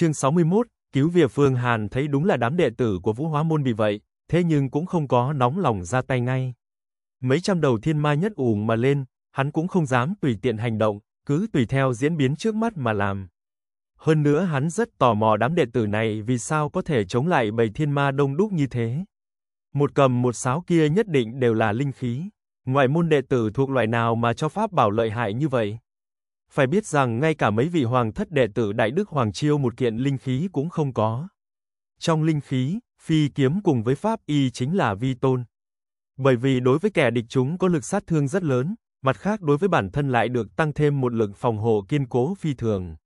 Chương 61, cứu việt Phương Hàn thấy đúng là đám đệ tử của Vũ Hóa Môn bị vậy, thế nhưng cũng không có nóng lòng ra tay ngay. Mấy trăm đầu thiên ma nhất ùm mà lên, hắn cũng không dám tùy tiện hành động, cứ tùy theo diễn biến trước mắt mà làm. Hơn nữa hắn rất tò mò đám đệ tử này vì sao có thể chống lại bầy thiên ma đông đúc như thế. Một cầm một sáo kia nhất định đều là linh khí. Ngoại môn đệ tử thuộc loại nào mà cho pháp bảo lợi hại như vậy? Phải biết rằng ngay cả mấy vị hoàng thất đệ tử Đại Đức Hoàng Chiêu một kiện linh khí cũng không có. Trong linh khí, phi kiếm cùng với pháp y chính là vi tôn. Bởi vì đối với kẻ địch chúng có lực sát thương rất lớn, mặt khác đối với bản thân lại được tăng thêm một lực phòng hộ kiên cố phi thường.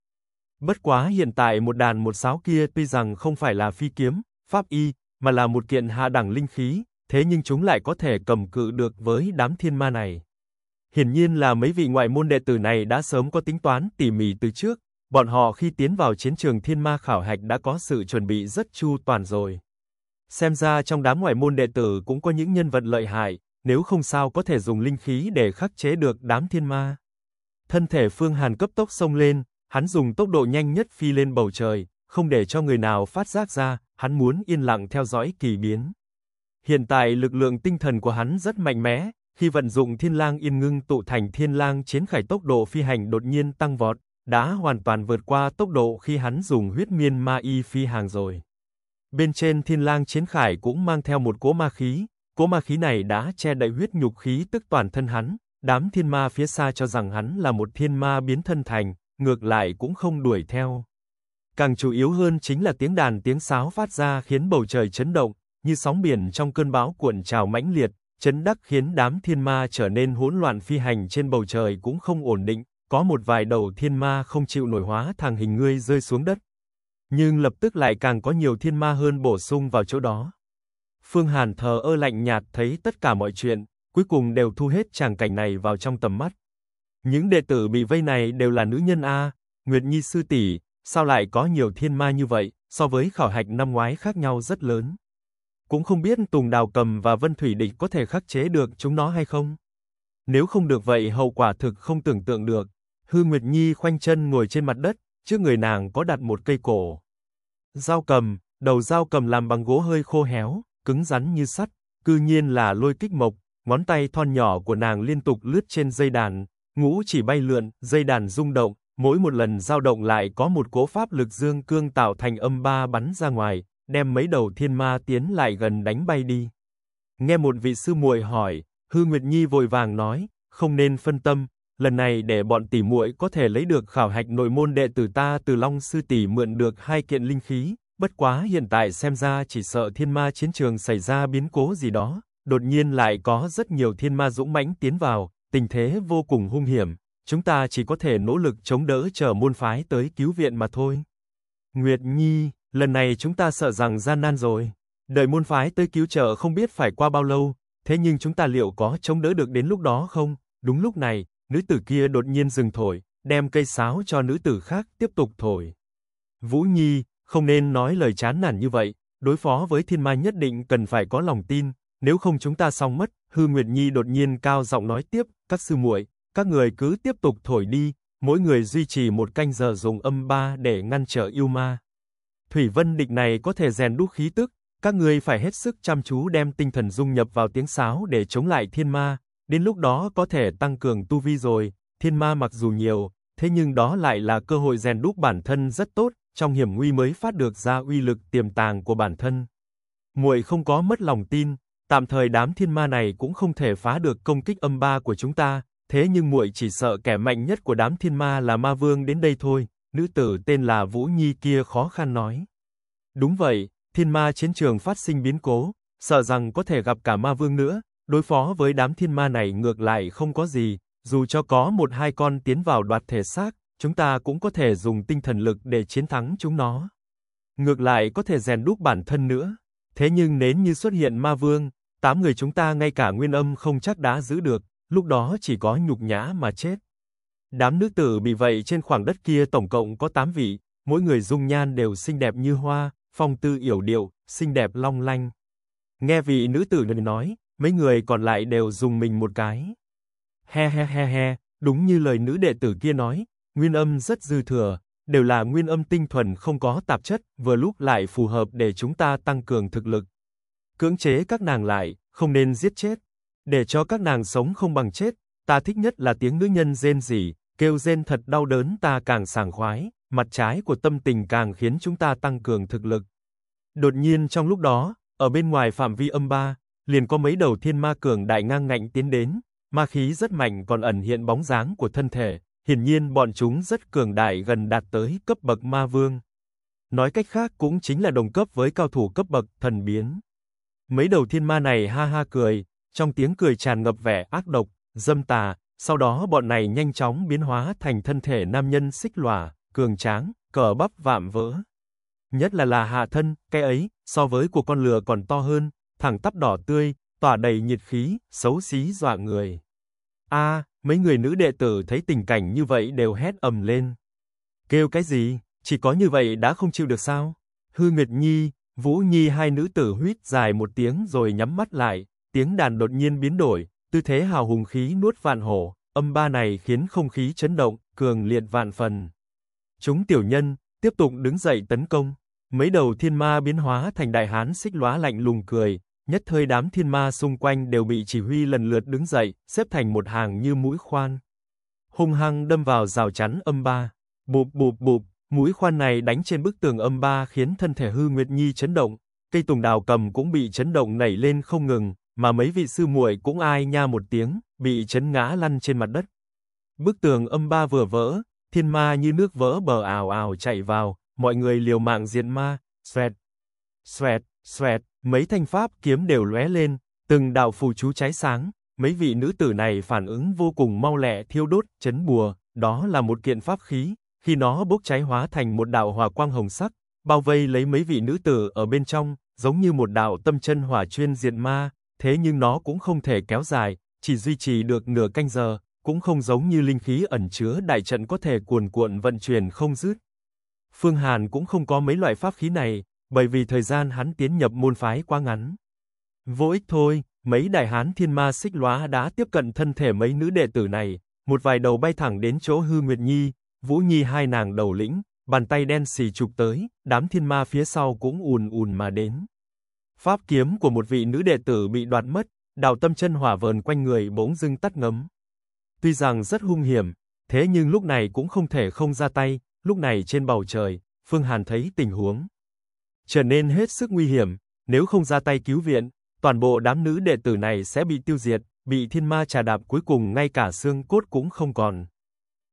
Bất quá hiện tại một đàn một sáo kia tuy rằng không phải là phi kiếm, pháp y, mà là một kiện hạ đẳng linh khí, thế nhưng chúng lại có thể cầm cự được với đám thiên ma này. Hiển nhiên là mấy vị ngoại môn đệ tử này đã sớm có tính toán tỉ mỉ từ trước, bọn họ khi tiến vào chiến trường thiên ma khảo hạch đã có sự chuẩn bị rất chu toàn rồi. Xem ra trong đám ngoại môn đệ tử cũng có những nhân vật lợi hại, nếu không sao có thể dùng linh khí để khắc chế được đám thiên ma. Thân thể Phương Hàn cấp tốc xông lên, hắn dùng tốc độ nhanh nhất phi lên bầu trời, không để cho người nào phát giác ra, hắn muốn yên lặng theo dõi kỳ biến. Hiện tại lực lượng tinh thần của hắn rất mạnh mẽ, khi vận dụng Thiên Lang Yên Ngưng tụ thành Thiên Lang Chiến Khải tốc độ phi hành đột nhiên tăng vọt, đã hoàn toàn vượt qua tốc độ khi hắn dùng huyết miên ma y phi hàng rồi. Bên trên Thiên Lang Chiến Khải cũng mang theo một cỗ ma khí, cỗ ma khí này đã che đậy huyết nhục khí tức toàn thân hắn, đám thiên ma phía xa cho rằng hắn là một thiên ma biến thân thành, ngược lại cũng không đuổi theo. Càng chủ yếu hơn chính là tiếng đàn tiếng sáo phát ra khiến bầu trời chấn động, như sóng biển trong cơn bão cuộn trào mãnh liệt, chấn đắc khiến đám thiên ma trở nên hỗn loạn phi hành trên bầu trời cũng không ổn định, có một vài đầu thiên ma không chịu nổi hóa thằng hình ngươi rơi xuống đất. Nhưng lập tức lại càng có nhiều thiên ma hơn bổ sung vào chỗ đó. Phương Hàn thờ ơ lạnh nhạt thấy tất cả mọi chuyện, cuối cùng đều thu hết tràng cảnh này vào trong tầm mắt. Những đệ tử bị vây này đều là nữ nhân a, Nguyệt Nhi sư tỷ, sao lại có nhiều thiên ma như vậy, so với khảo hạch năm ngoái khác nhau rất lớn. Cũng không biết Tùng Đào Cầm và Vân Thủy Địch có thể khắc chế được chúng nó hay không. Nếu không được vậy hậu quả thực không tưởng tượng được. Hư Nguyệt Nhi khoanh chân ngồi trên mặt đất, trước người nàng có đặt một cây cổ. Dao cầm, đầu dao cầm làm bằng gỗ hơi khô héo, cứng rắn như sắt, cư nhiên là lôi kích mộc, ngón tay thon nhỏ của nàng liên tục lướt trên dây đàn, ngũ chỉ bay lượn, dây đàn rung động, mỗi một lần dao động lại có một cỗ pháp lực dương cương tạo thành âm ba bắn ra ngoài, đem mấy đầu thiên ma tiến lại gần đánh bay đi. Nghe một vị sư muội hỏi, Hư Nguyệt Nhi vội vàng nói, không nên phân tâm, lần này để bọn tỷ muội có thể lấy được khảo hạch nội môn đệ tử ta từ Long sư tỷ mượn được hai kiện linh khí, bất quá hiện tại xem ra chỉ sợ thiên ma chiến trường xảy ra biến cố gì đó, đột nhiên lại có rất nhiều thiên ma dũng mãnh tiến vào, tình thế vô cùng hung hiểm, chúng ta chỉ có thể nỗ lực chống đỡ chờ môn phái tới cứu viện mà thôi. Nguyệt Nhi, lần này chúng ta sợ rằng gian nan rồi. Đợi môn phái tới cứu trợ không biết phải qua bao lâu, thế nhưng chúng ta liệu có chống đỡ được đến lúc đó không? Đúng lúc này, nữ tử kia đột nhiên dừng thổi, đem cây sáo cho nữ tử khác tiếp tục thổi. Vũ Nhi, không nên nói lời chán nản như vậy, đối phó với thiên ma nhất định cần phải có lòng tin, nếu không chúng ta xong mất, Hư Nguyệt Nhi đột nhiên cao giọng nói tiếp, các sư muội, các người cứ tiếp tục thổi đi, mỗi người duy trì một canh giờ dùng âm ba để ngăn trở yêu ma. Thủy Vân Định này có thể rèn đúc khí tức, các ngươi phải hết sức chăm chú đem tinh thần dung nhập vào tiếng sáo để chống lại thiên ma, đến lúc đó có thể tăng cường tu vi rồi, thiên ma mặc dù nhiều, thế nhưng đó lại là cơ hội rèn đúc bản thân rất tốt, trong hiểm nguy mới phát được ra uy lực tiềm tàng của bản thân. Muội không có mất lòng tin, tạm thời đám thiên ma này cũng không thể phá được công kích âm ba của chúng ta, thế nhưng muội chỉ sợ kẻ mạnh nhất của đám thiên ma là ma vương đến đây thôi nữ tử tên là Vũ Nhi kia khó khăn nói. Đúng vậy, thiên ma chiến trường phát sinh biến cố, sợ rằng có thể gặp cả ma vương nữa, đối phó với đám thiên ma này ngược lại không có gì, dù cho có một hai con tiến vào đoạt thể xác, chúng ta cũng có thể dùng tinh thần lực để chiến thắng chúng nó. Ngược lại có thể rèn đúc bản thân nữa. Thế nhưng nếu như xuất hiện ma vương, tám người chúng ta ngay cả nguyên âm không chắc đã giữ được, lúc đó chỉ có nhục nhã mà chết. Đám nữ tử bị vậy trên khoảng đất kia tổng cộng có 8 vị, mỗi người dung nhan đều xinh đẹp như hoa, phong tư yểu điệu, xinh đẹp long lanh. Nghe vị nữ tử này nói, mấy người còn lại đều dùng mình một cái. He he he he, đúng như lời nữ đệ tử kia nói, nguyên âm rất dư thừa, đều là nguyên âm tinh thuần không có tạp chất, vừa lúc lại phù hợp để chúng ta tăng cường thực lực. Cưỡng chế các nàng lại, không nên giết chết, để cho các nàng sống không bằng chết, ta thích nhất là tiếng nữ nhân rên rỉ, kêu rên thật đau đớn ta càng sảng khoái, mặt trái của tâm tình càng khiến chúng ta tăng cường thực lực. Đột nhiên trong lúc đó, ở bên ngoài phạm vi âm ba, liền có mấy đầu thiên ma cường đại ngang ngạnh tiến đến, ma khí rất mạnh còn ẩn hiện bóng dáng của thân thể, hiển nhiên bọn chúng rất cường đại gần đạt tới cấp bậc ma vương. Nói cách khác cũng chính là đồng cấp với cao thủ cấp bậc thần biến. Mấy đầu thiên ma này ha ha cười, trong tiếng cười tràn ngập vẻ ác độc, dâm tà, sau đó bọn này nhanh chóng biến hóa thành thân thể nam nhân xích lòa, cường tráng, cờ bắp vạm vỡ. Nhất là là hạ thân, cái ấy, so với của con lừa còn to hơn, thẳng tắp đỏ tươi, tỏa đầy nhiệt khí, xấu xí dọa người. A, mấy người nữ đệ tử thấy tình cảnh như vậy đều hét ầm lên. Kêu cái gì, chỉ có như vậy đã không chịu được sao? Hư Nguyệt Nhi, Vũ Nhi hai nữ tử huýt dài một tiếng rồi nhắm mắt lại, tiếng đàn đột nhiên biến đổi, Tư thế hào hùng khí nuốt vạn hổ, âm ba này khiến không khí chấn động, cường liệt vạn phần. Chúng tiểu nhân, tiếp tục đứng dậy tấn công. Mấy đầu thiên ma biến hóa thành đại hán xích lóa lạnh lùng cười, nhất thời đám thiên ma xung quanh đều bị chỉ huy lần lượt đứng dậy, xếp thành một hàng như mũi khoan. Hung hăng đâm vào rào chắn âm ba. Bụp bụp bụp, mũi khoan này đánh trên bức tường âm ba khiến thân thể hư Nguyệt Nhi chấn động, cây tùng đào cầm cũng bị chấn động nảy lên không ngừng, mà mấy vị sư muội cũng ai nha một tiếng, bị chấn ngã lăn trên mặt đất. Bức tường âm ba vừa vỡ, thiên ma như nước vỡ bờ ảo ảo chạy vào, mọi người liều mạng diện ma, xoẹt, xoẹt, xoẹt, mấy thanh pháp kiếm đều lóe lên, từng đạo phù chú cháy sáng, mấy vị nữ tử này phản ứng vô cùng mau lẹ thiêu đốt, chấn bùa, đó là một kiện pháp khí, khi nó bốc cháy hóa thành một đạo hỏa quang hồng sắc, bao vây lấy mấy vị nữ tử ở bên trong, giống như một đạo tâm chân hỏa chuyên diện ma, thế nhưng nó cũng không thể kéo dài, chỉ duy trì được nửa canh giờ, cũng không giống như linh khí ẩn chứa đại trận có thể cuồn cuộn vận chuyển không dứt. Phương Hàn cũng không có mấy loại pháp khí này, bởi vì thời gian hắn tiến nhập môn phái quá ngắn. Vô ích thôi, mấy đại hán thiên ma xích lóa đã tiếp cận thân thể mấy nữ đệ tử này, một vài đầu bay thẳng đến chỗ Hư Nguyệt Nhi, Vũ Nhi hai nàng đầu lĩnh, bàn tay đen xì chụp tới, đám thiên ma phía sau cũng ùn ùn mà đến. Pháp kiếm của một vị nữ đệ tử bị đoạt mất, đào tâm chân hỏa vờn quanh người bỗng dưng tắt ngấm. Tuy rằng rất hung hiểm, thế nhưng lúc này cũng không thể không ra tay, lúc này trên bầu trời, Phương Hàn thấy tình huống. Trở nên hết sức nguy hiểm, nếu không ra tay cứu viện, toàn bộ đám nữ đệ tử này sẽ bị tiêu diệt, bị thiên ma trà đạp cuối cùng ngay cả xương cốt cũng không còn.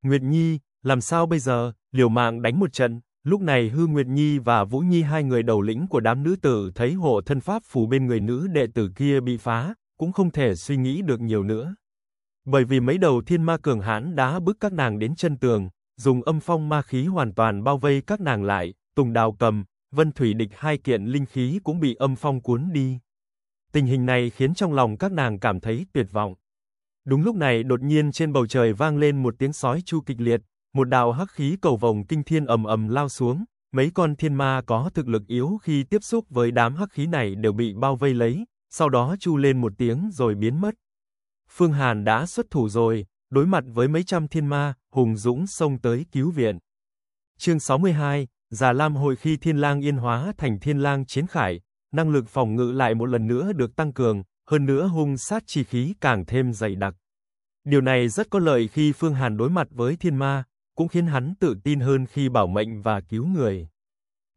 Nguyệt Nhi, làm sao bây giờ, liều mạng đánh một trận, Lúc này Hư Nguyệt Nhi và Vũ Nhi hai người đầu lĩnh của đám nữ tử thấy hộ thân pháp phù bên người nữ đệ tử kia bị phá, cũng không thể suy nghĩ được nhiều nữa. Bởi vì mấy đầu thiên ma cường hãn đã bức các nàng đến chân tường, dùng âm phong ma khí hoàn toàn bao vây các nàng lại, Tùng Đào cầm, Vân Thủy Địch hai kiện linh khí cũng bị âm phong cuốn đi. Tình hình này khiến trong lòng các nàng cảm thấy tuyệt vọng. Đúng lúc này đột nhiên trên bầu trời vang lên một tiếng sói chu kịch liệt, một đạo hắc khí cầu vồng kinh thiên ầm ầm lao xuống, mấy con thiên ma có thực lực yếu khi tiếp xúc với đám hắc khí này đều bị bao vây lấy, sau đó chu lên một tiếng rồi biến mất. Phương Hàn đã xuất thủ rồi, đối mặt với mấy trăm thiên ma, hùng dũng xông tới cứu viện. Chương 62, Già Lam hội khi Thiên Lang yên hóa thành Thiên Lang chiến khải, năng lực phòng ngự lại một lần nữa được tăng cường, hơn nữa hung sát chi khí càng thêm dày đặc. Điều này rất có lợi khi Phương Hàn đối mặt với thiên ma, cũng khiến hắn tự tin hơn khi bảo mệnh và cứu người.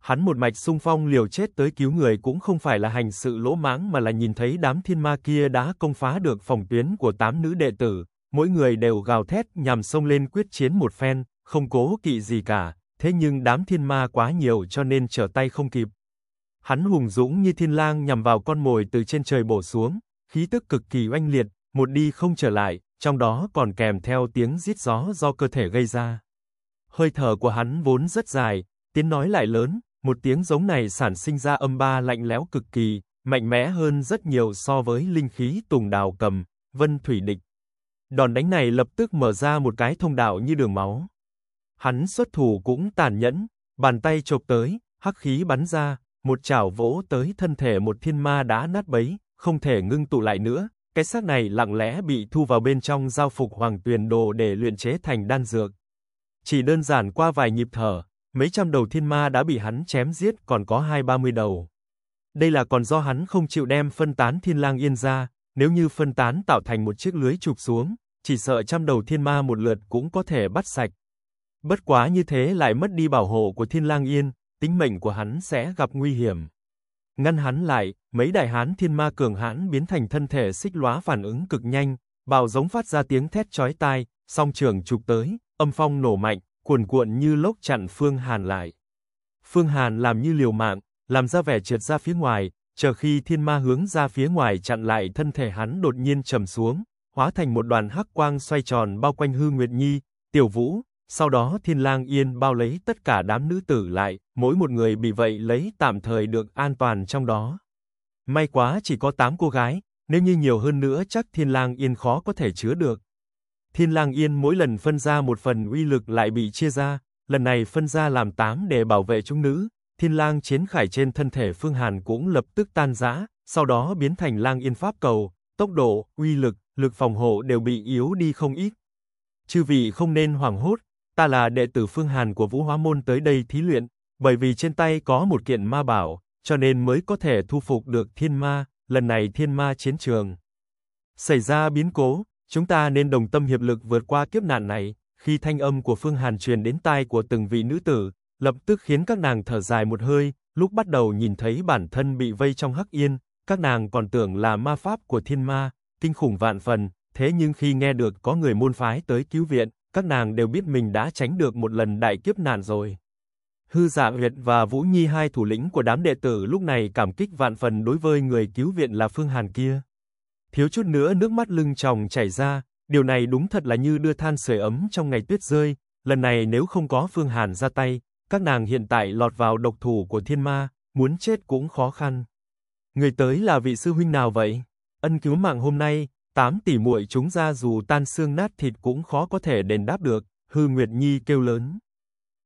Hắn một mạch sung phong liều chết tới cứu người cũng không phải là hành sự lỗ mãng mà là nhìn thấy đám thiên ma kia đã công phá được phòng tuyến của tám nữ đệ tử, mỗi người đều gào thét nhằm xông lên quyết chiến một phen, không cố kỵ gì cả, thế nhưng đám thiên ma quá nhiều cho nên trở tay không kịp. Hắn hùng dũng như thiên lang nhằm vào con mồi từ trên trời bổ xuống, khí tức cực kỳ oanh liệt, một đi không trở lại, trong đó còn kèm theo tiếng rít gió do cơ thể gây ra. Hơi thở của hắn vốn rất dài, tiếng nói lại lớn, một tiếng giống này sản sinh ra âm ba lạnh lẽo cực kỳ, mạnh mẽ hơn rất nhiều so với linh khí tùng đào cầm, vân thủy địch. Đòn đánh này lập tức mở ra một cái thông đạo như đường máu. Hắn xuất thủ cũng tàn nhẫn, bàn tay chộp tới, hắc khí bắn ra, một chảo vỗ tới thân thể một thiên ma đã nát bấy, không thể ngưng tụ lại nữa. Cái xác này lặng lẽ bị thu vào bên trong giao phục hoàng tuyền đồ để luyện chế thành đan dược. Chỉ đơn giản qua vài nhịp thở, mấy trăm đầu thiên ma đã bị hắn chém giết còn có hai ba mươi đầu. Đây là còn do hắn không chịu đem phân tán thiên lang yên ra, nếu như phân tán tạo thành một chiếc lưới chụp xuống, chỉ sợ trăm đầu thiên ma một lượt cũng có thể bắt sạch. Bất quá như thế lại mất đi bảo hộ của thiên lang yên, tính mệnh của hắn sẽ gặp nguy hiểm. Ngăn hắn lại, mấy đại hán thiên ma cường hãn biến thành thân thể xích lóa phản ứng cực nhanh, bào giống phát ra tiếng thét chói tai, song trường chụp tới, Âm phong nổ mạnh, cuồn cuộn như lốc chặn Phương Hàn lại. Phương Hàn làm như liều mạng, làm ra vẻ trượt ra phía ngoài, chờ khi thiên ma hướng ra phía ngoài chặn lại thân thể hắn đột nhiên trầm xuống, hóa thành một đoàn hắc quang xoay tròn bao quanh Hư Nguyệt Nhi, Tiểu Vũ, sau đó Thiên Lang Yên bao lấy tất cả đám nữ tử lại, mỗi một người bị vậy lấy tạm thời được an toàn trong đó. May quá chỉ có 8 cô gái, nếu như nhiều hơn nữa chắc Thiên Lang Yên khó có thể chứa được. Thiên Lang Yên mỗi lần phân ra một phần uy lực lại bị chia ra, lần này phân ra làm 8 để bảo vệ chúng nữ. Thiên Lang chiến khải trên thân thể Phương Hàn cũng lập tức tan rã, sau đó biến thành Lang Yên pháp cầu, tốc độ, uy lực, lực phòng hộ đều bị yếu đi không ít. Chư vị không nên hoảng hốt, ta là đệ tử Phương Hàn của Vũ Hóa môn tới đây thí luyện, bởi vì trên tay có một kiện ma bảo, cho nên mới có thể thu phục được thiên ma, lần này thiên ma chiến trường. Xảy ra biến cố, Chúng ta nên đồng tâm hiệp lực vượt qua kiếp nạn này. Khi thanh âm của Phương Hàn truyền đến tai của từng vị nữ tử, lập tức khiến các nàng thở dài một hơi, lúc bắt đầu nhìn thấy bản thân bị vây trong hắc yên, các nàng còn tưởng là ma pháp của thiên ma, kinh khủng vạn phần, thế nhưng khi nghe được có người môn phái tới cứu viện, các nàng đều biết mình đã tránh được một lần đại kiếp nạn rồi. Hư Dạ Uyệt và Vũ Nhi hai thủ lĩnh của đám đệ tử lúc này cảm kích vạn phần đối với người cứu viện là Phương Hàn kia thiếu chút nữa nước mắt lưng tròng chảy ra, điều này đúng thật là như đưa than sưởi ấm trong ngày tuyết rơi, lần này nếu không có Phương Hàn ra tay, các nàng hiện tại lọt vào độc thủ của thiên ma, muốn chết cũng khó khăn. Người tới là vị sư huynh nào vậy? Ân cứu mạng hôm nay, tám tỷ muội chúng ra dù tan xương nát thịt cũng khó có thể đền đáp được, Hư Nguyệt Nhi kêu lớn.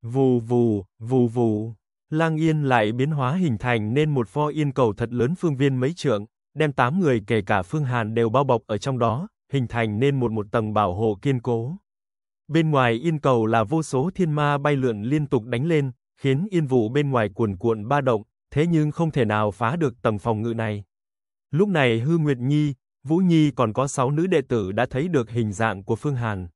Vù vù, vù vù, Lang Yên lại biến hóa hình thành nên một pho yên cầu thật lớn phương viên mấy trượng, đem 8 người kể cả Phương Hàn đều bao bọc ở trong đó, hình thành nên một một tầng bảo hộ kiên cố. Bên ngoài yên cầu là vô số thiên ma bay lượn liên tục đánh lên, khiến yên vụ bên ngoài cuồn cuộn ba động, thế nhưng không thể nào phá được tầng phòng ngự này. Lúc này Hư Nguyệt Nhi, Vũ Nhi còn có 6 nữ đệ tử đã thấy được hình dạng của Phương Hàn.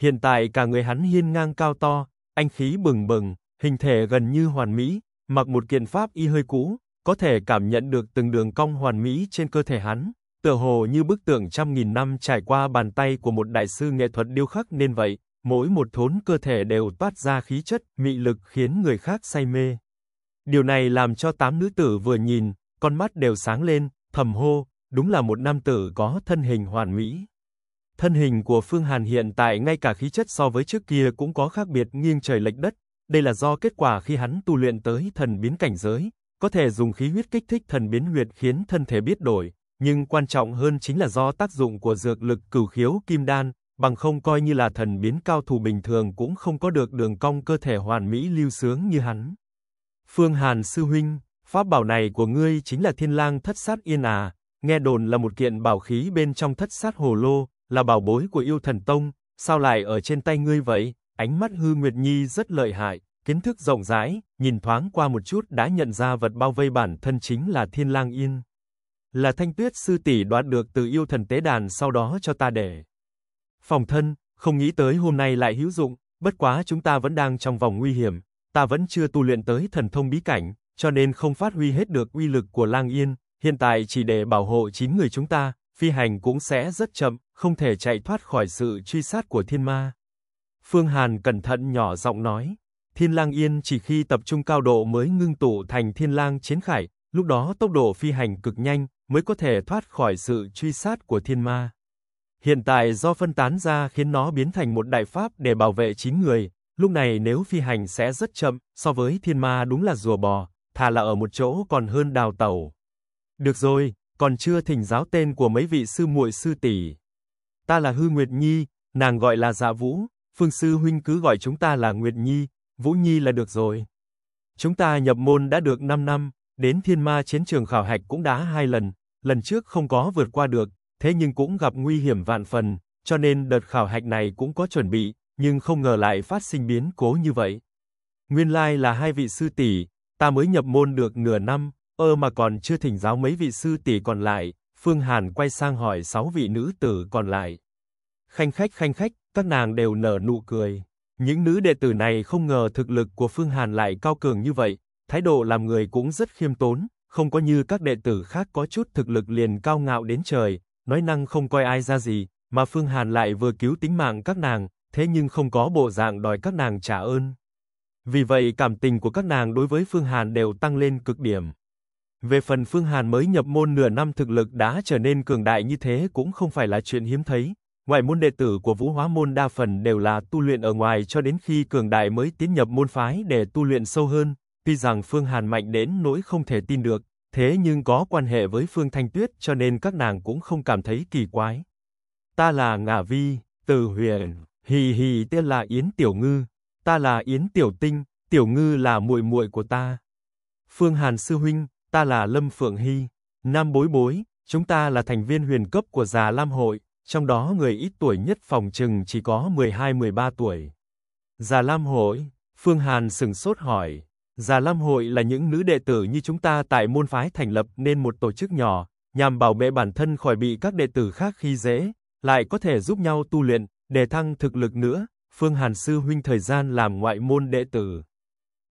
Hiện tại cả người hắn hiên ngang cao to, anh khí bừng bừng, hình thể gần như hoàn mỹ, mặc một kiện pháp y hơi cũ, có thể cảm nhận được từng đường cong hoàn mỹ trên cơ thể hắn, tựa hồ như bức tượng trăm nghìn năm trải qua bàn tay của một đại sư nghệ thuật điêu khắc nên vậy, mỗi một thốn cơ thể đều toát ra khí chất, mị lực khiến người khác say mê. Điều này làm cho tám nữ tử vừa nhìn, con mắt đều sáng lên, thầm hô, đúng là một nam tử có thân hình hoàn mỹ. Thân hình của Phương Hàn hiện tại ngay cả khí chất so với trước kia cũng có khác biệt nghiêng trời lệch đất, đây là do kết quả khi hắn tu luyện tới thần biến cảnh giới, có thể dùng khí huyết kích thích thần biến huyệt khiến thân thể biết đổi, nhưng quan trọng hơn chính là do tác dụng của dược lực cửu khiếu kim đan, bằng không coi như là thần biến cao thủ bình thường cũng không có được đường cong cơ thể hoàn mỹ lưu sướng như hắn. Phương Hàn sư huynh, pháp bảo này của ngươi chính là Thiên Lang Thất Sát Yên à, nghe đồn là một kiện bảo khí bên trong Thất Sát Hồ Lô, là bảo bối của yêu thần tông, sao lại ở trên tay ngươi vậy? Ánh mắt Hư Nguyệt Nhi rất lợi hại kiến thức rộng rãi, nhìn thoáng qua một chút đã nhận ra vật bao vây bản thân chính là Thiên Lang Yên. Là Thanh Tuyết sư tỷ đoạt được từ yêu thần tế đàn sau đó cho ta để. Phòng thân, không nghĩ tới hôm nay lại hữu dụng, bất quá chúng ta vẫn đang trong vòng nguy hiểm, ta vẫn chưa tu luyện tới thần thông bí cảnh, cho nên không phát huy hết được uy lực của Lang Yên, hiện tại chỉ để bảo hộ 9 người chúng ta, phi hành cũng sẽ rất chậm, không thể chạy thoát khỏi sự truy sát của thiên ma. Phương Hàn cẩn thận nhỏ giọng nói. Thiên lang yên chỉ khi tập trung cao độ mới ngưng tụ thành thiên lang chiến khải, lúc đó tốc độ phi hành cực nhanh, mới có thể thoát khỏi sự truy sát của thiên ma. Hiện tại do phân tán ra khiến nó biến thành một đại pháp để bảo vệ chín người, lúc này nếu phi hành sẽ rất chậm, so với thiên ma đúng là rùa bò, thà là ở một chỗ còn hơn đào tẩu. Được rồi, còn chưa thỉnh giáo tên của mấy vị sư muội sư tỷ. Ta là Hư Nguyệt Nhi, nàng gọi là Dạ Vũ, Phương sư huynh cứ gọi chúng ta là Nguyệt Nhi, Vũ Nhi là được rồi. Chúng ta nhập môn đã được 5 năm, đến thiên ma chiến trường khảo hạch cũng đã hai lần, lần trước không có vượt qua được, thế nhưng cũng gặp nguy hiểm vạn phần, cho nên đợt khảo hạch này cũng có chuẩn bị, nhưng không ngờ lại phát sinh biến cố như vậy. Nguyên lai like là hai vị sư tỷ, ta mới nhập môn được nửa năm, ơ mà còn chưa thỉnh giáo mấy vị sư tỷ còn lại, Phương Hàn quay sang hỏi sáu vị nữ tử còn lại. Khanh khách khanh khách, các nàng đều nở nụ cười. Những nữ đệ tử này không ngờ thực lực của Phương Hàn lại cao cường như vậy, thái độ làm người cũng rất khiêm tốn, không có như các đệ tử khác có chút thực lực liền cao ngạo đến trời, nói năng không coi ai ra gì, mà Phương Hàn lại vừa cứu tính mạng các nàng, thế nhưng không có bộ dạng đòi các nàng trả ơn. Vì vậy cảm tình của các nàng đối với Phương Hàn đều tăng lên cực điểm. Về phần Phương Hàn mới nhập môn nửa năm thực lực đã trở nên cường đại như thế cũng không phải là chuyện hiếm thấy, Ngoại môn đệ tử của Vũ Hóa môn đa phần đều là tu luyện ở ngoài cho đến khi cường đại mới tiến nhập môn phái để tu luyện sâu hơn, tuy rằng Phương Hàn mạnh đến nỗi không thể tin được, thế nhưng có quan hệ với Phương Thanh Tuyết cho nên các nàng cũng không cảm thấy kỳ quái. Ta là Ngả Vi, Từ Huyền, hì hì tên là Yến Tiểu Ngư, ta là Yến Tiểu Tinh, Tiểu Ngư là muội muội của ta. Phương Hàn sư huynh, ta là Lâm Phượng Hy, Nam Bối Bối, chúng ta là thành viên huyền cấp của Già Lam hội trong đó người ít tuổi nhất phòng chừng chỉ có 12-13 tuổi. Già Lam Hội, Phương Hàn sừng sốt hỏi, Già Lam Hội là những nữ đệ tử như chúng ta tại môn phái thành lập nên một tổ chức nhỏ, nhằm bảo vệ bản thân khỏi bị các đệ tử khác khi dễ, lại có thể giúp nhau tu luyện, đề thăng thực lực nữa. Phương Hàn Sư Huynh thời gian làm ngoại môn đệ tử.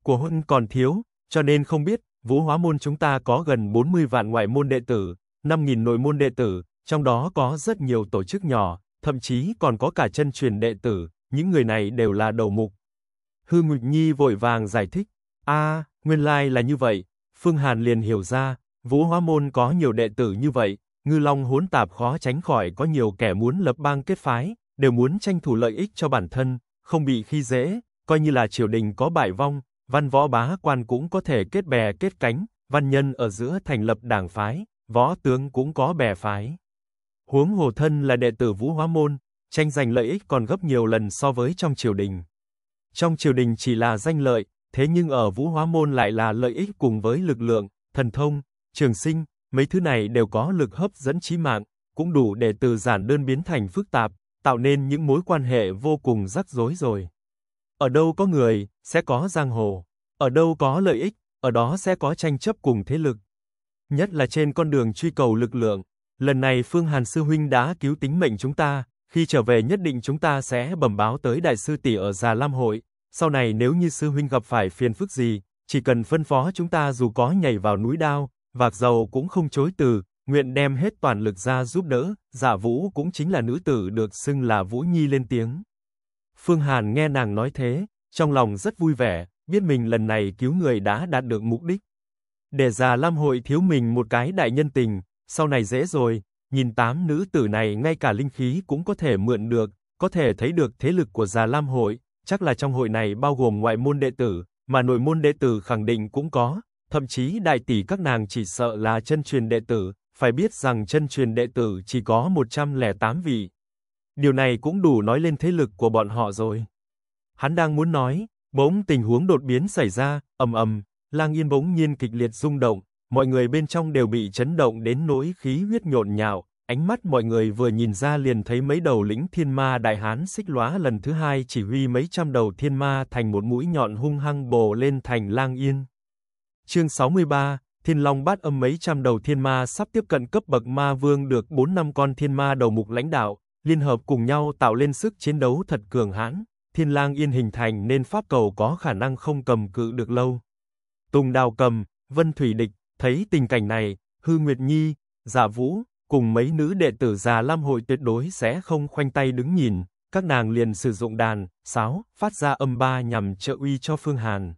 Của huân còn thiếu, cho nên không biết, vũ hóa môn chúng ta có gần 40 vạn ngoại môn đệ tử, 5.000 nội môn đệ tử, trong đó có rất nhiều tổ chức nhỏ, thậm chí còn có cả chân truyền đệ tử, những người này đều là đầu mục. Hư Nguyệt Nhi vội vàng giải thích, a, nguyên lai là như vậy, Phương Hàn liền hiểu ra, Vũ Hóa Môn có nhiều đệ tử như vậy, ngư long hỗn tạp khó tránh khỏi có nhiều kẻ muốn lập bang kết phái, đều muốn tranh thủ lợi ích cho bản thân, không bị khi dễ, coi như là triều đình có bại vong, văn võ bá quan cũng có thể kết bè kết cánh, văn nhân ở giữa thành lập đảng phái, võ tướng cũng có bè phái. Huống hồ thân là đệ tử Vũ Hóa Môn, tranh giành lợi ích còn gấp nhiều lần so với trong triều đình. Trong triều đình chỉ là danh lợi, thế nhưng ở Vũ Hóa Môn lại là lợi ích cùng với lực lượng, thần thông, trường sinh, mấy thứ này đều có lực hấp dẫn trí mạng, cũng đủ để từ giản đơn biến thành phức tạp, tạo nên những mối quan hệ vô cùng rắc rối rồi. Ở đâu có người, sẽ có giang hồ, ở đâu có lợi ích, ở đó sẽ có tranh chấp cùng thế lực. Nhất là trên con đường truy cầu lực lượng, Lần này Phương Hàn Sư Huynh đã cứu tính mệnh chúng ta, khi trở về nhất định chúng ta sẽ bẩm báo tới Đại Sư Tỷ ở Già Lam Hội, sau này nếu như Sư Huynh gặp phải phiền phức gì, chỉ cần phân phó chúng ta dù có nhảy vào núi đao, vạc dầu cũng không chối từ, nguyện đem hết toàn lực ra giúp đỡ, giả dạ Vũ cũng chính là nữ tử được xưng là Vũ Nhi lên tiếng. Phương Hàn nghe nàng nói thế, trong lòng rất vui vẻ, biết mình lần này cứu người đã đạt được mục đích. Để già Lam Hội thiếu mình một cái đại nhân tình, sau này dễ rồi, nhìn tám nữ tử này ngay cả linh khí cũng có thể mượn được, có thể thấy được thế lực của Già Lam hội, chắc là trong hội này bao gồm ngoại môn đệ tử, mà nội môn đệ tử khẳng định cũng có, thậm chí đại tỷ các nàng chỉ sợ là chân truyền đệ tử, phải biết rằng chân truyền đệ tử chỉ có 108 vị. Điều này cũng đủ nói lên thế lực của bọn họ rồi. Hắn đang muốn nói, bỗng tình huống đột biến xảy ra, ầm ầm, Lang Yên bỗng nhiên kịch liệt rung động, mọi người bên trong đều bị chấn động đến nỗi khí huyết nhộn nhạo, ánh mắt mọi người vừa nhìn ra liền thấy mấy đầu lĩnh thiên ma đại hán xích lóa lần thứ hai chỉ huy mấy trăm đầu thiên ma thành một mũi nhọn hung hăng bổ lên thành lang yên. Chương 63, Thiên Long bát âm mấy trăm đầu thiên ma sắp tiếp cận cấp bậc ma vương được 4 năm con thiên ma đầu mục lãnh đạo, liên hợp cùng nhau tạo lên sức chiến đấu thật cường hãn, thiên lang yên hình thành nên pháp cầu có khả năng không cầm cự được lâu. Tùng đào cầm, vân thủy địch, Thấy tình cảnh này, Hư Nguyệt Nhi, Dạ Vũ, cùng mấy nữ đệ tử già Lam hội tuyệt đối sẽ không khoanh tay đứng nhìn, các nàng liền sử dụng đàn, sáo, phát ra âm ba nhằm trợ uy cho Phương Hàn.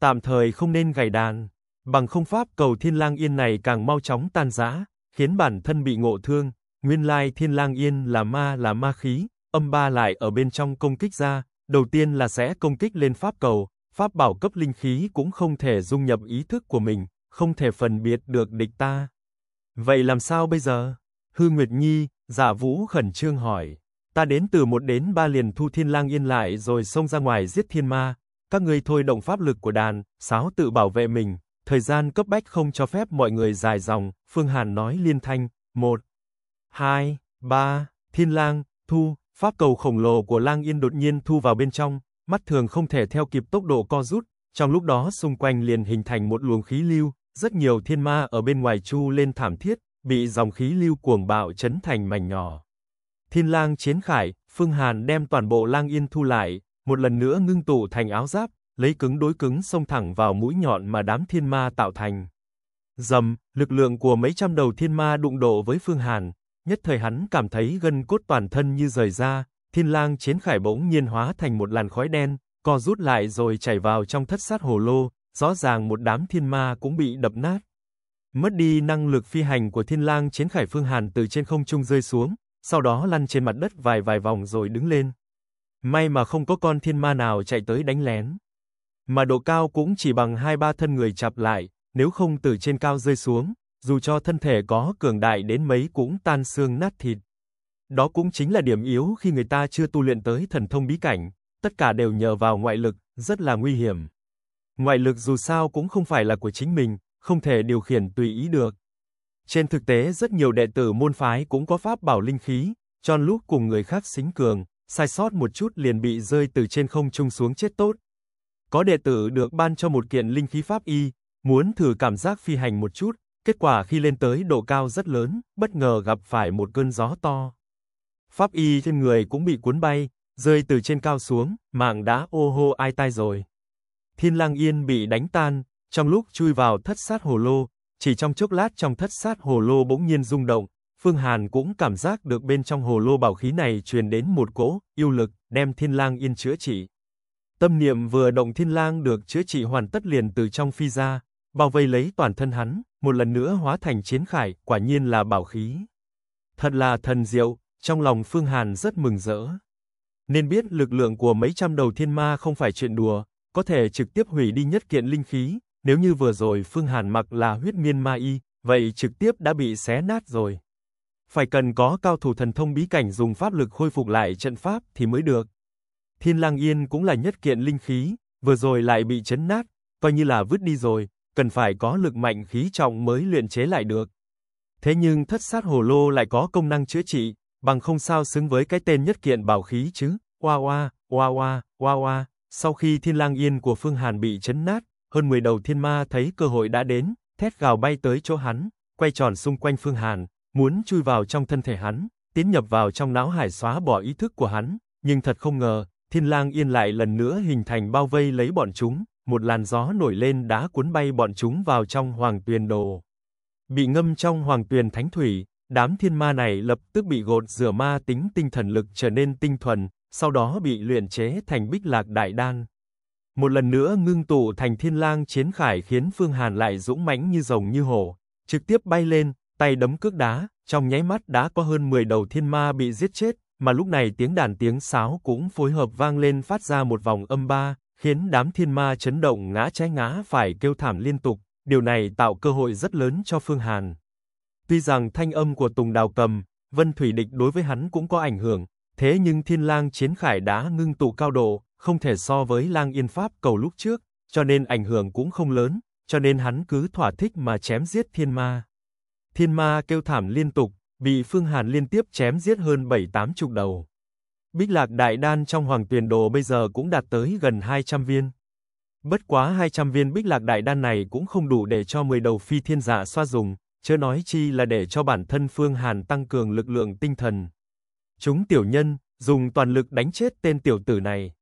Tạm thời không nên gảy đàn, bằng không pháp cầu Thiên Lang Yên này càng mau chóng tan rã, khiến bản thân bị ngộ thương, nguyên lai Thiên Lang Yên là ma là ma khí, âm ba lại ở bên trong công kích ra, đầu tiên là sẽ công kích lên pháp cầu, pháp bảo cấp linh khí cũng không thể dung nhập ý thức của mình, không thể phân biệt được địch ta. Vậy làm sao bây giờ? Hư Nguyệt Nhi, Giả dạ Vũ khẩn trương hỏi. Ta đến từ một đến ba liền thu Thiên Lang yên lại rồi xông ra ngoài giết thiên ma. Các ngươi thôi động pháp lực của đàn, sáo tự bảo vệ mình. Thời gian cấp bách không cho phép mọi người dài dòng, Phương Hàn nói liên thanh. Một, hai, ba, Thiên Lang, thu, pháp cầu khổng lồ của Lang Yên đột nhiên thu vào bên trong, mắt thường không thể theo kịp tốc độ co rút, trong lúc đó xung quanh liền hình thành một luồng khí lưu, rất nhiều thiên ma ở bên ngoài chu lên thảm thiết, bị dòng khí lưu cuồng bạo chấn thành mảnh nhỏ. Thiên lang chiến khải, Phương Hàn đem toàn bộ lang yên thu lại, một lần nữa ngưng tụ thành áo giáp, lấy cứng đối cứng xông thẳng vào mũi nhọn mà đám thiên ma tạo thành. Dầm, lực lượng của mấy trăm đầu thiên ma đụng độ với Phương Hàn, nhất thời hắn cảm thấy gân cốt toàn thân như rời ra, thiên lang chiến khải bỗng nhiên hóa thành một làn khói đen, co rút lại rồi chảy vào trong thất sát hồ lô, rõ ràng một đám thiên ma cũng bị đập nát. Mất đi năng lực phi hành của thiên lang chiến khải phương hàn từ trên không trung rơi xuống, sau đó lăn trên mặt đất vài vài vòng rồi đứng lên. May mà không có con thiên ma nào chạy tới đánh lén. Mà độ cao cũng chỉ bằng hai ba thân người chạp lại, nếu không từ trên cao rơi xuống, dù cho thân thể có cường đại đến mấy cũng tan xương nát thịt. Đó cũng chính là điểm yếu khi người ta chưa tu luyện tới thần thông bí cảnh, tất cả đều nhờ vào ngoại lực, rất là nguy hiểm ngoại lực dù sao cũng không phải là của chính mình, không thể điều khiển tùy ý được. Trên thực tế rất nhiều đệ tử môn phái cũng có pháp bảo linh khí, cho lúc cùng người khác xính cường, sai sót một chút liền bị rơi từ trên không trung xuống chết tốt. Có đệ tử được ban cho một kiện linh khí pháp y, muốn thử cảm giác phi hành một chút, kết quả khi lên tới độ cao rất lớn, bất ngờ gặp phải một cơn gió to. Pháp y trên người cũng bị cuốn bay, rơi từ trên cao xuống, mạng đã ô hô ai tai rồi. Thiên Lang Yên bị đánh tan, trong lúc chui vào thất sát hồ lô, chỉ trong chốc lát trong thất sát hồ lô bỗng nhiên rung động, Phương Hàn cũng cảm giác được bên trong hồ lô bảo khí này truyền đến một cỗ yêu lực, đem Thiên Lang Yên chữa trị. Tâm niệm vừa động Thiên Lang được chữa trị hoàn tất liền từ trong phi ra, bao vây lấy toàn thân hắn, một lần nữa hóa thành chiến khải, quả nhiên là bảo khí. Thật là thần diệu, trong lòng Phương Hàn rất mừng rỡ. Nên biết lực lượng của mấy trăm đầu thiên ma không phải chuyện đùa, có thể trực tiếp hủy đi nhất kiện linh khí, nếu như vừa rồi Phương Hàn mặc là huyết miên ma y, vậy trực tiếp đã bị xé nát rồi. Phải cần có cao thủ thần thông bí cảnh dùng pháp lực khôi phục lại trận pháp thì mới được. Thiên Lang Yên cũng là nhất kiện linh khí, vừa rồi lại bị chấn nát, coi như là vứt đi rồi, cần phải có lực mạnh khí trọng mới luyện chế lại được. Thế nhưng thất sát hồ lô lại có công năng chữa trị, bằng không sao xứng với cái tên nhất kiện bảo khí chứ, oa oa, oa oa, oa oa. Sau khi Thiên Lang Yên của Phương Hàn bị chấn nát, hơn 10 đầu thiên ma thấy cơ hội đã đến, thét gào bay tới chỗ hắn, quay tròn xung quanh Phương Hàn, muốn chui vào trong thân thể hắn, tiến nhập vào trong não hải xóa bỏ ý thức của hắn, nhưng thật không ngờ, Thiên Lang Yên lại lần nữa hình thành bao vây lấy bọn chúng, một làn gió nổi lên đã cuốn bay bọn chúng vào trong Hoàng Tuyền Đồ. Bị ngâm trong Hoàng Tuyền Thánh Thủy, đám thiên ma này lập tức bị gột rửa ma tính tinh thần lực trở nên tinh thuần, sau đó bị luyện chế thành Bích Lạc Đại Đan. Một lần nữa ngưng tụ thành Thiên Lang Chiến Khải khiến Phương Hàn lại dũng mãnh như rồng như hổ, trực tiếp bay lên, tay đấm cước đá, trong nháy mắt đã có hơn 10 đầu thiên ma bị giết chết, mà lúc này tiếng đàn tiếng sáo cũng phối hợp vang lên phát ra một vòng âm ba, khiến đám thiên ma chấn động ngã trái ngã phải kêu thảm liên tục, điều này tạo cơ hội rất lớn cho Phương Hàn. Tuy rằng thanh âm của Tùng Đào Cầm, Vân Thủy Địch đối với hắn cũng có ảnh hưởng, Thế nhưng Thiên Lang Chiến Khải đã ngưng tụ cao độ, không thể so với Lang Yên Pháp cầu lúc trước, cho nên ảnh hưởng cũng không lớn, cho nên hắn cứ thỏa thích mà chém giết Thiên Ma. Thiên Ma kêu thảm liên tục, bị Phương Hàn liên tiếp chém giết hơn 7-8 chục đầu. Bích lạc đại đan trong hoàng tuyển đồ bây giờ cũng đạt tới gần 200 viên. Bất quá 200 viên bích lạc đại đan này cũng không đủ để cho 10 đầu phi thiên giả dạ xoa dùng, chớ nói chi là để cho bản thân Phương Hàn tăng cường lực lượng tinh thần, Chúng tiểu nhân, dùng toàn lực đánh chết tên tiểu tử này.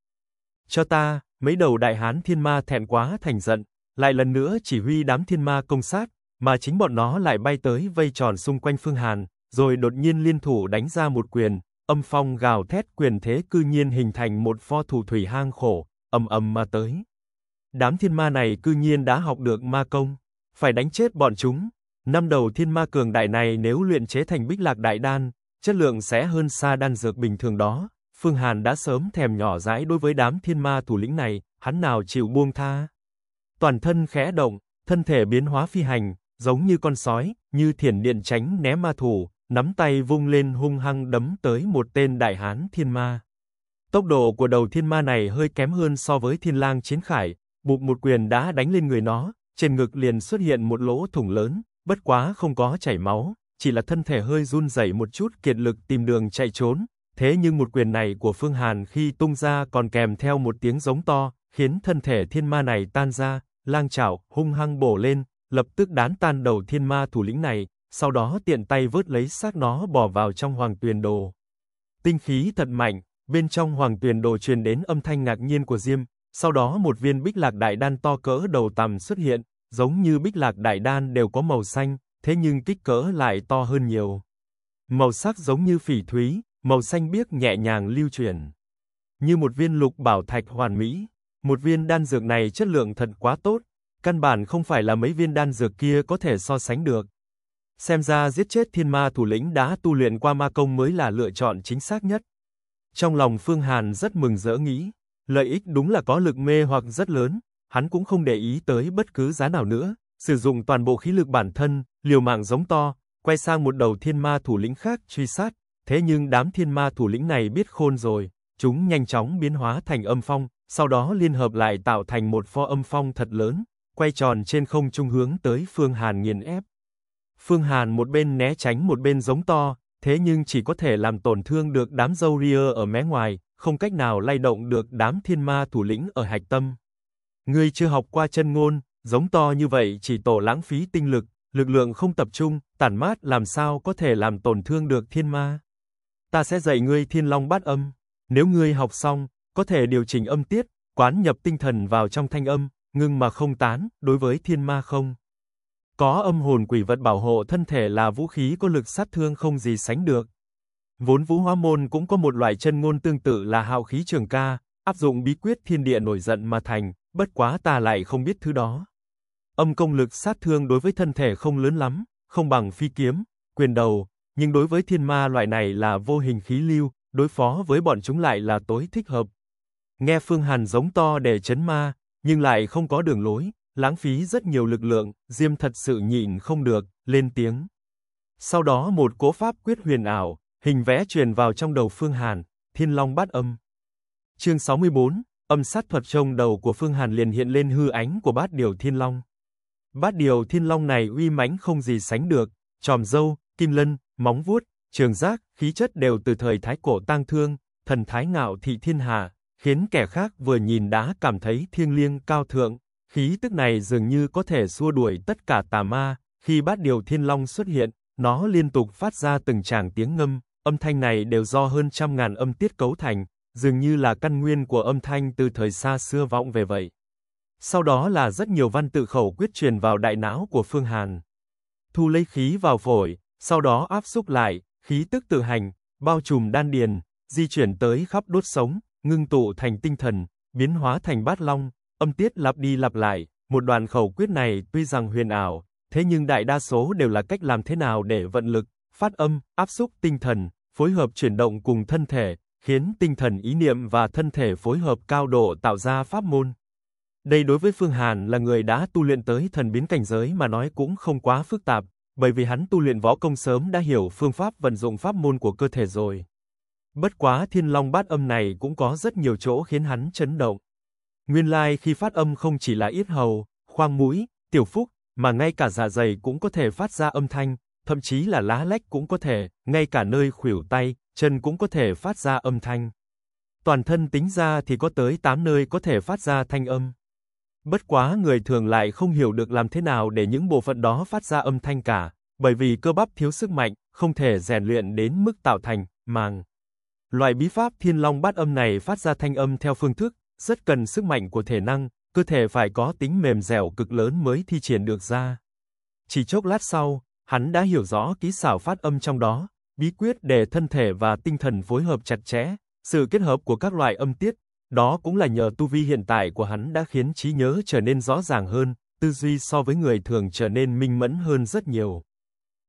Cho ta, mấy đầu đại hán thiên ma thẹn quá thành giận, lại lần nữa chỉ huy đám thiên ma công sát, mà chính bọn nó lại bay tới vây tròn xung quanh Phương Hàn, rồi đột nhiên liên thủ đánh ra một quyền, âm phong gào thét quyền thế cư nhiên hình thành một pho thủ thủy hang khổ, ầm ầm mà tới. Đám thiên ma này cư nhiên đã học được ma công, phải đánh chết bọn chúng. Năm đầu thiên ma cường đại này nếu luyện chế thành Bích Lạc Đại Đan, chất lượng sẽ hơn xa đan dược bình thường đó. Phương Hàn đã sớm thèm nhỏ dãi đối với đám thiên ma thủ lĩnh này, hắn nào chịu buông tha. Toàn thân khẽ động, thân thể biến hóa phi hành, giống như con sói, như thiền điện tránh né ma thủ, nắm tay vung lên hung hăng đấm tới một tên đại hán thiên ma. Tốc độ của đầu thiên ma này hơi kém hơn so với thiên lang chiến khải, bụp một quyền đã đánh lên người nó, trên ngực liền xuất hiện một lỗ thủng lớn, bất quá không có chảy máu, chỉ là thân thể hơi run rẩy một chút kiệt lực tìm đường chạy trốn, thế nhưng một quyền này của Phương Hàn khi tung ra còn kèm theo một tiếng giống to, khiến thân thể thiên ma này tan ra, lang chảo hung hăng bổ lên, lập tức đán tan đầu thiên ma thủ lĩnh này, sau đó tiện tay vớt lấy xác nó bỏ vào trong hoàng tuyền đồ. Tinh khí thật mạnh, bên trong hoàng tuyền đồ truyền đến âm thanh ngạc nhiên của Diêm, sau đó một viên bích lạc đại đan to cỡ đầu tằm xuất hiện, giống như bích lạc đại đan đều có màu xanh, thế nhưng kích cỡ lại to hơn nhiều. Màu sắc giống như phỉ thúy, màu xanh biếc nhẹ nhàng lưu truyền. Như một viên lục bảo thạch hoàn mỹ, một viên đan dược này chất lượng thật quá tốt, căn bản không phải là mấy viên đan dược kia có thể so sánh được. Xem ra giết chết thiên ma thủ lĩnh đã tu luyện qua ma công mới là lựa chọn chính xác nhất. Trong lòng Phương Hàn rất mừng rỡ nghĩ, lợi ích đúng là có lực mê hoặc rất lớn, hắn cũng không để ý tới bất cứ giá nào nữa, sử dụng toàn bộ khí lực bản thân, liều mạng giống to, quay sang một đầu thiên ma thủ lĩnh khác truy sát, thế nhưng đám thiên ma thủ lĩnh này biết khôn rồi, chúng nhanh chóng biến hóa thành âm phong, sau đó liên hợp lại tạo thành một pho âm phong thật lớn, quay tròn trên không trung hướng tới Phương Hàn nghiền ép. Phương Hàn một bên né tránh một bên giống to, thế nhưng chỉ có thể làm tổn thương được đám dâu ria ở mé ngoài, không cách nào lay động được đám thiên ma thủ lĩnh ở hạch tâm. Ngươi chưa học qua chân ngôn, giống to như vậy chỉ tổ lãng phí tinh lực, lực lượng không tập trung, tản mát làm sao có thể làm tổn thương được thiên ma. Ta sẽ dạy ngươi thiên long bát âm, nếu ngươi học xong, có thể điều chỉnh âm tiết, quán nhập tinh thần vào trong thanh âm, ngưng mà không tán, đối với thiên ma không. Có âm hồn quỷ vật bảo hộ thân thể là vũ khí có lực sát thương không gì sánh được. Vốn vũ hóa môn cũng có một loại chân ngôn tương tự là hạo khí trường ca, áp dụng bí quyết thiên địa nổi giận mà thành, bất quá ta lại không biết thứ đó. Âm công lực sát thương đối với thân thể không lớn lắm, không bằng phi kiếm, quyền đầu, nhưng đối với thiên ma loại này là vô hình khí lưu, đối phó với bọn chúng lại là tối thích hợp. Nghe Phương Hàn giống to để chấn ma, nhưng lại không có đường lối, lãng phí rất nhiều lực lượng, Diêm thật sự nhịn không được, lên tiếng. Sau đó một cỗ pháp quyết huyền ảo, hình vẽ truyền vào trong đầu Phương Hàn, Thiên Long bát âm. Chương 64, âm sát thuật trong đầu của Phương Hàn liền hiện lên hư ánh của bát điều Thiên Long. Bát điều thiên long này uy mãnh không gì sánh được, tròm dâu, kim lân, móng vuốt, trường giác, khí chất đều từ thời thái cổ tang thương, thần thái ngạo thị thiên hạ, khiến kẻ khác vừa nhìn đã cảm thấy thiêng liêng cao thượng, khí tức này dường như có thể xua đuổi tất cả tà ma, khi bát điều thiên long xuất hiện, nó liên tục phát ra từng tràng tiếng ngâm, âm thanh này đều do hơn trăm ngàn âm tiết cấu thành, dường như là căn nguyên của âm thanh từ thời xa xưa vọng về vậy. Sau đó là rất nhiều văn tự khẩu quyết truyền vào đại não của Phương Hàn. Thu lấy khí vào phổi, sau đó áp xúc lại, khí tức tự hành, bao trùm đan điền, di chuyển tới khắp đốt sống, ngưng tụ thành tinh thần, biến hóa thành bát long, âm tiết lặp đi lặp lại, một đoàn khẩu quyết này tuy rằng huyền ảo, thế nhưng đại đa số đều là cách làm thế nào để vận lực, phát âm, áp xúc tinh thần, phối hợp chuyển động cùng thân thể, khiến tinh thần ý niệm và thân thể phối hợp cao độ tạo ra pháp môn. Đây đối với Phương Hàn là người đã tu luyện tới thần biến cảnh giới mà nói cũng không quá phức tạp, bởi vì hắn tu luyện võ công sớm đã hiểu phương pháp vận dụng pháp môn của cơ thể rồi. Bất quá Thiên Long Bát Âm này cũng có rất nhiều chỗ khiến hắn chấn động. Nguyên lai khi phát âm không chỉ là yết hầu, khoang mũi, tiểu phúc, mà ngay cả dạ dày cũng có thể phát ra âm thanh, thậm chí là lá lách cũng có thể, ngay cả nơi khuỷu tay, chân cũng có thể phát ra âm thanh. Toàn thân tính ra thì có tới 8 nơi có thể phát ra thanh âm. Bất quá người thường lại không hiểu được làm thế nào để những bộ phận đó phát ra âm thanh cả, bởi vì cơ bắp thiếu sức mạnh, không thể rèn luyện đến mức tạo thành màng. Loại bí pháp Thiên Long Bát Âm này phát ra thanh âm theo phương thức, rất cần sức mạnh của thể năng, cơ thể phải có tính mềm dẻo cực lớn mới thi triển được ra. Chỉ chốc lát sau, hắn đã hiểu rõ ký xảo phát âm trong đó, bí quyết để thân thể và tinh thần phối hợp chặt chẽ, sự kết hợp của các loại âm tiết, đó cũng là nhờ tu vi hiện tại của hắn đã khiến trí nhớ trở nên rõ ràng hơn, tư duy so với người thường trở nên minh mẫn hơn rất nhiều.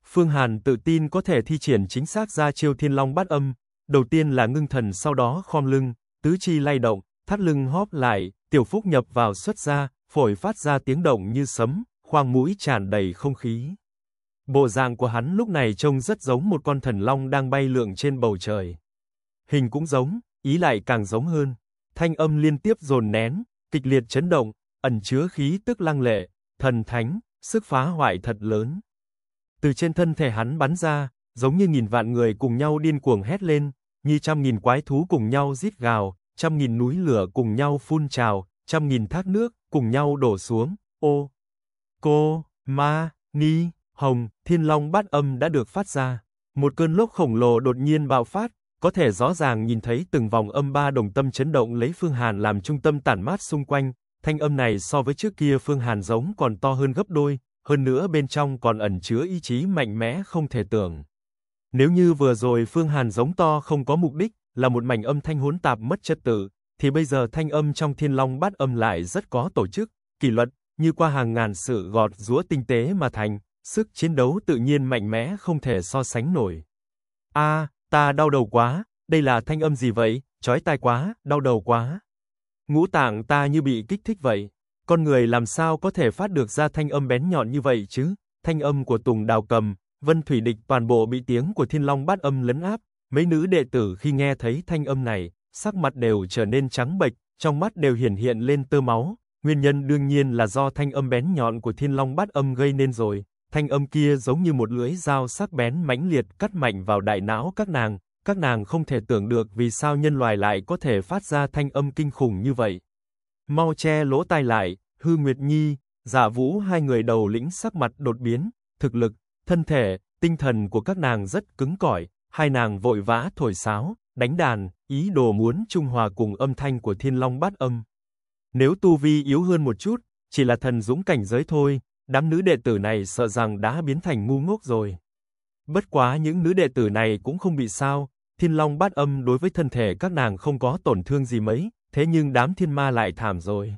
Phương Hàn tự tin có thể thi triển chính xác ra chiêu Thiên Long Bát Âm, đầu tiên là ngưng thần sau đó khom lưng, tứ chi lay động, thắt lưng hóp lại, tiểu phúc nhập vào xuất ra, phổi phát ra tiếng động như sấm, khoang mũi tràn đầy không khí. Bộ dạng của hắn lúc này trông rất giống một con thần long đang bay lượn trên bầu trời. Hình cũng giống, ý lại càng giống hơn thanh âm liên tiếp dồn nén, kịch liệt chấn động, ẩn chứa khí tức lăng lệ, thần thánh, sức phá hoại thật lớn. Từ trên thân thể hắn bắn ra, giống như nghìn vạn người cùng nhau điên cuồng hét lên, như trăm nghìn quái thú cùng nhau rít gào, trăm nghìn núi lửa cùng nhau phun trào, trăm nghìn thác nước cùng nhau đổ xuống. Ô, cô, ma, ni, hồng, thiên long bát âm đã được phát ra. Một cơn lốc khổng lồ đột nhiên bạo phát, có thể rõ ràng nhìn thấy từng vòng âm ba đồng tâm chấn động lấy Phương Hàn làm trung tâm tản mát xung quanh, thanh âm này so với trước kia Phương Hàn giống còn to hơn gấp đôi, hơn nữa bên trong còn ẩn chứa ý chí mạnh mẽ không thể tưởng. Nếu như vừa rồi Phương Hàn giống to không có mục đích, là một mảnh âm thanh hỗn tạp mất trật tự, thì bây giờ thanh âm trong thiên long bát âm lại rất có tổ chức, kỷ luật, như qua hàng ngàn sự gọt rúa tinh tế mà thành, sức chiến đấu tự nhiên mạnh mẽ không thể so sánh nổi. A, à, Ta đau đầu quá, đây là thanh âm gì vậy? Chói tai quá, đau đầu quá. Ngũ tạng ta như bị kích thích vậy. Con người làm sao có thể phát được ra thanh âm bén nhọn như vậy chứ? Thanh âm của Tùng Đào Cầm, Vân Thủy Địch toàn bộ bị tiếng của Thiên Long Bát Âm lấn áp, mấy nữ đệ tử khi nghe thấy thanh âm này, sắc mặt đều trở nên trắng bệch, trong mắt đều hiển hiện lên tơ máu, nguyên nhân đương nhiên là do thanh âm bén nhọn của Thiên Long Bát Âm gây nên rồi thanh âm kia giống như một lưỡi dao sắc bén mãnh liệt cắt mạnh vào đại não các nàng, các nàng không thể tưởng được vì sao nhân loài lại có thể phát ra thanh âm kinh khủng như vậy. Mau che lỗ tai lại, Hư Nguyệt Nhi, Giả dạ Vũ hai người đầu lĩnh sắc mặt đột biến, thực lực, thân thể, tinh thần của các nàng rất cứng cỏi, hai nàng vội vã thổi sáo, đánh đàn, ý đồ muốn trung hòa cùng âm thanh của Thiên Long Bát Âm. Nếu tu vi yếu hơn một chút, chỉ là thần dũng cảnh giới thôi, Đám nữ đệ tử này sợ rằng đã biến thành ngu ngốc rồi. Bất quá những nữ đệ tử này cũng không bị sao, Thiên Long Bát Âm đối với thân thể các nàng không có tổn thương gì mấy, thế nhưng đám thiên ma lại thảm rồi.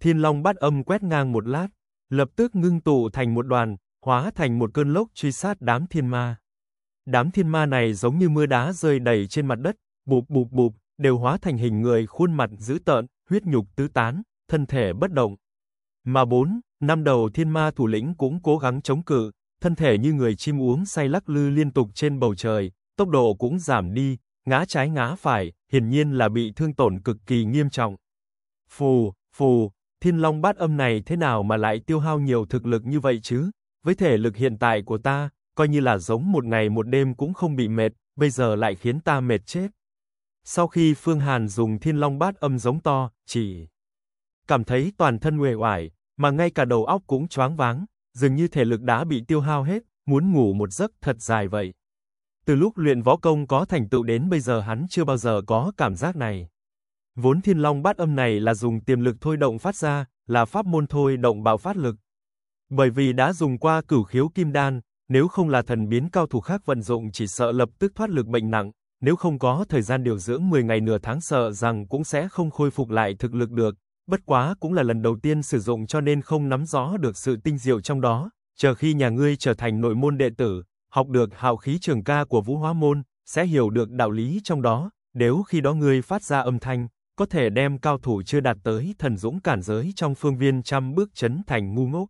Thiên Long Bát Âm quét ngang một lát, lập tức ngưng tụ thành một đoàn, hóa thành một cơn lốc truy sát đám thiên ma. Đám thiên ma này giống như mưa đá rơi đầy trên mặt đất, bụp bụp bụp, đều hóa thành hình người khuôn mặt dữ tợn, huyết nhục tứ tán, thân thể bất động, mà bốn, năm đầu thiên ma thủ lĩnh cũng cố gắng chống cự, thân thể như người chim uống say lắc lư liên tục trên bầu trời, tốc độ cũng giảm đi, ngã trái ngã phải, hiển nhiên là bị thương tổn cực kỳ nghiêm trọng. Phù, phù, thiên long bát âm này thế nào mà lại tiêu hao nhiều thực lực như vậy chứ? Với thể lực hiện tại của ta, coi như là giống một ngày một đêm cũng không bị mệt, bây giờ lại khiến ta mệt chết. Sau khi Phương Hàn dùng thiên long bát âm giống to, chỉ cảm thấy toàn thân uể oải, mà ngay cả đầu óc cũng choáng váng, dường như thể lực đã bị tiêu hao hết, muốn ngủ một giấc thật dài vậy. Từ lúc luyện võ công có thành tựu đến bây giờ hắn chưa bao giờ có cảm giác này. Vốn Thiên Long Bát Âm này là dùng tiềm lực thôi động phát ra, là pháp môn thôi động bạo phát lực. Bởi vì đã dùng qua Cửu Khiếu Kim Đan, nếu không là thần biến cao thủ khác vận dụng chỉ sợ lập tức thoát lực bệnh nặng, nếu không có thời gian điều dưỡng 10 ngày nửa tháng sợ rằng cũng sẽ không khôi phục lại thực lực được, bất quá cũng là lần đầu tiên sử dụng cho nên không nắm rõ được sự tinh diệu trong đó, chờ khi nhà ngươi trở thành nội môn đệ tử, học được hạo khí trường ca của Vũ Hóa môn, sẽ hiểu được đạo lý trong đó, nếu khi đó ngươi phát ra âm thanh, có thể đem cao thủ chưa đạt tới thần dũng cản giới trong phương viên trăm bước chấn thành ngu ngốc.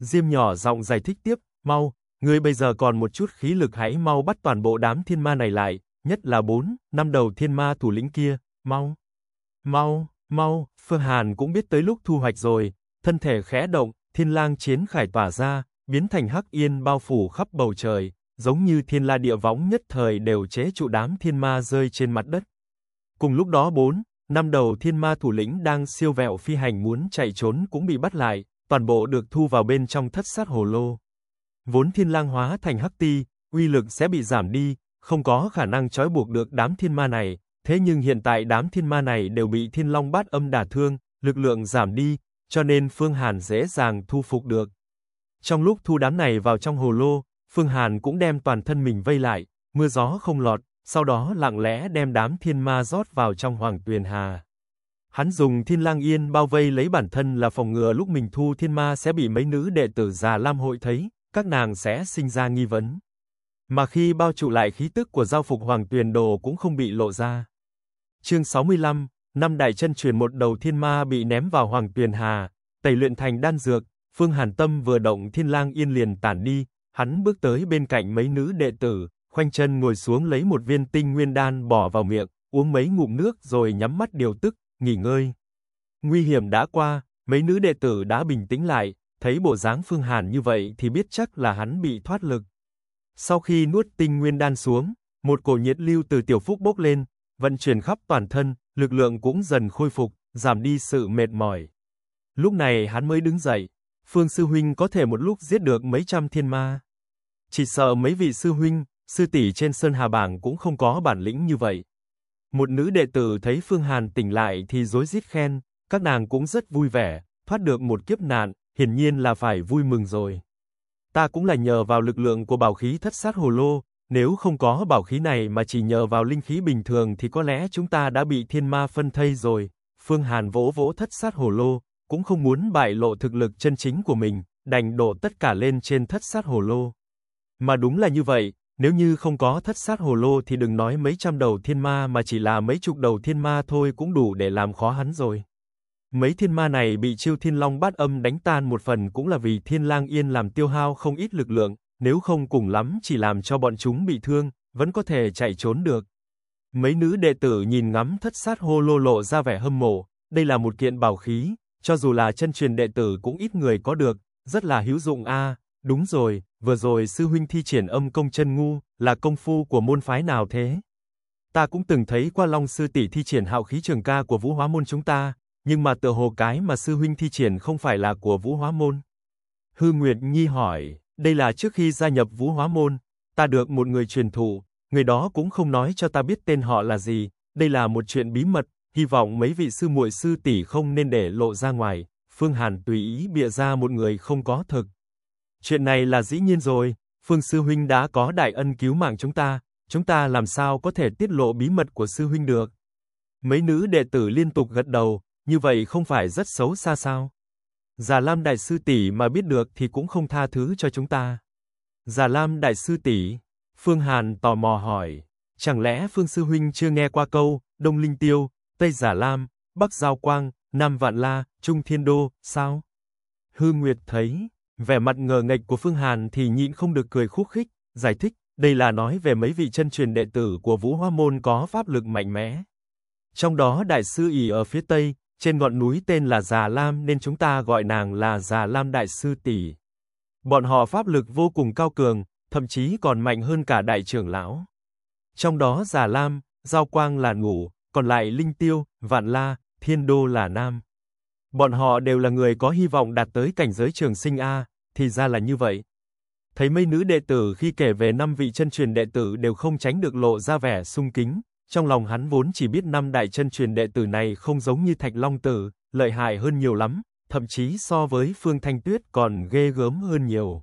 Diêm nhỏ giọng giải thích tiếp, mau, ngươi bây giờ còn một chút khí lực hãy mau bắt toàn bộ đám thiên ma này lại, nhất là bốn, năm đầu thiên ma thủ lĩnh kia, mau, mau. Mau, Phương Hàn cũng biết tới lúc thu hoạch rồi, thân thể khẽ động, thiên lang chiến khải tỏa ra, biến thành hắc yên bao phủ khắp bầu trời, giống như thiên la địa võng nhất thời đều chế trụ đám thiên ma rơi trên mặt đất. Cùng lúc đó bốn, năm đầu thiên ma thủ lĩnh đang siêu vẹo phi hành muốn chạy trốn cũng bị bắt lại, toàn bộ được thu vào bên trong thất sát hồ lô. Vốn thiên lang hóa thành hắc ti, uy lực sẽ bị giảm đi, không có khả năng trói buộc được đám thiên ma này, Thế nhưng hiện tại đám thiên ma này đều bị Thiên Long Bát Âm đả thương, lực lượng giảm đi, cho nên Phương Hàn dễ dàng thu phục được. Trong lúc thu đám này vào trong hồ lô, Phương Hàn cũng đem toàn thân mình vây lại, mưa gió không lọt, sau đó lặng lẽ đem đám thiên ma rót vào trong Hoàng Tuyền Hà. Hắn dùng Thiên Lang Yên bao vây lấy bản thân là phòng ngừa lúc mình thu thiên ma sẽ bị mấy nữ đệ tử già Lam hội thấy, các nàng sẽ sinh ra nghi vấn. Mà khi bao trụ lại khí tức của giao phục Hoàng Tuyền Đồ cũng không bị lộ ra. Chương 65, năm đại chân truyền một đầu thiên ma bị ném vào Hoàng Tuyền Hà, tẩy luyện thành đan dược, Phương Hàn Tâm vừa động Thiên Lang Yên liền tản đi, hắn bước tới bên cạnh mấy nữ đệ tử, khoanh chân ngồi xuống lấy một viên tinh nguyên đan bỏ vào miệng, uống mấy ngụm nước rồi nhắm mắt điều tức, nghỉ ngơi. Nguy hiểm đã qua, mấy nữ đệ tử đã bình tĩnh lại, thấy bộ dáng Phương Hàn như vậy thì biết chắc là hắn bị thoát lực. Sau khi nuốt tinh nguyên đan xuống, một cổ nhiệt lưu từ tiểu phúc bốc lên, vận chuyển khắp toàn thân, lực lượng cũng dần khôi phục, giảm đi sự mệt mỏi. Lúc này hắn mới đứng dậy, Phương Sư Huynh có thể một lúc giết được mấy trăm thiên ma. Chỉ sợ mấy vị Sư Huynh, Sư tỷ trên Sơn Hà Bảng cũng không có bản lĩnh như vậy. Một nữ đệ tử thấy Phương Hàn tỉnh lại thì rối rít khen, các nàng cũng rất vui vẻ, thoát được một kiếp nạn, hiển nhiên là phải vui mừng rồi. Ta cũng là nhờ vào lực lượng của bảo khí thất sát hồ lô, nếu không có bảo khí này mà chỉ nhờ vào linh khí bình thường thì có lẽ chúng ta đã bị thiên ma phân thây rồi. Phương Hàn vỗ vỗ thất sát hồ lô, cũng không muốn bại lộ thực lực chân chính của mình, đành đổ tất cả lên trên thất sát hồ lô. Mà đúng là như vậy, nếu như không có thất sát hồ lô thì đừng nói mấy trăm đầu thiên ma mà chỉ là mấy chục đầu thiên ma thôi cũng đủ để làm khó hắn rồi. Mấy thiên ma này bị chiêu thiên long bát âm đánh tan một phần cũng là vì thiên lang yên làm tiêu hao không ít lực lượng, nếu không cùng lắm chỉ làm cho bọn chúng bị thương, vẫn có thể chạy trốn được. Mấy nữ đệ tử nhìn ngắm thất sát hô lô lộ ra vẻ hâm mộ, đây là một kiện bảo khí, cho dù là chân truyền đệ tử cũng ít người có được, rất là hữu dụng a. đúng rồi, vừa rồi sư huynh thi triển âm công chân ngu, là công phu của môn phái nào thế? Ta cũng từng thấy qua Long sư tỷ thi triển hạo khí trường ca của Vũ Hóa môn chúng ta, nhưng mà tự hồ cái mà sư huynh thi triển không phải là của Vũ Hóa môn. Hư Nguyệt Nhi hỏi, đây là trước khi gia nhập Vũ Hóa Môn, ta được một người truyền thụ, người đó cũng không nói cho ta biết tên họ là gì, đây là một chuyện bí mật, hy vọng mấy vị sư muội sư tỷ không nên để lộ ra ngoài." Phương Hàn tùy ý bịa ra một người không có thực. Chuyện này là dĩ nhiên rồi, Phương sư huynh đã có đại ân cứu mạng chúng ta, chúng ta làm sao có thể tiết lộ bí mật của sư huynh được? Mấy nữ đệ tử liên tục gật đầu, như vậy không phải rất xấu xa sao? Già Lam đại sư tỷ mà biết được thì cũng không tha thứ cho chúng ta. Già Lam đại sư tỷ, Phương Hàn tò mò hỏi, chẳng lẽ Phương sư huynh chưa nghe qua câu Đông Linh Tiêu, Tây Già Lam, Bắc Giao Quang, Nam Vạn La, Trung Thiên Đô, sao? Hư Nguyệt thấy, vẻ mặt ngờ nghệch của Phương Hàn thì nhịn không được cười khúc khích, giải thích, đây là nói về mấy vị chân truyền đệ tử của Vũ Hoa Môn có pháp lực mạnh mẽ. Trong đó đại sư ỷ ở phía Tây, trên ngọn núi tên là Già Lam nên chúng ta gọi nàng là Già Lam Đại Sư Tỷ. Bọn họ pháp lực vô cùng cao cường, thậm chí còn mạnh hơn cả đại trưởng lão. Trong đó Già Lam, Giao Quang là ngủ, còn lại Linh Tiêu, Vạn La, Thiên Đô là nam. Bọn họ đều là người có hy vọng đạt tới cảnh giới trường sinh A, thì ra là như vậy. Thấy mấy nữ đệ tử khi kể về năm vị chân truyền đệ tử đều không tránh được lộ ra vẻ sung kính, trong lòng hắn vốn chỉ biết năm đại chân truyền đệ tử này không giống như Thạch Long Tử, lợi hại hơn nhiều lắm, thậm chí so với Phương Thanh Tuyết còn ghê gớm hơn nhiều.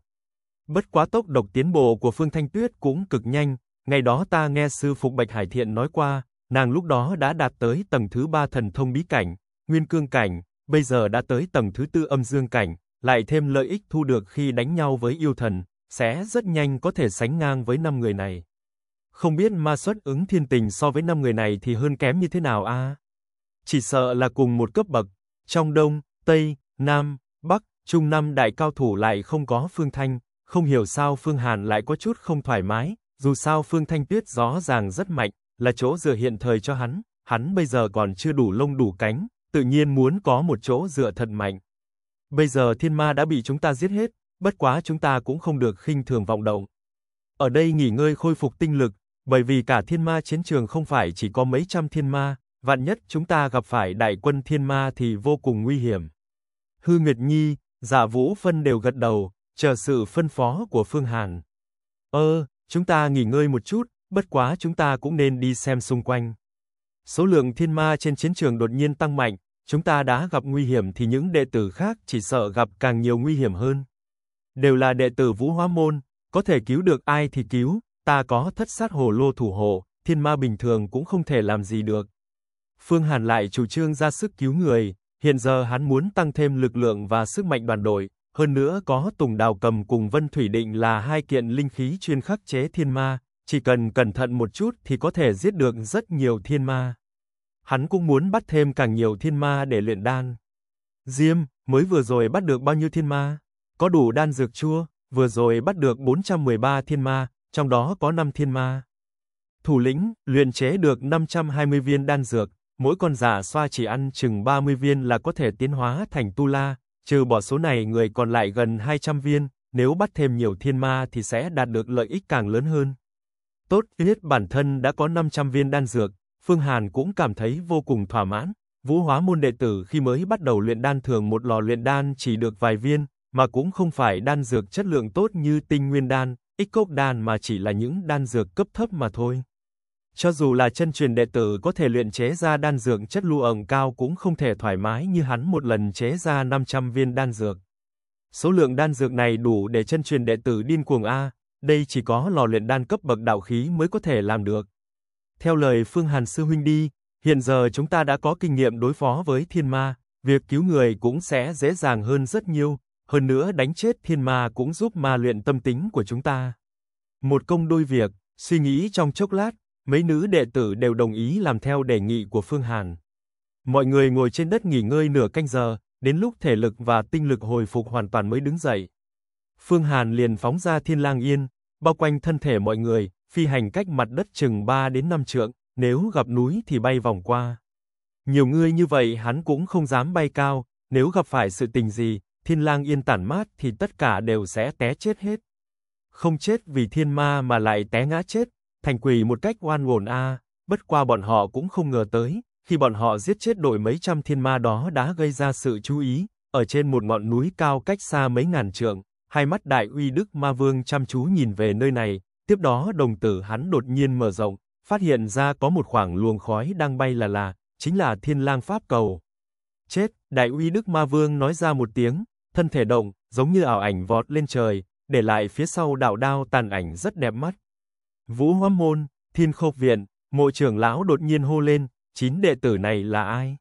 Bất quá tốc độc tiến bộ của Phương Thanh Tuyết cũng cực nhanh, ngày đó ta nghe sư phụ Bạch Hải Thiện nói qua, nàng lúc đó đã đạt tới tầng thứ ba thần thông bí cảnh, nguyên cương cảnh, bây giờ đã tới tầng thứ tư âm dương cảnh, lại thêm lợi ích thu được khi đánh nhau với yêu thần, sẽ rất nhanh có thể sánh ngang với năm người này. Không biết ma xuất ứng thiên tình so với năm người này thì hơn kém như thế nào a? Chỉ sợ là cùng một cấp bậc, trong đông, tây, nam, bắc, trung năm đại cao thủ lại không có Phương Thanh, không hiểu sao Phương Hàn lại có chút không thoải mái, dù sao Phương Thanh Tuyết rõ ràng rất mạnh, là chỗ dựa hiện thời cho hắn, hắn bây giờ còn chưa đủ lông đủ cánh, tự nhiên muốn có một chỗ dựa thật mạnh. Bây giờ thiên ma đã bị chúng ta giết hết, bất quá chúng ta cũng không được khinh thường vọng động. Ở đây nghỉ ngơi khôi phục tinh lực, bởi vì cả thiên ma chiến trường không phải chỉ có mấy trăm thiên ma, vạn nhất chúng ta gặp phải đại quân thiên ma thì vô cùng nguy hiểm. Hư Nguyệt Nhi, Dạ Vũ Phân đều gật đầu, chờ sự phân phó của Phương Hàn. Ơ, chúng ta nghỉ ngơi một chút, bất quá chúng ta cũng nên đi xem xung quanh. Số lượng thiên ma trên chiến trường đột nhiên tăng mạnh, chúng ta đã gặp nguy hiểm thì những đệ tử khác chỉ sợ gặp càng nhiều nguy hiểm hơn. Đều là đệ tử Vũ Hóa Môn, có thể cứu được ai thì cứu, Ta có thất sát hồ lô thủ hộ, thiên ma bình thường cũng không thể làm gì được. Phương Hàn lại chủ trương ra sức cứu người, hiện giờ hắn muốn tăng thêm lực lượng và sức mạnh đoàn đội, hơn nữa có Tùng Đào Cầm cùng Vân Thủy Định là hai kiện linh khí chuyên khắc chế thiên ma, chỉ cần cẩn thận một chút thì có thể giết được rất nhiều thiên ma. Hắn cũng muốn bắt thêm càng nhiều thiên ma để luyện đan. Diêm, mới vừa rồi bắt được bao nhiêu thiên ma? Có đủ đan dược chua, vừa rồi bắt được 413 thiên ma, trong đó có 5 thiên ma. Thủ lĩnh luyện chế được 520 viên đan dược, mỗi con giả xoa chỉ ăn chừng 30 viên là có thể tiến hóa thành tu la, trừ bỏ số này người còn lại gần 200 viên, nếu bắt thêm nhiều thiên ma thì sẽ đạt được lợi ích càng lớn hơn. Tốt biết bản thân đã có 500 viên đan dược, Phương Hàn cũng cảm thấy vô cùng thỏa mãn. Vũ hóa môn đệ tử khi mới bắt đầu luyện đan thường một lò luyện đan chỉ được vài viên, mà cũng không phải đan dược chất lượng tốt như tinh nguyên đan, Xcop đan mà chỉ là những đan dược cấp thấp mà thôi. Cho dù là chân truyền đệ tử có thể luyện chế ra đan dược chất lưu ẩn cao cũng không thể thoải mái như hắn một lần chế ra 500 viên đan dược. Số lượng đan dược này đủ để chân truyền đệ tử điên cuồng a, đây chỉ có lò luyện đan cấp bậc đạo khí mới có thể làm được. Theo lời Phương Hàn sư huynh đi, hiện giờ chúng ta đã có kinh nghiệm đối phó với thiên ma, việc cứu người cũng sẽ dễ dàng hơn rất nhiều, hơn nữa đánh chết thiên ma cũng giúp ma luyện tâm tính của chúng ta. Một công đôi việc, suy nghĩ trong chốc lát, mấy nữ đệ tử đều đồng ý làm theo đề nghị của Phương Hàn. Mọi người ngồi trên đất nghỉ ngơi nửa canh giờ, đến lúc thể lực và tinh lực hồi phục hoàn toàn mới đứng dậy. Phương Hàn liền phóng ra Thiên Lang Yên, bao quanh thân thể mọi người, phi hành cách mặt đất chừng 3 đến 5 trượng, nếu gặp núi thì bay vòng qua. Nhiều người như vậy hắn cũng không dám bay cao, nếu gặp phải sự tình gì, thiên lang yên tản mát thì tất cả đều sẽ té chết hết. Không chết vì thiên ma mà lại té ngã chết, thành quỷ một cách oan uổng a, bất qua bọn họ cũng không ngờ tới, khi bọn họ giết chết đội mấy trăm thiên ma đó đã gây ra sự chú ý, ở trên một ngọn núi cao cách xa mấy ngàn trượng, hai mắt đại uy đức ma vương chăm chú nhìn về nơi này, tiếp đó đồng tử hắn đột nhiên mở rộng, phát hiện ra có một khoảng luồng khói đang bay là là, chính là thiên lang pháp cầu. Chết, đại uy đức ma vương nói ra một tiếng, thân thể động, giống như ảo ảnh vọt lên trời, để lại phía sau đạo đao tàn ảnh rất đẹp mắt. Vũ hóa Môn, Thiên Khốc Viện, mộ trưởng lão đột nhiên hô lên, chín đệ tử này là ai?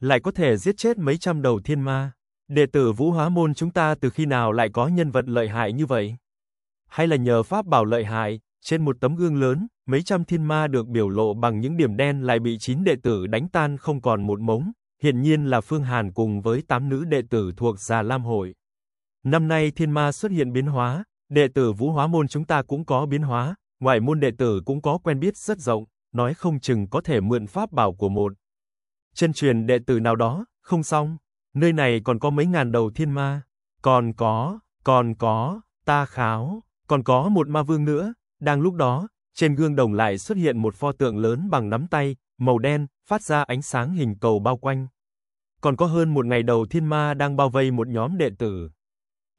Lại có thể giết chết mấy trăm đầu thiên ma? Đệ tử Vũ Hóa Môn chúng ta từ khi nào lại có nhân vật lợi hại như vậy? Hay là nhờ pháp bảo lợi hại, trên một tấm gương lớn, mấy trăm thiên ma được biểu lộ bằng những điểm đen lại bị chín đệ tử đánh tan không còn một mống, hiển nhiên là Phương Hàn cùng với tám nữ đệ tử thuộc Già Lam hội. Năm nay thiên ma xuất hiện biến hóa, đệ tử Vũ Hóa môn chúng ta cũng có biến hóa, ngoại môn đệ tử cũng có quen biết rất rộng, nói không chừng có thể mượn pháp bảo của một chân truyền đệ tử nào đó, không xong, nơi này còn có mấy ngàn đầu thiên ma, còn có, còn có, ta kháo, còn có một ma vương nữa, đang lúc đó, trên gương đồng lại xuất hiện một pho tượng lớn bằng nắm tay, màu đen, phát ra ánh sáng hình cầu bao quanh. Còn có hơn một ngày đầu thiên ma đang bao vây một nhóm đệ tử.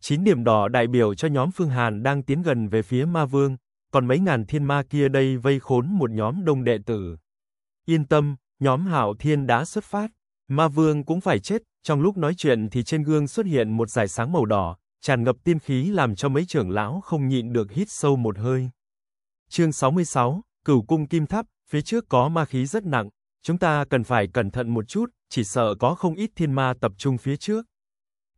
Chín điểm đỏ đại biểu cho nhóm Phương Hàn đang tiến gần về phía ma vương, còn mấy ngàn thiên ma kia đây vây khốn một nhóm đông đệ tử. Yên tâm, nhóm Hạo Thiên đã xuất phát, ma vương cũng phải chết, trong lúc nói chuyện thì trên gương xuất hiện một dải sáng màu đỏ, tràn ngập tiên khí làm cho mấy trưởng lão không nhịn được hít sâu một hơi. Chương 66, Cửu cung kim tháp, phía trước có ma khí rất nặng, chúng ta cần phải cẩn thận một chút, chỉ sợ có không ít thiên ma tập trung phía trước.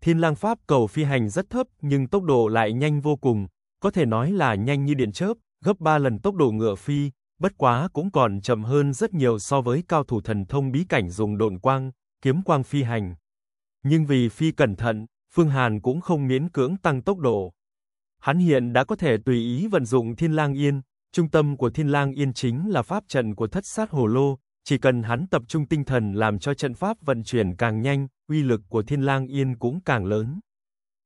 Thiên lang pháp cầu phi hành rất thấp nhưng tốc độ lại nhanh vô cùng, có thể nói là nhanh như điện chớp, gấp 3 lần tốc độ ngựa phi, bất quá cũng còn chậm hơn rất nhiều so với cao thủ thần thông bí cảnh dùng độn quang, kiếm quang phi hành. Nhưng vì phi cẩn thận, Phương Hàn cũng không miễn cưỡng tăng tốc độ. Hắn hiện đã có thể tùy ý vận dụng Thiên Lang Yên, Trung tâm của Thiên Lang Yên chính là pháp trận của thất sát hồ lô, chỉ cần hắn tập trung tinh thần làm cho trận pháp vận chuyển càng nhanh, uy lực của Thiên Lang Yên cũng càng lớn.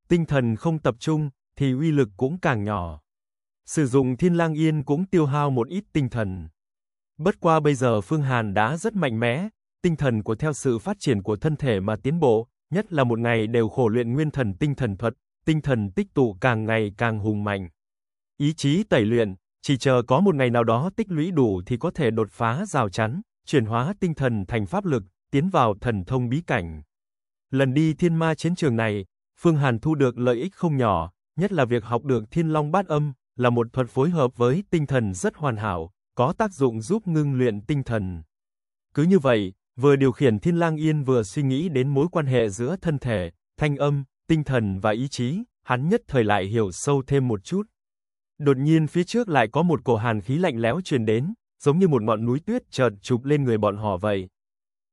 Tinh thần không tập trung, thì uy lực cũng càng nhỏ. Sử dụng Thiên Lang Yên cũng tiêu hao một ít tinh thần. Bất qua bây giờ Phương Hàn đã rất mạnh mẽ, tinh thần của theo sự phát triển của thân thể mà tiến bộ, nhất là một ngày đều khổ luyện nguyên thần tinh thần thuật, tinh thần tích tụ càng ngày càng hùng mạnh. Ý chí tẩy luyện, chỉ chờ có một ngày nào đó tích lũy đủ thì có thể đột phá rào chắn, chuyển hóa tinh thần thành pháp lực, tiến vào thần thông bí cảnh. Lần đi thiên ma chiến trường này, Phương Hàn thu được lợi ích không nhỏ, nhất là việc học được Thiên Long Bát Âm, là một thuật phối hợp với tinh thần rất hoàn hảo, có tác dụng giúp ngưng luyện tinh thần. Cứ như vậy, vừa điều khiển Thiên Lang Yên vừa suy nghĩ đến mối quan hệ giữa thân thể, thanh âm, tinh thần và ý chí, hắn nhất thời lại hiểu sâu thêm một chút. Đột nhiên phía trước lại có một cổ hàn khí lạnh lẽo truyền đến, giống như một ngọn núi tuyết chợt chụp lên người bọn họ vậy.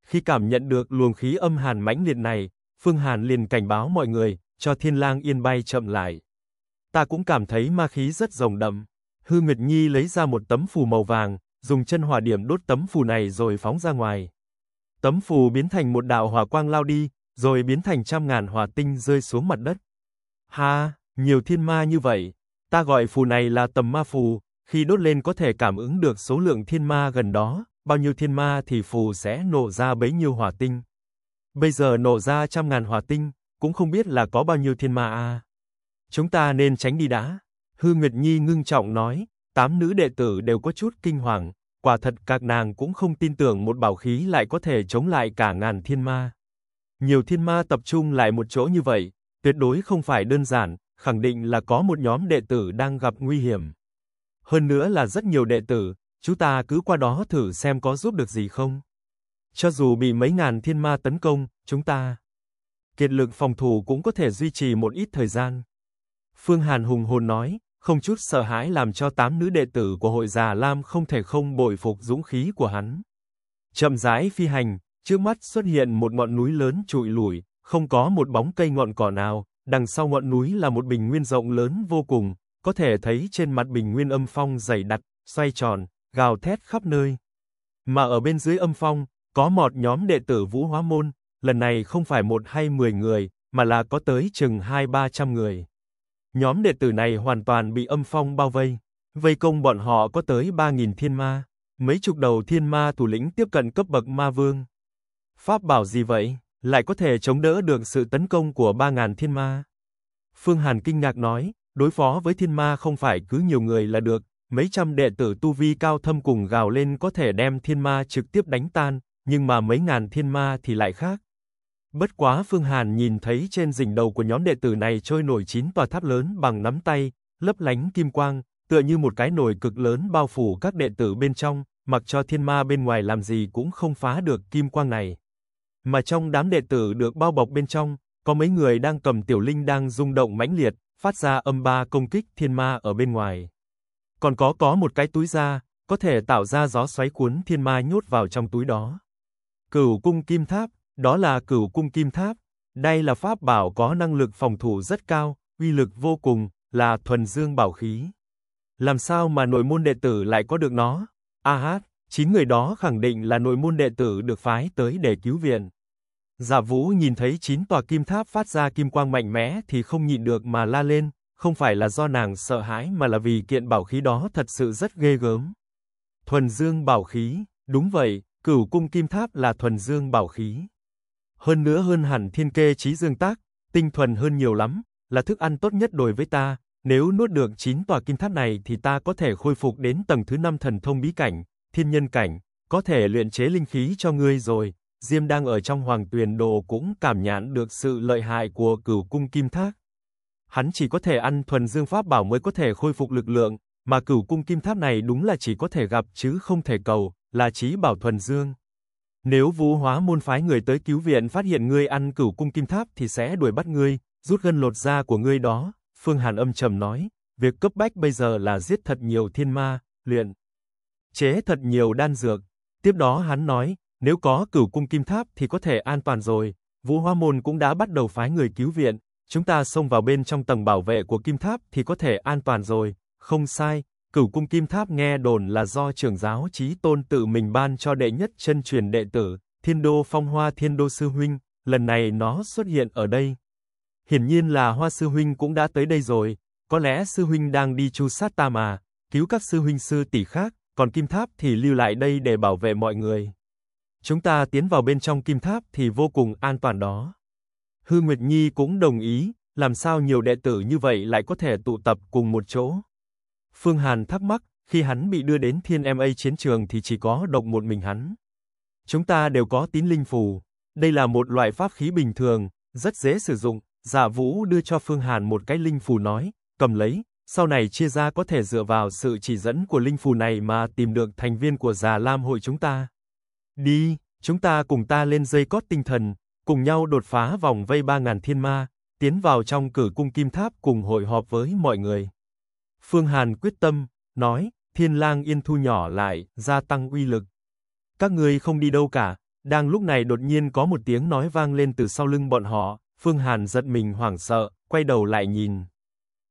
Khi cảm nhận được luồng khí âm hàn mãnh liệt này, Phương Hàn liền cảnh báo mọi người, cho Thiên Lang Yên bay chậm lại. Ta cũng cảm thấy ma khí rất rồng đậm. Hư Nguyệt Nhi lấy ra một tấm phù màu vàng, dùng chân hỏa điểm đốt tấm phù này rồi phóng ra ngoài. Tấm phù biến thành một đạo hỏa quang lao đi, rồi biến thành trăm ngàn hỏa tinh rơi xuống mặt đất. Ha, nhiều thiên ma như vậy, Ta gọi phù này là tầm ma phù, khi đốt lên có thể cảm ứng được số lượng thiên ma gần đó, bao nhiêu thiên ma thì phù sẽ nổ ra bấy nhiêu hỏa tinh. Bây giờ nổ ra trăm ngàn hỏa tinh, cũng không biết là có bao nhiêu thiên ma a. À. Chúng ta nên tránh đi đã. Hư Nguyệt Nhi ngưng trọng nói, tám nữ đệ tử đều có chút kinh hoàng, quả thật các nàng cũng không tin tưởng một bảo khí lại có thể chống lại cả ngàn thiên ma. Nhiều thiên ma tập trung lại một chỗ như vậy, tuyệt đối không phải đơn giản, khẳng định là có một nhóm đệ tử đang gặp nguy hiểm. Hơn nữa là rất nhiều đệ tử, chúng ta cứ qua đó thử xem có giúp được gì không. Cho dù bị mấy ngàn thiên ma tấn công, chúng ta kiệt lực phòng thủ cũng có thể duy trì một ít thời gian. Phương Hàn hùng hồn nói, không chút sợ hãi làm cho tám nữ đệ tử của hội già Lam không thể không bội phục dũng khí của hắn. Chậm rãi phi hành, trước mắt xuất hiện một ngọn núi lớn trụi lủi, không có một bóng cây ngọn cỏ nào, Đằng sau ngọn núi là một bình nguyên rộng lớn vô cùng, có thể thấy trên mặt bình nguyên âm phong dày đặc, xoay tròn, gào thét khắp nơi. Mà ở bên dưới âm phong, có một nhóm đệ tử Vũ Hóa Môn, lần này không phải một hay mười người, mà là có tới chừng hai ba trăm người. Nhóm đệ tử này hoàn toàn bị âm phong bao vây, vây công bọn họ có tới ba nghìn thiên ma, mấy chục đầu thiên ma thủ lĩnh tiếp cận cấp bậc ma vương. Pháp bảo gì vậy? lại có thể chống đỡ được sự tấn công của 3000 thiên ma. Phương Hàn kinh ngạc nói, đối phó với thiên ma không phải cứ nhiều người là được, mấy trăm đệ tử tu vi cao thâm cùng gào lên có thể đem thiên ma trực tiếp đánh tan, nhưng mà mấy ngàn thiên ma thì lại khác. Bất quá Phương Hàn nhìn thấy trên đỉnh đầu của nhóm đệ tử này trôi nổi chín tòa tháp lớn bằng nắm tay, lấp lánh kim quang, tựa như một cái nồi cực lớn bao phủ các đệ tử bên trong, mặc cho thiên ma bên ngoài làm gì cũng không phá được kim quang này mà trong đám đệ tử được bao bọc bên trong, có mấy người đang cầm tiểu linh đang rung động mãnh liệt, phát ra âm ba công kích thiên ma ở bên ngoài. Còn có có một cái túi da, có thể tạo ra gió xoáy cuốn thiên ma nhốt vào trong túi đó. Cửu cung kim tháp, đó là cửu cung kim tháp, đây là pháp bảo có năng lực phòng thủ rất cao, uy lực vô cùng, là thuần dương bảo khí. Làm sao mà nội môn đệ tử lại có được nó? A hát, chín người đó khẳng định là nội môn đệ tử được phái tới để cứu viện. Giả dạ Vũ nhìn thấy chín tòa kim tháp phát ra kim quang mạnh mẽ thì không nhịn được mà la lên, không phải là do nàng sợ hãi mà là vì kiện bảo khí đó thật sự rất ghê gớm. Thuần dương bảo khí, đúng vậy, cửu cung kim tháp là thuần dương bảo khí. Hơn nữa hơn hẳn thiên kê trí dương tác, tinh thuần hơn nhiều lắm, là thức ăn tốt nhất đối với ta, nếu nuốt được chín tòa kim tháp này thì ta có thể khôi phục đến tầng thứ năm thần thông bí cảnh, thiên nhân cảnh, có thể luyện chế linh khí cho ngươi rồi, Diêm đang ở trong hoàng tuyền đồ cũng cảm nhận được sự lợi hại của cửu cung kim thác. Hắn chỉ có thể ăn thuần dương pháp bảo mới có thể khôi phục lực lượng, mà cửu cung kim tháp này đúng là chỉ có thể gặp chứ không thể cầu, là trí bảo thuần dương. Nếu vũ hóa môn phái người tới cứu viện phát hiện ngươi ăn cửu cung kim tháp thì sẽ đuổi bắt ngươi, rút gân lột da của ngươi đó, Phương Hàn âm trầm nói, việc cấp bách bây giờ là giết thật nhiều thiên ma, luyện, chế thật nhiều đan dược. Tiếp đó hắn nói, nếu có cửu cung kim tháp thì có thể an toàn rồi, Vũ Hoa Môn cũng đã bắt đầu phái người cứu viện, chúng ta xông vào bên trong tầng bảo vệ của kim tháp thì có thể an toàn rồi, không sai, cửu cung kim tháp nghe đồn là do trưởng giáo trí tôn tự mình ban cho đệ nhất chân truyền đệ tử, thiên đô phong hoa thiên đô sư huynh, lần này nó xuất hiện ở đây. Hiển nhiên là hoa sư huynh cũng đã tới đây rồi, có lẽ sư huynh đang đi chu sát ta mà, cứu các sư huynh sư tỷ khác, còn kim tháp thì lưu lại đây để bảo vệ mọi người. Chúng ta tiến vào bên trong kim tháp thì vô cùng an toàn đó. Hư Nguyệt Nhi cũng đồng ý, làm sao nhiều đệ tử như vậy lại có thể tụ tập cùng một chỗ? Phương Hàn thắc mắc, khi hắn bị đưa đến Thiên MA chiến trường thì chỉ có độc một mình hắn. Chúng ta đều có tín linh phù, đây là một loại pháp khí bình thường, rất dễ sử dụng. Giả dạ Vũ đưa cho Phương Hàn một cái linh phù nói, cầm lấy, sau này chia ra có thể dựa vào sự chỉ dẫn của linh phù này mà tìm được thành viên của Già dạ Lam hội chúng ta. Đi, chúng ta cùng ta lên dây cót tinh thần, cùng nhau đột phá vòng vây 3000 thiên ma, tiến vào trong cử cung kim tháp cùng hội họp với mọi người. Phương Hàn quyết tâm, nói, Thiên Lang Yên thu nhỏ lại, gia tăng uy lực. Các ngươi không đi đâu cả, đang lúc này đột nhiên có một tiếng nói vang lên từ sau lưng bọn họ, Phương Hàn giật mình hoảng sợ, quay đầu lại nhìn.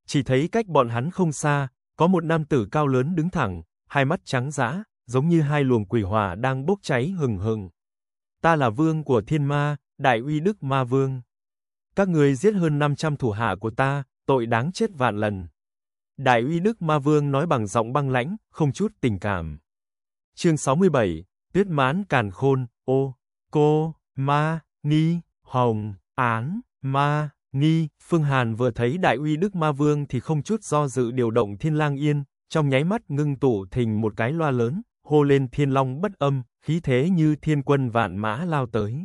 Chỉ thấy cách bọn hắn không xa, có một nam tử cao lớn đứng thẳng, hai mắt trắng dã, giống như hai luồng quỷ hỏa đang bốc cháy hừng hừng. Ta là vương của thiên ma, đại uy đức ma vương. Các người giết hơn 500 thủ hạ của ta, tội đáng chết vạn lần. Đại uy đức ma vương nói bằng giọng băng lãnh, không chút tình cảm. Chương 67, Tuyết mán càn khôn, ô, cô, ma, ni, hồng, án, ma, ni. Phương Hàn vừa thấy đại uy đức ma vương thì không chút do dự điều động thiên lang yên, trong nháy mắt ngưng tụ thành một cái loa lớn, hô lên thiên long bất âm, khí thế như thiên quân vạn mã lao tới.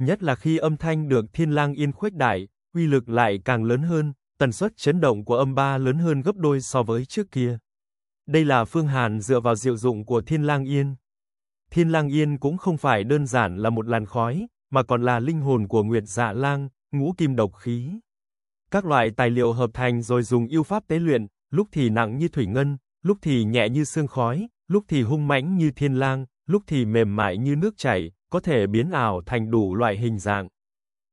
Nhất là khi âm thanh được thiên lang yên khuếch đại, quy lực lại càng lớn hơn, tần suất chấn động của âm ba lớn hơn gấp đôi so với trước kia. Đây là Phương Hàn dựa vào diệu dụng của Thiên Lang Yên. Thiên Lang Yên cũng không phải đơn giản là một làn khói, mà còn là linh hồn của Nguyệt Dạ Lang, ngũ kim độc khí. Các loại tài liệu hợp thành rồi dùng yêu pháp tế luyện, lúc thì nặng như thủy ngân, lúc thì nhẹ như sương khói, lúc thì hung mãnh như thiên lang, lúc thì mềm mại như nước chảy, có thể biến ảo thành đủ loại hình dạng.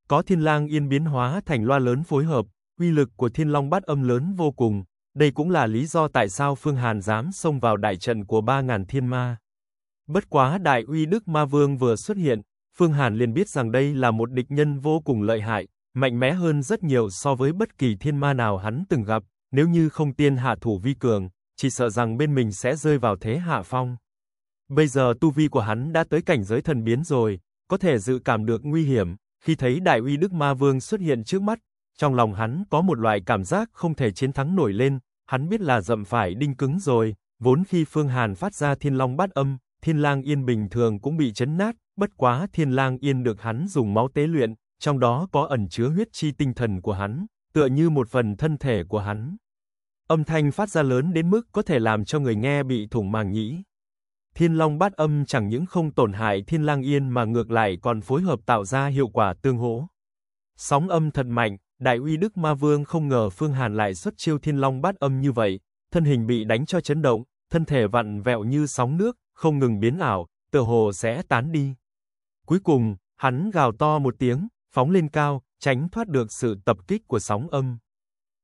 Có thiên lang yên biến hóa thành loa lớn phối hợp, uy lực của thiên long bát âm lớn vô cùng, đây cũng là lý do tại sao Phương Hàn dám xông vào đại trận của ba ngàn thiên ma. Bất quá đại uy đức ma vương vừa xuất hiện, Phương Hàn liền biết rằng đây là một địch nhân vô cùng lợi hại, mạnh mẽ hơn rất nhiều so với bất kỳ thiên ma nào hắn từng gặp, nếu như không tiên hạ thủ vi cường, chỉ sợ rằng bên mình sẽ rơi vào thế hạ phong. Bây giờ tu vi của hắn đã tới cảnh giới thần biến rồi, có thể dự cảm được nguy hiểm, khi thấy đại uy đức ma vương xuất hiện trước mắt, trong lòng hắn có một loại cảm giác không thể chiến thắng nổi lên, hắn biết là dậm phải đinh cứng rồi, vốn khi Phương Hàn phát ra thiên long bát âm, thiên lang yên bình thường cũng bị chấn nát, bất quá thiên lang yên được hắn dùng máu tế luyện, trong đó có ẩn chứa huyết chi tinh thần của hắn, tựa như một phần thân thể của hắn. Âm thanh phát ra lớn đến mức có thể làm cho người nghe bị thủng màng nhĩ. Thiên Long bát âm chẳng những không tổn hại Thiên Lang Yên mà ngược lại còn phối hợp tạo ra hiệu quả tương hỗ. Sóng âm thật mạnh, Đại uy Đức Ma Vương không ngờ Phương Hàn lại xuất chiêu Thiên Long bát âm như vậy, thân hình bị đánh cho chấn động, thân thể vặn vẹo như sóng nước, không ngừng biến ảo, tựa hồ sẽ tán đi. Cuối cùng, hắn gào to một tiếng, phóng lên cao, tránh thoát được sự tập kích của sóng âm.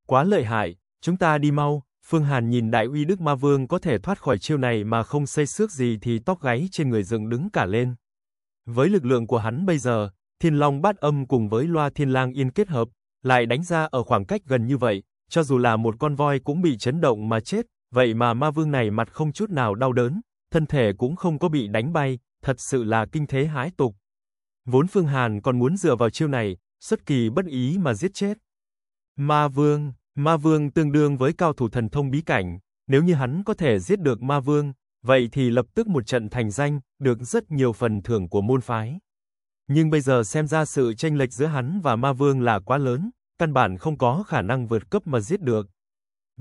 Quá lợi hại, Chúng ta đi mau, Phương Hàn nhìn đại uy Đức Ma Vương có thể thoát khỏi chiêu này mà không xây xước gì thì tóc gáy trên người dựng đứng cả lên. Với lực lượng của hắn bây giờ, Thiên Long bát âm cùng với loa Thiên Lang yên kết hợp, lại đánh ra ở khoảng cách gần như vậy, cho dù là một con voi cũng bị chấn động mà chết, vậy mà Ma Vương này mặt không chút nào đau đớn, thân thể cũng không có bị đánh bay, thật sự là kinh thế hái tục. Vốn Phương Hàn còn muốn dựa vào chiêu này, xuất kỳ bất ý mà giết chết. Ma Vương Ma Vương tương đương với cao thủ thần thông bí cảnh, nếu như hắn có thể giết được Ma Vương, vậy thì lập tức một trận thành danh, được rất nhiều phần thưởng của môn phái. Nhưng bây giờ xem ra sự tranh lệch giữa hắn và Ma Vương là quá lớn, căn bản không có khả năng vượt cấp mà giết được.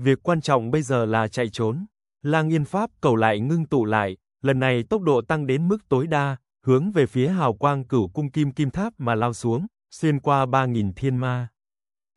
Việc quan trọng bây giờ là chạy trốn. Lang Yên Pháp cầu lại ngưng tụ lại, lần này tốc độ tăng đến mức tối đa, hướng về phía hào quang cửu cung kim kim tháp mà lao xuống, xuyên qua 3.000 thiên ma.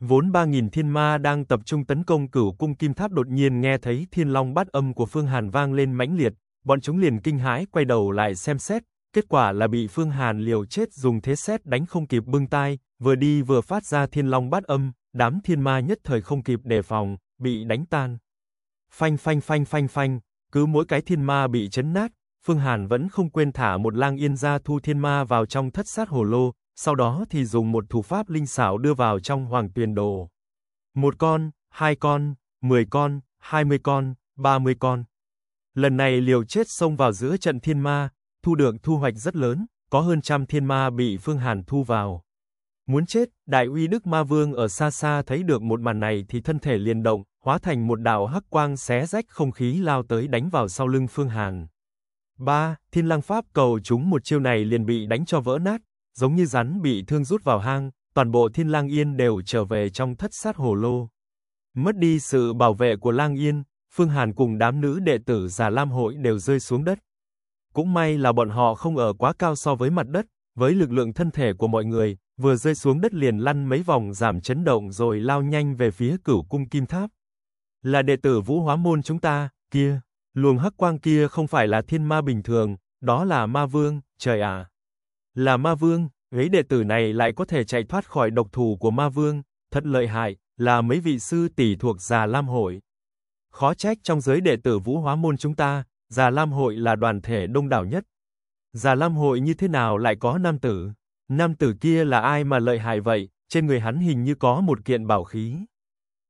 Vốn 3.000 thiên ma đang tập trung tấn công cửu cung kim tháp đột nhiên nghe thấy thiên long bát âm của Phương Hàn vang lên mãnh liệt, bọn chúng liền kinh hãi quay đầu lại xem xét, kết quả là bị Phương Hàn liều chết dùng thế xét đánh không kịp bưng tai, vừa đi vừa phát ra thiên long bát âm, đám thiên ma nhất thời không kịp đề phòng, bị đánh tan. Phanh phanh phanh phanh phanh, cứ mỗi cái thiên ma bị chấn nát, Phương Hàn vẫn không quên thả một lang yên ra thu thiên ma vào trong thất sát hồ lô, sau đó thì dùng một thủ pháp linh xảo đưa vào trong hoàng tuyền đồ. Một con, hai con, mười con, hai mươi con, ba mươi con. Lần này liều chết xông vào giữa trận thiên ma, thu được thu hoạch rất lớn, có hơn trăm thiên ma bị Phương Hàn thu vào. Muốn chết, đại uy đức ma vương ở xa xa thấy được một màn này thì thân thể liền động, hóa thành một đạo hắc quang xé rách không khí lao tới đánh vào sau lưng Phương Hàn. 3. Thiên lang pháp cầu chúng một chiêu này liền bị đánh cho vỡ nát, giống như rắn bị thương rút vào hang, toàn bộ Thiên Lang Yên đều trở về trong thất sát hồ lô. Mất đi sự bảo vệ của Lang Yên, Phương Hàn cùng đám nữ đệ tử Già Lam hội đều rơi xuống đất. Cũng may là bọn họ không ở quá cao so với mặt đất, với lực lượng thân thể của mọi người, vừa rơi xuống đất liền lăn mấy vòng giảm chấn động rồi lao nhanh về phía Cửu cung Kim Tháp. Là đệ tử Vũ Hóa môn chúng ta, kia, luồng hắc quang kia không phải là thiên ma bình thường, đó là ma vương, trời ạ là ma vương, ấy đệ tử này lại có thể chạy thoát khỏi độc thủ của ma vương, thật lợi hại, là mấy vị sư tỷ thuộc Già Lam hội. Khó trách trong giới đệ tử Vũ Hóa môn chúng ta, Già Lam hội là đoàn thể đông đảo nhất. Già Lam hội như thế nào lại có nam tử? Nam tử kia là ai mà lợi hại vậy, trên người hắn hình như có một kiện bảo khí.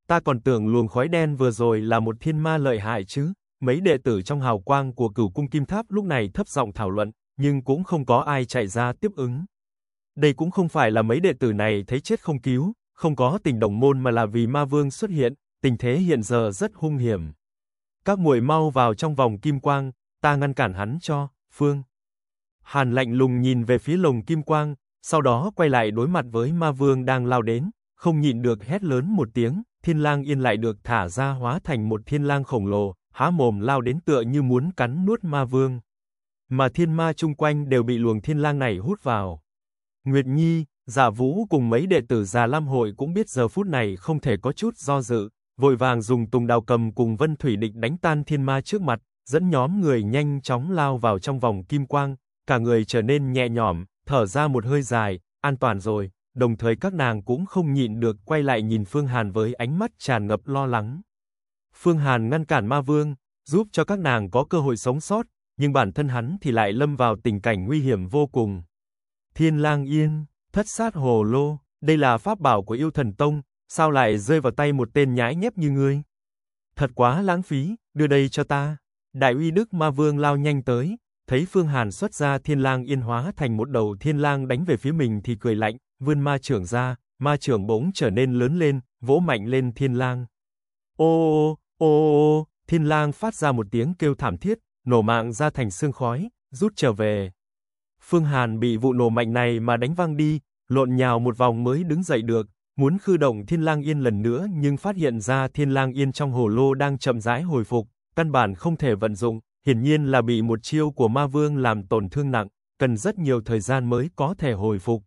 Ta còn tưởng luồng khói đen vừa rồi là một thiên ma lợi hại chứ. Mấy đệ tử trong hào quang của Cửu cung Kim Tháp lúc này thấp giọng thảo luận, nhưng cũng không có ai chạy ra tiếp ứng. Đây cũng không phải là mấy đệ tử này thấy chết không cứu, không có tình đồng môn mà là vì ma vương xuất hiện, tình thế hiện giờ rất hung hiểm. Các muội mau vào trong vòng kim quang, ta ngăn cản hắn cho, Phương. Hàn lạnh lùng nhìn về phía lồng kim quang, sau đó quay lại đối mặt với ma vương đang lao đến, không nhịn được hét lớn một tiếng, thiên lang yên lại được thả ra hóa thành một thiên lang khổng lồ, há mồm lao đến tựa như muốn cắn nuốt ma vương mà thiên ma chung quanh đều bị luồng thiên lang này hút vào. Nguyệt Nhi, giả dạ Vũ cùng mấy đệ tử già Lam hội cũng biết giờ phút này không thể có chút do dự, vội vàng dùng Tùng Đào Cầm cùng Vân Thủy định đánh tan thiên ma trước mặt, dẫn nhóm người nhanh chóng lao vào trong vòng kim quang, cả người trở nên nhẹ nhõm, thở ra một hơi dài, an toàn rồi, đồng thời các nàng cũng không nhịn được quay lại nhìn Phương Hàn với ánh mắt tràn ngập lo lắng. Phương Hàn ngăn cản Ma Vương, giúp cho các nàng có cơ hội sống sót, nhưng bản thân hắn thì lại lâm vào tình cảnh nguy hiểm vô cùng. Thiên Lang Yên, Thất Sát Hồ Lô, đây là pháp bảo của yêu thần tông, sao lại rơi vào tay một tên nhãi nhép như ngươi? Thật quá lãng phí, đưa đây cho ta. Đại uy Đức Ma Vương lao nhanh tới, thấy Phương Hàn xuất ra Thiên Lang Yên hóa thành một đầu thiên lang đánh về phía mình thì cười lạnh, vươn ma trưởng ra, ma trưởng bỗng trở nên lớn lên, vỗ mạnh lên Thiên Lang. Ô ô ô Thiên Lang phát ra một tiếng kêu thảm thiết, nổ mạng ra thành xương khói, rút trở về. Phương Hàn bị vụ nổ mạnh này mà đánh văng đi, lộn nhào một vòng mới đứng dậy được, muốn khư động Thiên Lang Yên lần nữa nhưng phát hiện ra Thiên Lang Yên trong hồ lô đang chậm rãi hồi phục, căn bản không thể vận dụng, hiển nhiên là bị một chiêu của Ma Vương làm tổn thương nặng, cần rất nhiều thời gian mới có thể hồi phục.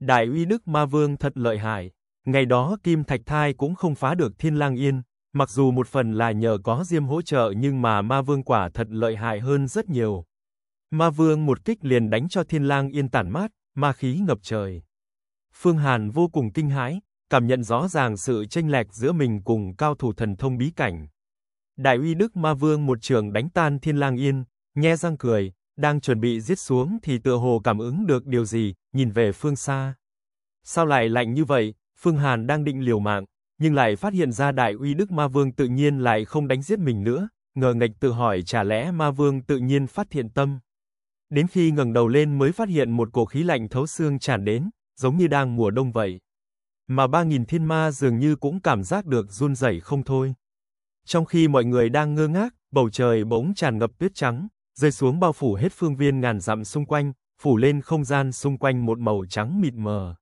Đại uy đức Ma Vương thật lợi hại, ngày đó Kim Thạch Thai cũng không phá được Thiên Lang Yên, Mặc dù một phần là nhờ có Diêm hỗ trợ nhưng mà Ma Vương quả thật lợi hại hơn rất nhiều. Ma Vương một kích liền đánh cho Thiên Lang Yên tản mát, ma khí ngập trời. Phương Hàn vô cùng kinh hãi, cảm nhận rõ ràng sự chênh lệch giữa mình cùng cao thủ thần thông bí cảnh. Đại uy đức Ma Vương một trường đánh tan Thiên Lang Yên, nhe răng cười, đang chuẩn bị giết xuống thì tựa hồ cảm ứng được điều gì, nhìn về phương xa. Sao lại lạnh như vậy, Phương Hàn đang định liều mạng, nhưng lại phát hiện ra đại uy đức ma vương tự nhiên lại không đánh giết mình nữa, ngờ nghịch tự hỏi chả lẽ ma vương tự nhiên phát thiện tâm. Đến khi ngẩng đầu lên mới phát hiện một cổ khí lạnh thấu xương tràn đến, giống như đang mùa đông vậy. Mà ba nghìn thiên ma dường như cũng cảm giác được run rẩy không thôi. Trong khi mọi người đang ngơ ngác, bầu trời bỗng tràn ngập tuyết trắng, rơi xuống bao phủ hết phương viên ngàn dặm xung quanh, phủ lên không gian xung quanh một màu trắng mịt mờ.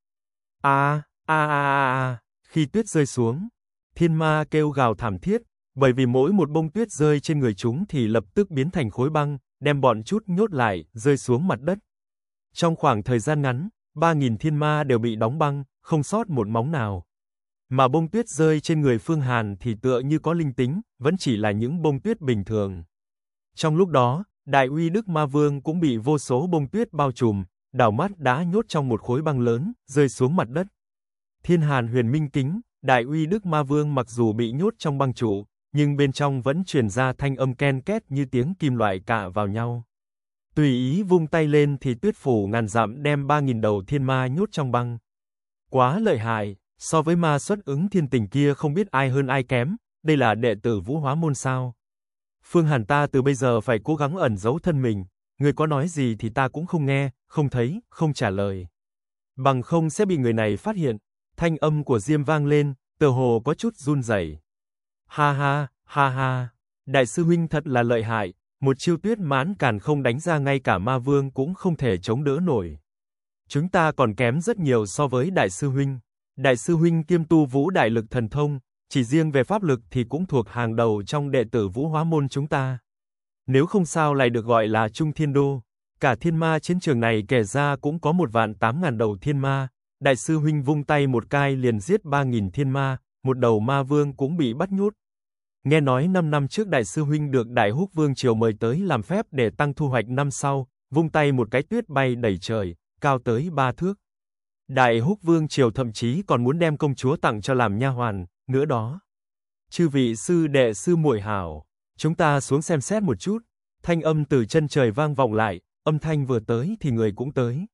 A a a a. Khi tuyết rơi xuống, thiên ma kêu gào thảm thiết, bởi vì mỗi một bông tuyết rơi trên người chúng thì lập tức biến thành khối băng, đem bọn chút nhốt lại, rơi xuống mặt đất. Trong khoảng thời gian ngắn, 3.000 thiên ma đều bị đóng băng, không sót một móng nào. Mà bông tuyết rơi trên người Phương Hàn thì tựa như có linh tính, vẫn chỉ là những bông tuyết bình thường. Trong lúc đó, Đại uy Đức Ma Vương cũng bị vô số bông tuyết bao trùm, đảo mắt đã nhốt trong một khối băng lớn, rơi xuống mặt đất. Thiên Hàn Huyền Minh Kính, Đại Uy Đức Ma Vương mặc dù bị nhốt trong băng trụ, nhưng bên trong vẫn truyền ra thanh âm ken két như tiếng kim loại cạ vào nhau. Tùy ý vung tay lên thì tuyết phủ ngàn dặm đem 3.000 đầu thiên ma nhốt trong băng. Quá lợi hại, so với ma xuất ứng thiên tình kia không biết ai hơn ai kém, đây là đệ tử vũ hóa môn sao. Phương Hàn ta từ bây giờ phải cố gắng ẩn giấu thân mình, người có nói gì thì ta cũng không nghe, không thấy, không trả lời. Bằng không sẽ bị người này phát hiện, thanh âm của Diêm vang lên, tờ hồ có chút run rẩy. Ha ha, ha ha, đại sư huynh thật là lợi hại, một chiêu tuyết mãn càn không đánh ra ngay cả ma vương cũng không thể chống đỡ nổi. Chúng ta còn kém rất nhiều so với đại sư huynh. Đại sư huynh kiêm tu vũ đại lực thần thông, chỉ riêng về pháp lực thì cũng thuộc hàng đầu trong đệ tử vũ hóa môn chúng ta. Nếu không sao lại được gọi là trung thiên đô. Cả thiên ma chiến trường này kể ra cũng có một vạn tám ngàn đầu thiên ma, Đại sư huynh vung tay một cái liền giết ba nghìn thiên ma, một đầu ma vương cũng bị bắt nhốt. Nghe nói năm năm trước đại sư huynh được Đại Húc Vương triều mời tới làm phép để tăng thu hoạch năm sau, vung tay một cái tuyết bay đầy trời, cao tới ba thước. Đại Húc Vương triều thậm chí còn muốn đem công chúa tặng cho làm nha hoàn, nữa đó. Chư vị sư đệ sư muội hảo, chúng ta xuống xem xét một chút. Thanh âm từ chân trời vang vọng lại, âm thanh vừa tới thì người cũng tới.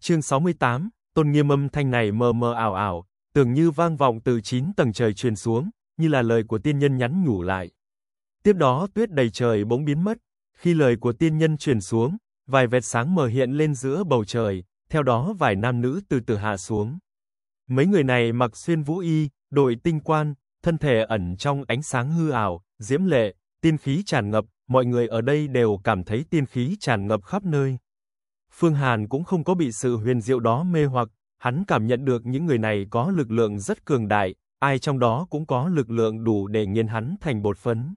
Chương 68, tôn nghiêm âm thanh này mờ mờ ảo ảo, tưởng như vang vọng từ chín tầng trời truyền xuống, như là lời của tiên nhân nhắn nhủ lại. Tiếp đó tuyết đầy trời bỗng biến mất, khi lời của tiên nhân truyền xuống, vài vệt sáng mờ hiện lên giữa bầu trời, theo đó vài nam nữ từ từ hạ xuống. Mấy người này mặc xuyên vũ y, đội tinh quan, thân thể ẩn trong ánh sáng hư ảo, diễm lệ, tiên khí tràn ngập, mọi người ở đây đều cảm thấy tiên khí tràn ngập khắp nơi. Phương Hàn cũng không có bị sự huyền diệu đó mê hoặc, hắn cảm nhận được những người này có lực lượng rất cường đại, ai trong đó cũng có lực lượng đủ để nghiền hắn thành bột phấn.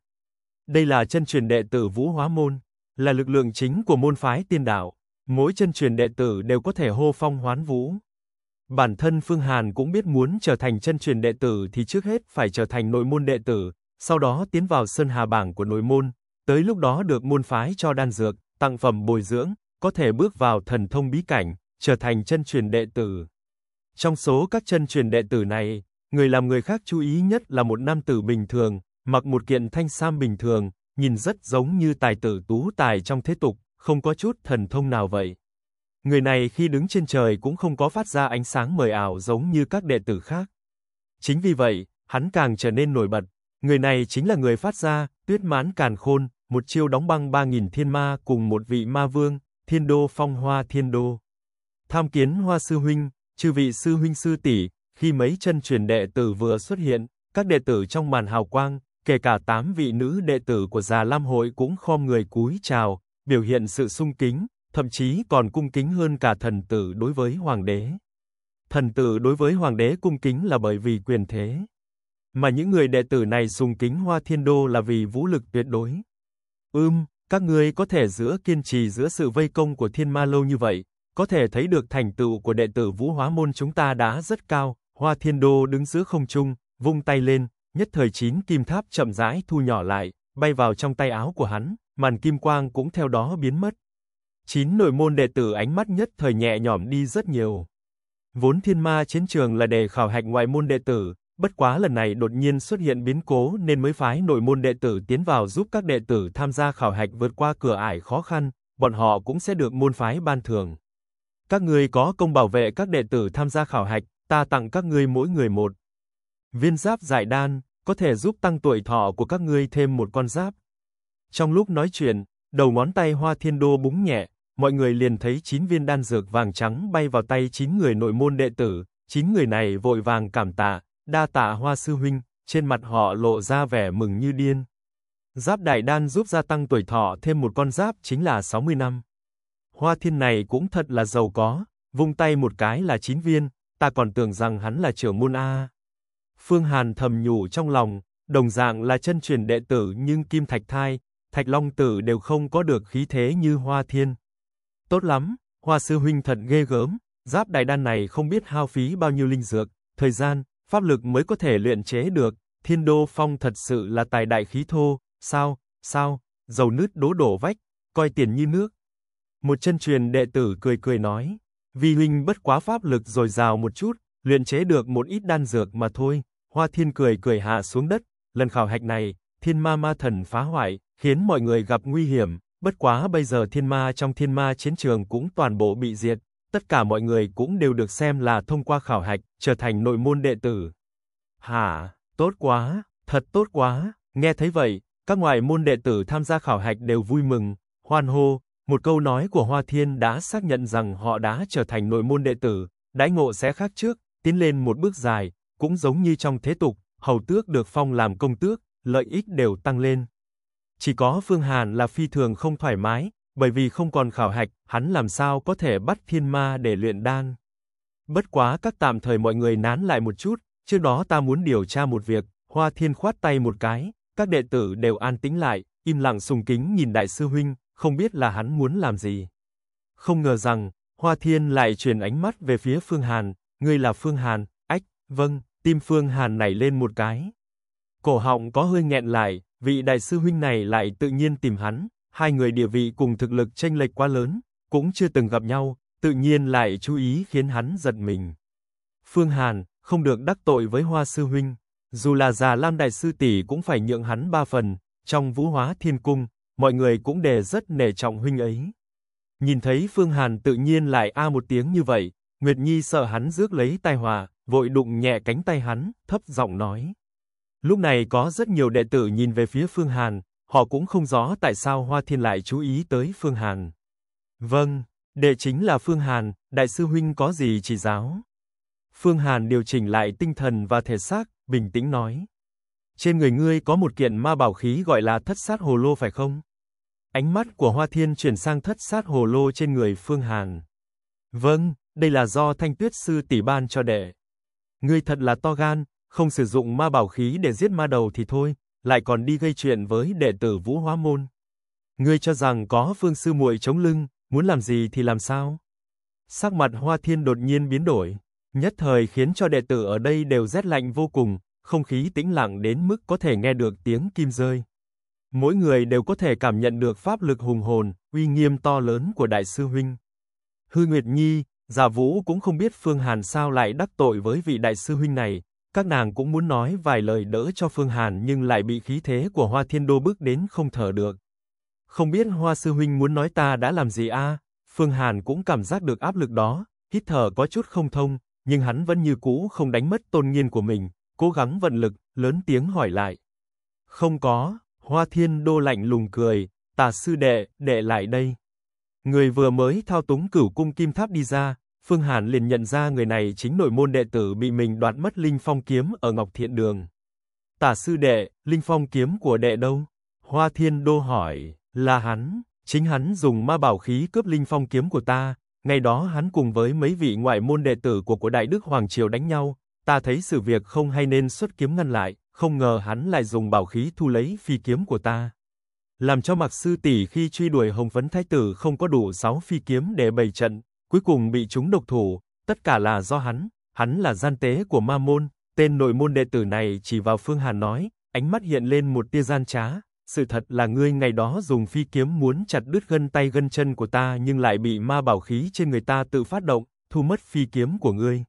Đây là chân truyền đệ tử Vũ Hóa Môn, là lực lượng chính của môn phái tiên đạo, mỗi chân truyền đệ tử đều có thể hô phong hoán vũ. Bản thân Phương Hàn cũng biết muốn trở thành chân truyền đệ tử thì trước hết phải trở thành nội môn đệ tử, sau đó tiến vào sơn hà bảng của nội môn, tới lúc đó được môn phái cho đan dược, tặng phẩm bồi dưỡng, có thể bước vào thần thông bí cảnh, trở thành chân truyền đệ tử. Trong số các chân truyền đệ tử này, người làm người khác chú ý nhất là một nam tử bình thường, mặc một kiện thanh sam bình thường, nhìn rất giống như tài tử tú tài trong thế tục, không có chút thần thông nào vậy. Người này khi đứng trên trời cũng không có phát ra ánh sáng mờ ảo giống như các đệ tử khác. Chính vì vậy, hắn càng trở nên nổi bật. Người này chính là người phát ra Tuyết Mãn Càn Khôn, một chiêu đóng băng 3000 thiên ma cùng một vị ma vương, Thiên Đô Phong Hoa Thiên Đô. Tham kiến Hoa sư huynh, chư vị sư huynh sư tỷ, khi mấy chân truyền đệ tử vừa xuất hiện, các đệ tử trong màn hào quang, kể cả tám vị nữ đệ tử của Già Lam hội cũng khom người cúi chào, biểu hiện sự sung kính, thậm chí còn cung kính hơn cả thần tử đối với hoàng đế. Thần tử đối với hoàng đế cung kính là bởi vì quyền thế, mà những người đệ tử này sùng kính Hoa Thiên Đô là vì vũ lực tuyệt đối. Ưm, các ngươi có thể giữa kiên trì giữa sự vây công của Thiên Ma lâu như vậy, có thể thấy được thành tựu của đệ tử Vũ Hóa môn chúng ta đã rất cao." Hoa Thiên Đô đứng giữa không trung, vung tay lên, nhất thời chín kim tháp chậm rãi thu nhỏ lại, bay vào trong tay áo của hắn, màn kim quang cũng theo đó biến mất. Chín nội môn đệ tử ánh mắt nhất thời nhẹ nhõm đi rất nhiều. Vốn thiên ma chiến trường là để khảo hạch ngoại môn đệ tử, Bất quá lần này đột nhiên xuất hiện biến cố nên mới phái nội môn đệ tử tiến vào giúp các đệ tử tham gia khảo hạch vượt qua cửa ải khó khăn, bọn họ cũng sẽ được môn phái ban thưởng. Các ngươi có công bảo vệ các đệ tử tham gia khảo hạch, ta tặng các ngươi mỗi người một viên giáp giải đan, có thể giúp tăng tuổi thọ của các ngươi thêm một con giáp. Trong lúc nói chuyện, đầu ngón tay Hoa Thiên Đô búng nhẹ, mọi người liền thấy 9 viên đan dược vàng trắng bay vào tay 9 người nội môn đệ tử, 9 người này vội vàng cảm tạ, Đa tạ hoa sư huynh, trên mặt họ lộ ra vẻ mừng như điên. Giáp đại đan giúp gia tăng tuổi thọ thêm một con giáp chính là 60 năm. Hoa thiên này cũng thật là giàu có, vung tay một cái là chín viên, ta còn tưởng rằng hắn là trưởng môn A. Phương Hàn thầm nhủ trong lòng, đồng dạng là chân truyền đệ tử nhưng Kim Thạch Thai, Thạch Long Tử đều không có được khí thế như Hoa Thiên. Tốt lắm, Hoa Sư Huynh thật ghê gớm, giáp đại đan này không biết hao phí bao nhiêu linh dược, thời gian, pháp lực mới có thể luyện chế được, thiên đô phong thật sự là tài đại khí thô, sao, sao, dầu nứt đố đổ vách, coi tiền như nước. Một chân truyền đệ tử cười cười nói, vì huynh bất quá pháp lực rồi rào một chút, luyện chế được một ít đan dược mà thôi, hoa thiên cười cười hạ xuống đất, lần khảo hạch này, thiên ma ma thần phá hoại, khiến mọi người gặp nguy hiểm, bất quá bây giờ thiên ma trong thiên ma chiến trường cũng toàn bộ bị diệt, tất cả mọi người cũng đều được xem là thông qua khảo hạch, trở thành nội môn đệ tử. Hả, tốt quá, thật tốt quá, nghe thấy vậy, các ngoại môn đệ tử tham gia khảo hạch đều vui mừng, hoan hô, một câu nói của Hoa Thiên đã xác nhận rằng họ đã trở thành nội môn đệ tử, đãi ngộ sẽ khác trước, tiến lên một bước dài, cũng giống như trong thế tục, hầu tước được phong làm công tước, lợi ích đều tăng lên. Chỉ có Phương Hàn là phi thường không thoải mái, bởi vì không còn khảo hạch, hắn làm sao có thể bắt thiên ma để luyện đan. Bất quá các tạm thời mọi người nán lại một chút, trước đó ta muốn điều tra một việc, Hoa Thiên khoát tay một cái, các đệ tử đều an tĩnh lại, im lặng sùng kính nhìn đại sư huynh, không biết là hắn muốn làm gì. Không ngờ rằng, Hoa Thiên lại truyền ánh mắt về phía Phương Hàn, ngươi là Phương Hàn, ách, vâng, tim Phương Hàn nảy lên một cái. Cổ họng có hơi nghẹn lại, vị đại sư huynh này lại tự nhiên tìm hắn, hai người địa vị cùng thực lực chênh lệch quá lớn, cũng chưa từng gặp nhau, tự nhiên lại chú ý khiến hắn giật mình. Phương Hàn, không được đắc tội với Hoa sư huynh, dù là già Lam đại sư tỷ cũng phải nhượng hắn ba phần, trong Vũ Hóa Thiên Cung, mọi người cũng đề rất nể trọng huynh ấy. Nhìn thấy Phương Hàn tự nhiên lại a một tiếng như vậy, Nguyệt Nhi sợ hắn rước lấy tai họa, vội đụng nhẹ cánh tay hắn, thấp giọng nói. Lúc này có rất nhiều đệ tử nhìn về phía Phương Hàn, họ cũng không rõ tại sao Hoa Thiên lại chú ý tới Phương Hàn. Vâng, đệ chính là Phương Hàn, đại sư huynh có gì chỉ giáo? Phương Hàn điều chỉnh lại tinh thần và thể xác, bình tĩnh nói. Trên người ngươi có một kiện ma bảo khí gọi là thất sát hồ lô phải không? Ánh mắt của Hoa Thiên chuyển sang thất sát hồ lô trên người Phương Hàn. Vâng, đây là do thanh tuyết sư tỷ ban cho đệ. Ngươi thật là to gan, không sử dụng ma bảo khí để giết ma đầu thì thôi, lại còn đi gây chuyện với đệ tử Vũ Hóa Môn. Ngươi cho rằng có vương sư muội chống lưng, muốn làm gì thì làm sao? Sắc mặt Hoa Thiên đột nhiên biến đổi, nhất thời khiến cho đệ tử ở đây đều rét lạnh vô cùng, không khí tĩnh lặng đến mức có thể nghe được tiếng kim rơi. Mỗi người đều có thể cảm nhận được pháp lực hùng hồn, uy nghiêm to lớn của đại sư huynh. Hư Nguyệt Nhi, Già Vũ cũng không biết Phương Hàn sao lại đắc tội với vị đại sư huynh này, các nàng cũng muốn nói vài lời đỡ cho Phương Hàn nhưng lại bị khí thế của Hoa Thiên Đô bước đến không thở được. Không biết Hoa Sư Huynh muốn nói ta đã làm gì a Phương Hàn cũng cảm giác được áp lực đó, hít thở có chút không thông, nhưng hắn vẫn như cũ không đánh mất tôn nghiêm của mình, cố gắng vận lực, lớn tiếng hỏi lại. Không có, Hoa Thiên Đô lạnh lùng cười, tà sư đệ, đệ lại đây. Người vừa mới thao túng cửu cung kim tháp đi ra, Phương Hàn liền nhận ra người này chính nội môn đệ tử bị mình đoạt mất Linh Phong kiếm ở Ngọc Thiện Đường. Tả sư đệ, Linh Phong kiếm của đệ đâu? Hoa Thiên Đô hỏi, là hắn, chính hắn dùng ma bảo khí cướp Linh Phong kiếm của ta, ngày đó hắn cùng với mấy vị ngoại môn đệ tử của của Đại Đức Hoàng Triều đánh nhau, ta thấy sự việc không hay nên xuất kiếm ngăn lại, không ngờ hắn lại dùng bảo khí thu lấy phi kiếm của ta. Làm cho Mặc sư tỷ khi truy đuổi Hồng Vấn Thái tử không có đủ 6 phi kiếm để bày trận, cuối cùng bị chúng độc thủ, tất cả là do hắn, hắn là gian tế của ma môn, tên nội môn đệ tử này chỉ vào Phương Hàn nói, ánh mắt hiện lên một tia gian trá, sự thật là ngươi ngày đó dùng phi kiếm muốn chặt đứt gân tay gân chân của ta nhưng lại bị ma bảo khí trên người ta tự phát động, thu mất phi kiếm của ngươi.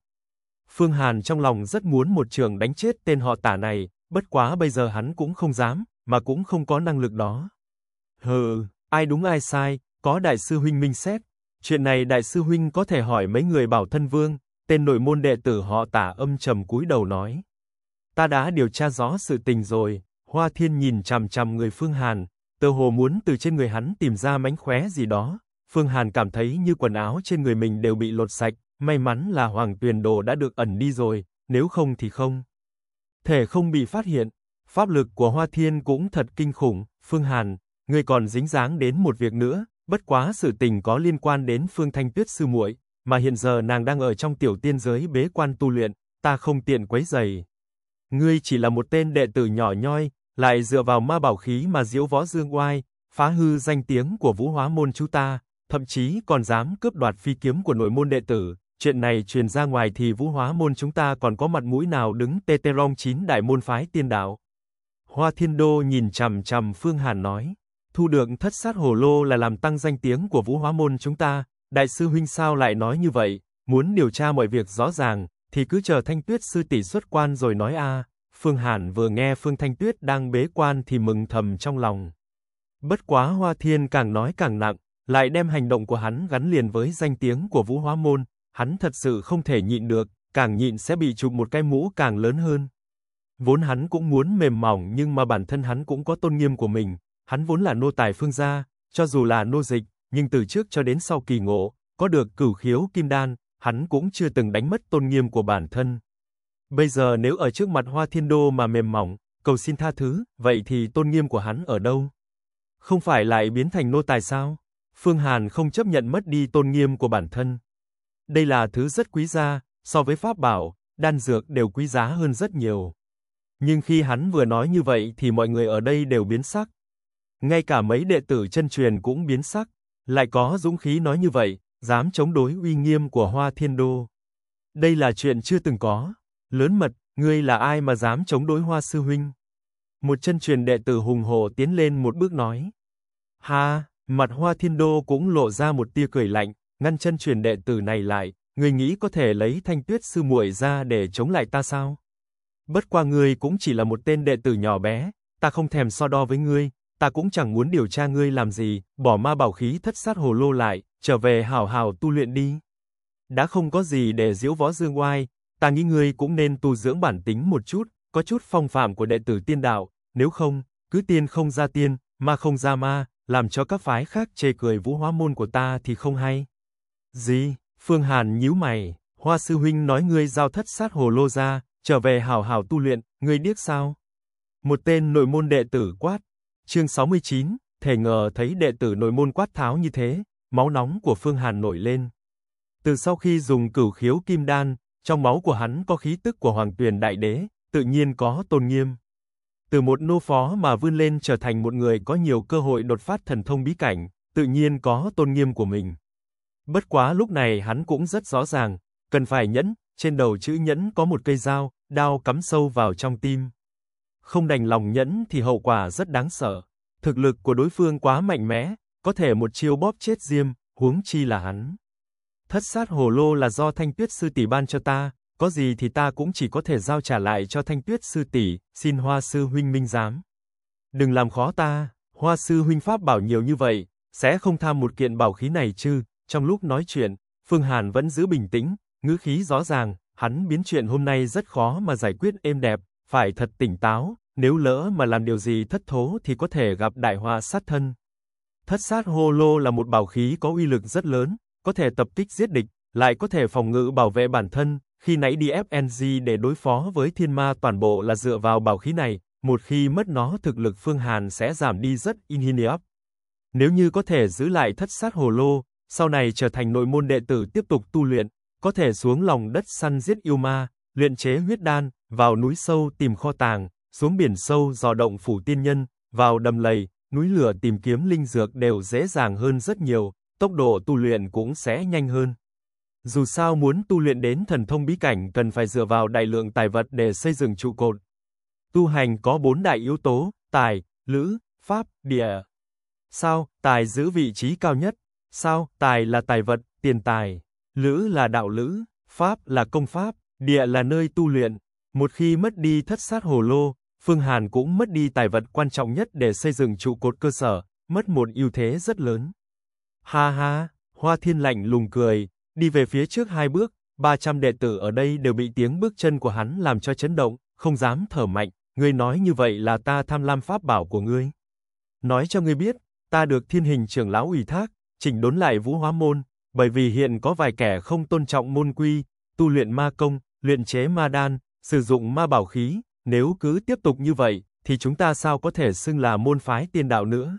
Phương Hàn trong lòng rất muốn một trường đánh chết tên họ tả này, bất quá bây giờ hắn cũng không dám, mà cũng không có năng lực đó. Hừ, ai đúng ai sai, có đại sư huynh minh xét, Chuyện này đại sư huynh có thể hỏi mấy người Bảo Thân Vương, tên nội môn đệ tử họ Tả âm trầm cúi đầu nói. Ta đã điều tra rõ sự tình rồi, Hoa Thiên nhìn chằm chằm người Phương Hàn, tơ hồ muốn từ trên người hắn tìm ra mánh khóe gì đó. Phương Hàn cảm thấy như quần áo trên người mình đều bị lột sạch, may mắn là Hoàng Tuyền Đồ đã được ẩn đi rồi, nếu không thì không. Thể không bị phát hiện, pháp lực của Hoa Thiên cũng thật kinh khủng, Phương Hàn, ngươi còn dính dáng đến một việc nữa, Bất quá sự tình có liên quan đến Phương Thanh Tuyết sư muội, mà hiện giờ nàng đang ở trong tiểu tiên giới bế quan tu luyện, ta không tiện quấy rầy. Ngươi chỉ là một tên đệ tử nhỏ nhoi, lại dựa vào ma bảo khí mà diễu võ dương oai, phá hư danh tiếng của Vũ Hóa môn chúng ta, thậm chí còn dám cướp đoạt phi kiếm của nội môn đệ tử, chuyện này truyền ra ngoài thì Vũ Hóa môn chúng ta còn có mặt mũi nào đứng tê tê chín đại môn phái tiên đạo. Hoa Thiên Đô nhìn chằm chằm Phương Hàn nói thu được thất sát hồ lô là làm tăng danh tiếng của vũ hóa môn chúng ta, đại sư huynh sao lại nói như vậy, muốn điều tra mọi việc rõ ràng, thì cứ chờ Thanh Tuyết sư tỷ xuất quan rồi nói a. Phương Hàn vừa nghe Phương Thanh Tuyết đang bế quan thì mừng thầm trong lòng. Bất quá Hoa Thiên càng nói càng nặng, lại đem hành động của hắn gắn liền với danh tiếng của Vũ Hóa Môn, hắn thật sự không thể nhịn được, càng nhịn sẽ bị chụp một cái mũ càng lớn hơn. Vốn hắn cũng muốn mềm mỏng nhưng mà bản thân hắn cũng có tôn nghiêm của mình, hắn vốn là nô tài phương gia, cho dù là nô dịch, nhưng từ trước cho đến sau kỳ ngộ, có được cửu khiếu kim đan, hắn cũng chưa từng đánh mất tôn nghiêm của bản thân. Bây giờ nếu ở trước mặt Hoa Thiên Đô mà mềm mỏng, cầu xin tha thứ, vậy thì tôn nghiêm của hắn ở đâu? Không phải lại biến thành nô tài sao? Phương Hàn không chấp nhận mất đi tôn nghiêm của bản thân. Đây là thứ rất quý giá, so với pháp bảo, đan dược đều quý giá hơn rất nhiều. Nhưng khi hắn vừa nói như vậy thì mọi người ở đây đều biến sắc. Ngay cả mấy đệ tử chân truyền cũng biến sắc, lại có dũng khí nói như vậy, dám chống đối uy nghiêm của Hoa Thiên Đô. Đây là chuyện chưa từng có. Lớn mật, ngươi là ai mà dám chống đối Hoa sư huynh? Một chân truyền đệ tử hùng hổ tiến lên một bước nói. Ha, mặt Hoa Thiên Đô cũng lộ ra một tia cười lạnh, ngăn chân truyền đệ tử này lại, ngươi nghĩ có thể lấy Thanh Tuyết sư muội ra để chống lại ta sao? Bất qua ngươi cũng chỉ là một tên đệ tử nhỏ bé, ta không thèm so đo với ngươi, ta cũng chẳng muốn điều tra ngươi làm gì, bỏ ma bảo khí thất sát hồ lô lại, trở về hào hào tu luyện đi. Đã không có gì để diễu võ dương oai, ta nghĩ ngươi cũng nên tu dưỡng bản tính một chút, có chút phong phạm của đệ tử tiên đạo, nếu không, cứ tiên không ra tiên, ma không ra ma, làm cho các phái khác chê cười vũ hóa môn của ta thì không hay. Gì? Phương Hàn nhíu mày, Hoa sư huynh nói ngươi giao thất sát hồ lô ra, trở về hào hào tu luyện, ngươi điếc sao? Một tên nội môn đệ tử quát, Chương 69, thể ngờ thấy đệ tử nội môn quát tháo như thế, máu nóng của Phương Hàn nổi lên. Từ sau khi dùng cửu khiếu kim đan, trong máu của hắn có khí tức của Hoàng Tuyền Đại Đế, tự nhiên có tôn nghiêm. Từ một nô phó mà vươn lên trở thành một người có nhiều cơ hội đột phát thần thông bí cảnh, tự nhiên có tôn nghiêm của mình. Bất quá lúc này hắn cũng rất rõ ràng, cần phải nhẫn, trên đầu chữ nhẫn có một cây dao, đao cắm sâu vào trong tim không đành lòng nhẫn thì hậu quả rất đáng sợ. Thực lực của đối phương quá mạnh mẽ, có thể một chiêu bóp chết Diêm, huống chi là hắn. Thất sát hồ lô là do Thanh Tuyết sư tỷ ban cho ta, có gì thì ta cũng chỉ có thể giao trả lại cho Thanh Tuyết sư tỷ, xin Hoa sư huynh minh giám. Đừng làm khó ta, Hoa sư huynh pháp bảo nhiều như vậy, sẽ không tham một kiện bảo khí này chứ? Trong lúc nói chuyện, Phương Hàn vẫn giữ bình tĩnh, ngữ khí rõ ràng, hắn biến chuyện hôm nay rất khó mà giải quyết êm đẹp, phải thật tỉnh táo, nếu lỡ mà làm điều gì thất thố thì có thể gặp đại họa sát thân. Thất sát hô lô là một bảo khí có uy lực rất lớn, có thể tập kích giết địch, lại có thể phòng ngự bảo vệ bản thân, khi nãy đi FNG để đối phó với thiên ma toàn bộ là dựa vào bảo khí này, một khi mất nó thực lực Phương Hàn sẽ giảm đi rất inhiniap. Nếu như có thể giữ lại thất sát hồ lô, sau này trở thành nội môn đệ tử tiếp tục tu luyện, có thể xuống lòng đất săn giết yêu ma, luyện chế huyết đan, vào núi sâu tìm kho tàng, xuống biển sâu dò động phủ tiên nhân, vào đầm lầy, núi lửa tìm kiếm linh dược đều dễ dàng hơn rất nhiều, tốc độ tu luyện cũng sẽ nhanh hơn. Dù sao muốn tu luyện đến thần thông bí cảnh cần phải dựa vào đại lượng tài vật để xây dựng trụ cột. Tu hành có bốn đại yếu tố, tài, lữ, pháp, địa. Sao, tài giữ vị trí cao nhất. Sao, tài là tài vật, tiền tài. Lữ là đạo lữ, pháp là công pháp, Địa là nơi tu luyện, một khi mất đi thất sát hồ lô, Phương Hàn cũng mất đi tài vật quan trọng nhất để xây dựng trụ cột cơ sở, mất một ưu thế rất lớn. Ha ha, Hoa Thiên lạnh lùng cười, đi về phía trước hai bước, 300 đệ tử ở đây đều bị tiếng bước chân của hắn làm cho chấn động, không dám thở mạnh, ngươi nói như vậy là ta tham lam pháp bảo của ngươi. Nói cho ngươi biết, ta được thiên hình trưởng lão ủy thác, chỉnh đốn lại vũ hóa môn, bởi vì hiện có vài kẻ không tôn trọng môn quy, tu luyện ma công, luyện chế ma đan, sử dụng ma bảo khí, nếu cứ tiếp tục như vậy, thì chúng ta sao có thể xưng là môn phái tiên đạo nữa?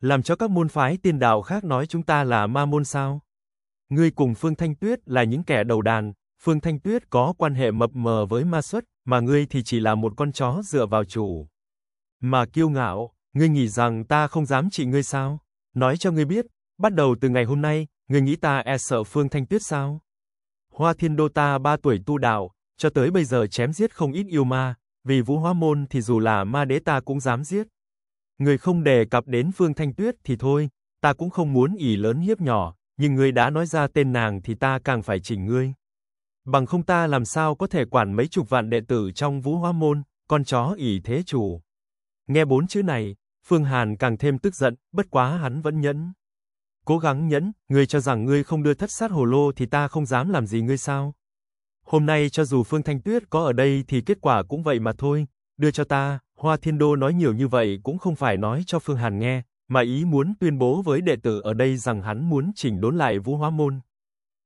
Làm cho các môn phái tiên đạo khác nói chúng ta là ma môn sao? Ngươi cùng Phương Thanh Tuyết là những kẻ đầu đàn, Phương Thanh Tuyết có quan hệ mập mờ với ma xuất, mà ngươi thì chỉ là một con chó dựa vào chủ. Mà kiêu ngạo, ngươi nghĩ rằng ta không dám trị ngươi sao? Nói cho ngươi biết, bắt đầu từ ngày hôm nay, ngươi nghĩ ta e sợ Phương Thanh Tuyết sao? Hoa Thiên Đô ta 3 tuổi tu đạo, cho tới bây giờ chém giết không ít yêu ma, vì Vũ Hóa môn thì dù là ma đế ta cũng dám giết. Người không đề cập đến Phương Thanh Tuyết thì thôi, ta cũng không muốn ỷ lớn hiếp nhỏ, nhưng ngươi đã nói ra tên nàng thì ta càng phải chỉnh ngươi. Bằng không ta làm sao có thể quản mấy chục vạn đệ tử trong Vũ Hóa môn, con chó ỷ thế chủ. Nghe bốn chữ này, Phương Hàn càng thêm tức giận, bất quá hắn vẫn nhẫn. Cố gắng nhẫn, ngươi cho rằng ngươi không đưa thất sát hồ lô thì ta không dám làm gì ngươi sao? Hôm nay cho dù Phương Thanh Tuyết có ở đây thì kết quả cũng vậy mà thôi, đưa cho ta, Hoa Thiên Đô nói nhiều như vậy cũng không phải nói cho Phương Hàn nghe, mà ý muốn tuyên bố với đệ tử ở đây rằng hắn muốn chỉnh đốn lại Vũ Hóa Môn.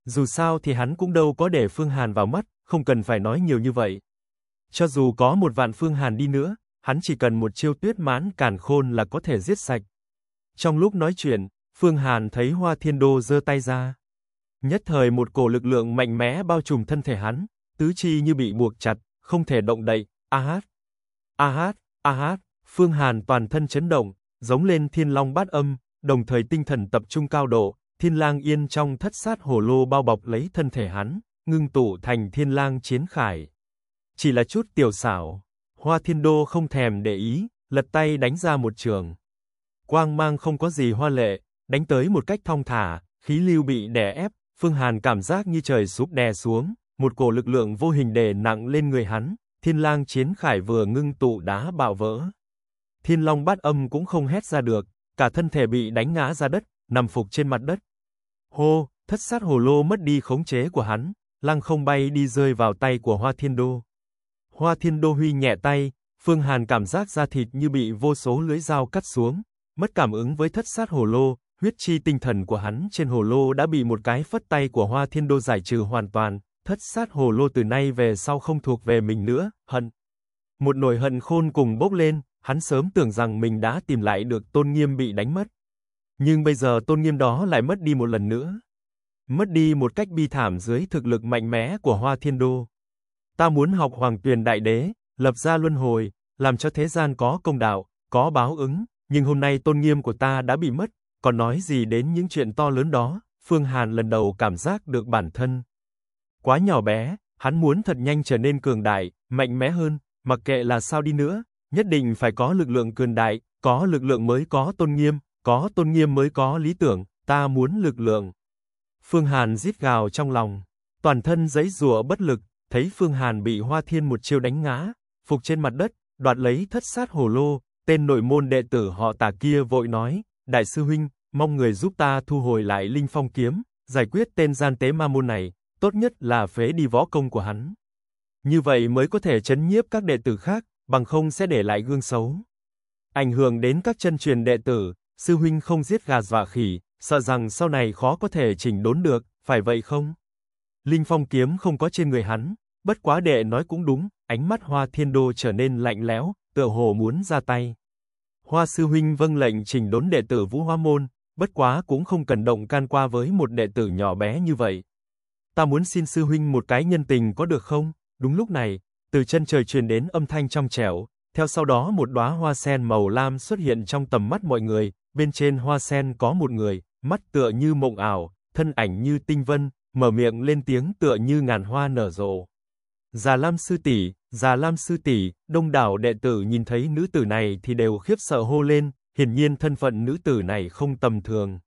Dù sao thì hắn cũng đâu có để Phương Hàn vào mắt, không cần phải nói nhiều như vậy. Cho dù có một vạn Phương Hàn đi nữa, hắn chỉ cần một chiêu tuyết mãn càn khôn là có thể giết sạch. Trong lúc nói chuyện, Phương Hàn thấy Hoa Thiên Đô giơ tay ra. Nhất thời một cổ lực lượng mạnh mẽ bao trùm thân thể hắn, tứ chi như bị buộc chặt, không thể động đậy. A hát, a hát, a hát, Phương Hàn toàn thân chấn động, giống lên thiên long bát âm, đồng thời tinh thần tập trung cao độ, thiên lang yên trong thất sát hồ lô bao bọc lấy thân thể hắn, ngưng tụ thành thiên lang chiến khải. Chỉ là chút tiểu xảo, Hoa Thiên Đô không thèm để ý, lật tay đánh ra một trường. Quang mang không có gì hoa lệ, đánh tới một cách thong thả, khí lưu bị đè ép, Phương Hàn cảm giác như trời sụp đè xuống, một cổ lực lượng vô hình đè nặng lên người hắn, Thiên Lang Chiến Khải vừa ngưng tụ đá bạo vỡ. Thiên Long Bát Âm cũng không hét ra được, cả thân thể bị đánh ngã ra đất, nằm phục trên mặt đất. Hô, thất sát hồ lô mất đi khống chế của hắn, lăng không bay đi rơi vào tay của Hoa Thiên Đô. Hoa Thiên Đô huy nhẹ tay, Phương Hàn cảm giác da thịt như bị vô số lưỡi dao cắt xuống, mất cảm ứng với thất sát hồ lô, huyết chi tinh thần của hắn trên hồ lô đã bị một cái phất tay của Hoa Thiên Đô giải trừ hoàn toàn, thất sát hồ lô từ nay về sau không thuộc về mình nữa, hận. Một nỗi hận khôn cùng bốc lên, hắn sớm tưởng rằng mình đã tìm lại được tôn nghiêm bị đánh mất. Nhưng bây giờ tôn nghiêm đó lại mất đi một lần nữa. Mất đi một cách bi thảm dưới thực lực mạnh mẽ của Hoa Thiên Đô. Ta muốn học Hoàng Tuyền Đại Đế, lập ra luân hồi, làm cho thế gian có công đạo, có báo ứng, nhưng hôm nay tôn nghiêm của ta đã bị mất, còn nói gì đến những chuyện to lớn đó, Phương Hàn lần đầu cảm giác được bản thân quá nhỏ bé, hắn muốn thật nhanh trở nên cường đại, mạnh mẽ hơn, mặc kệ là sao đi nữa, nhất định phải có lực lượng cường đại, có lực lượng mới có tôn nghiêm, có tôn nghiêm mới có lý tưởng, ta muốn lực lượng. Phương Hàn rít gào trong lòng, toàn thân giấy rùa bất lực, thấy Phương Hàn bị Hoa Thiên một chiêu đánh ngã, phục trên mặt đất, đoạt lấy thất sát hồ lô, tên nội môn đệ tử họ Tả kia vội nói: "Đại sư huynh, mong người giúp ta thu hồi lại Linh Phong kiếm, giải quyết tên gian tế ma môn này, tốt nhất là phế đi võ công của hắn. Như vậy mới có thể chấn nhiếp các đệ tử khác, bằng không sẽ để lại gương xấu. Ảnh hưởng đến các chân truyền đệ tử, sư huynh không giết gà dọa khỉ, sợ rằng sau này khó có thể chỉnh đốn được, phải vậy không? Linh Phong kiếm không có trên người hắn, bất quá đệ nói cũng đúng, ánh mắt Hoa Thiên Đô trở nên lạnh lẽo, tựa hồ muốn ra tay. Hoa sư huynh vâng lệnh chỉnh đốn đệ tử Vũ Hoa môn, bất quá cũng không cần động can qua với một đệ tử nhỏ bé như vậy. Ta muốn xin sư huynh một cái nhân tình có được không? Đúng lúc này, từ chân trời truyền đến âm thanh trong trẻo, theo sau đó một đóa hoa sen màu lam xuất hiện trong tầm mắt mọi người, bên trên hoa sen có một người, mắt tựa như mộng ảo, thân ảnh như tinh vân, mở miệng lên tiếng tựa như ngàn hoa nở rộ. Già Lam sư tỷ, Già Lam sư tỷ, đông đảo đệ tử nhìn thấy nữ tử này thì đều khiếp sợ hô lên, hiển nhiên thân phận nữ tử này không tầm thường.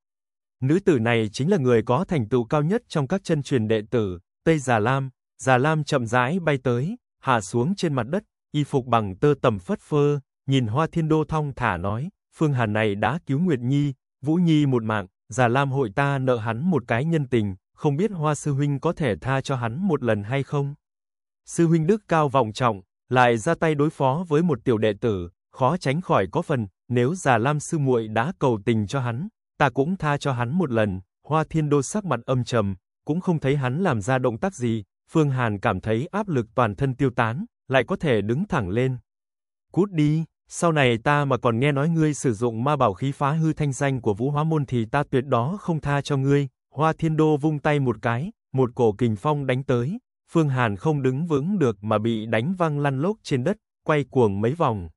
Nữ tử này chính là người có thành tựu cao nhất trong các chân truyền đệ tử, Tây Già Lam. Già Lam chậm rãi bay tới, hạ xuống trên mặt đất, y phục bằng tơ tầm phất phơ, nhìn Hoa Thiên Đô thong thả nói, Phương Hàn này đã cứu Nguyệt Nhi, Vũ Nhi một mạng, Già Lam hội ta nợ hắn một cái nhân tình, không biết Hoa Sư Huynh có thể tha cho hắn một lần hay không? Sư Huynh Đức cao vọng trọng, lại ra tay đối phó với một tiểu đệ tử, khó tránh khỏi có phần, nếu Già Lam sư muội đã cầu tình cho hắn, ta cũng tha cho hắn một lần." Hoa Thiên Đô sắc mặt âm trầm, cũng không thấy hắn làm ra động tác gì, Phương Hàn cảm thấy áp lực toàn thân tiêu tán, lại có thể đứng thẳng lên. "Cút đi, sau này ta mà còn nghe nói ngươi sử dụng ma bảo khí phá hư thanh danh của Vũ Hóa môn thì ta tuyệt đó không tha cho ngươi." Hoa Thiên Đô vung tay một cái, một cổ kình phong đánh tới, Phương Hàn không đứng vững được mà bị đánh văng lăn lốc trên đất, quay cuồng mấy vòng.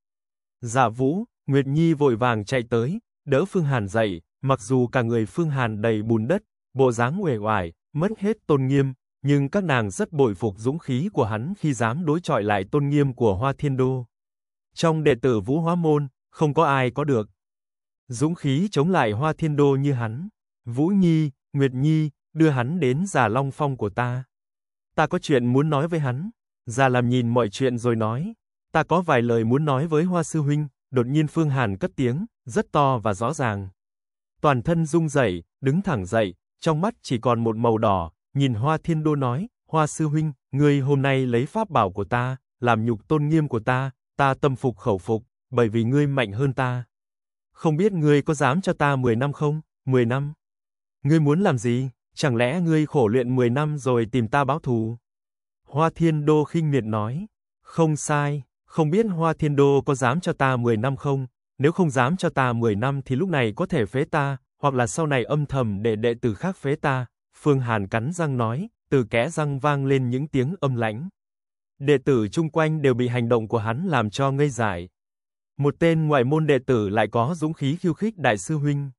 Dạ Vũ, Nguyệt Nhi vội vàng chạy tới, đỡ Phương Hàn dậy, mặc dù cả người Phương Hàn đầy bùn đất, bộ dáng uể oải, mất hết tôn nghiêm, nhưng các nàng rất bội phục dũng khí của hắn khi dám đối chọi lại tôn nghiêm của Hoa Thiên Đô. Trong đệ tử Vũ Hóa Môn, không có ai có được. Dũng khí chống lại Hoa Thiên Đô như hắn. Vũ Nhi, Nguyệt Nhi, đưa hắn đến Già Long Phong của ta. Ta có chuyện muốn nói với hắn. Già làm nhìn mọi chuyện rồi nói. Ta có vài lời muốn nói với Hoa Sư Huynh. Đột nhiên Phương Hàn cất tiếng, rất to và rõ ràng. Toàn thân rung dậy, đứng thẳng dậy, trong mắt chỉ còn một màu đỏ, nhìn Hoa Thiên Đô nói, Hoa Sư Huynh, người hôm nay lấy pháp bảo của ta, làm nhục tôn nghiêm của ta, ta tâm phục khẩu phục, bởi vì ngươi mạnh hơn ta. Không biết ngươi có dám cho ta 10 năm không? 10 năm? Ngươi muốn làm gì? Chẳng lẽ ngươi khổ luyện 10 năm rồi tìm ta báo thù? Hoa Thiên Đô khinh miệt nói, không sai, không biết Hoa Thiên Đô có dám cho ta 10 năm không? Nếu không dám cho ta 10 năm thì lúc này có thể phế ta, hoặc là sau này âm thầm để đệ tử khác phế ta." Phương Hàn cắn răng nói, từ kẽ răng vang lên những tiếng âm lãnh. Đệ tử chung quanh đều bị hành động của hắn làm cho ngây dại. Một tên ngoại môn đệ tử lại có dũng khí khiêu khích đại sư huynh.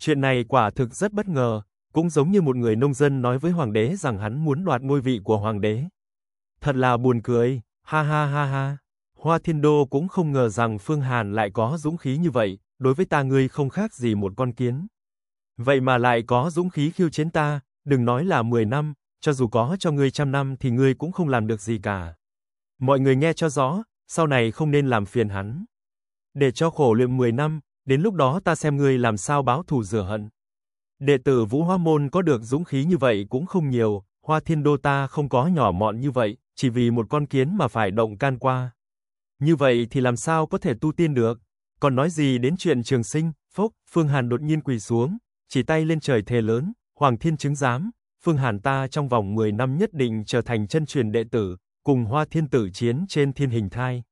Chuyện này quả thực rất bất ngờ, cũng giống như một người nông dân nói với hoàng đế rằng hắn muốn đoạt ngôi vị của hoàng đế. Thật là buồn cười, ha ha ha ha. Hoa Thiên Đô cũng không ngờ rằng Phương Hàn lại có dũng khí như vậy, đối với ta ngươi không khác gì một con kiến. Vậy mà lại có dũng khí khiêu chiến ta, đừng nói là 10 năm, cho dù có cho ngươi trăm năm thì ngươi cũng không làm được gì cả. Mọi người nghe cho rõ, sau này không nên làm phiền hắn. Để cho khổ luyện 10 năm, đến lúc đó ta xem ngươi làm sao báo thù rửa hận. Đệ tử Vũ Hoa môn có được dũng khí như vậy cũng không nhiều, Hoa Thiên Đô ta không có nhỏ mọn như vậy, chỉ vì một con kiến mà phải động can qua. Như vậy thì làm sao có thể tu tiên được? Còn nói gì đến chuyện trường sinh, phốc, Phương Hàn đột nhiên quỳ xuống, chỉ tay lên trời thề lớn, Hoàng Thiên chứng giám, Phương Hàn ta trong vòng 10 năm nhất định trở thành chân truyền đệ tử, cùng Hoa Thiên tử chiến trên thiên hình thai.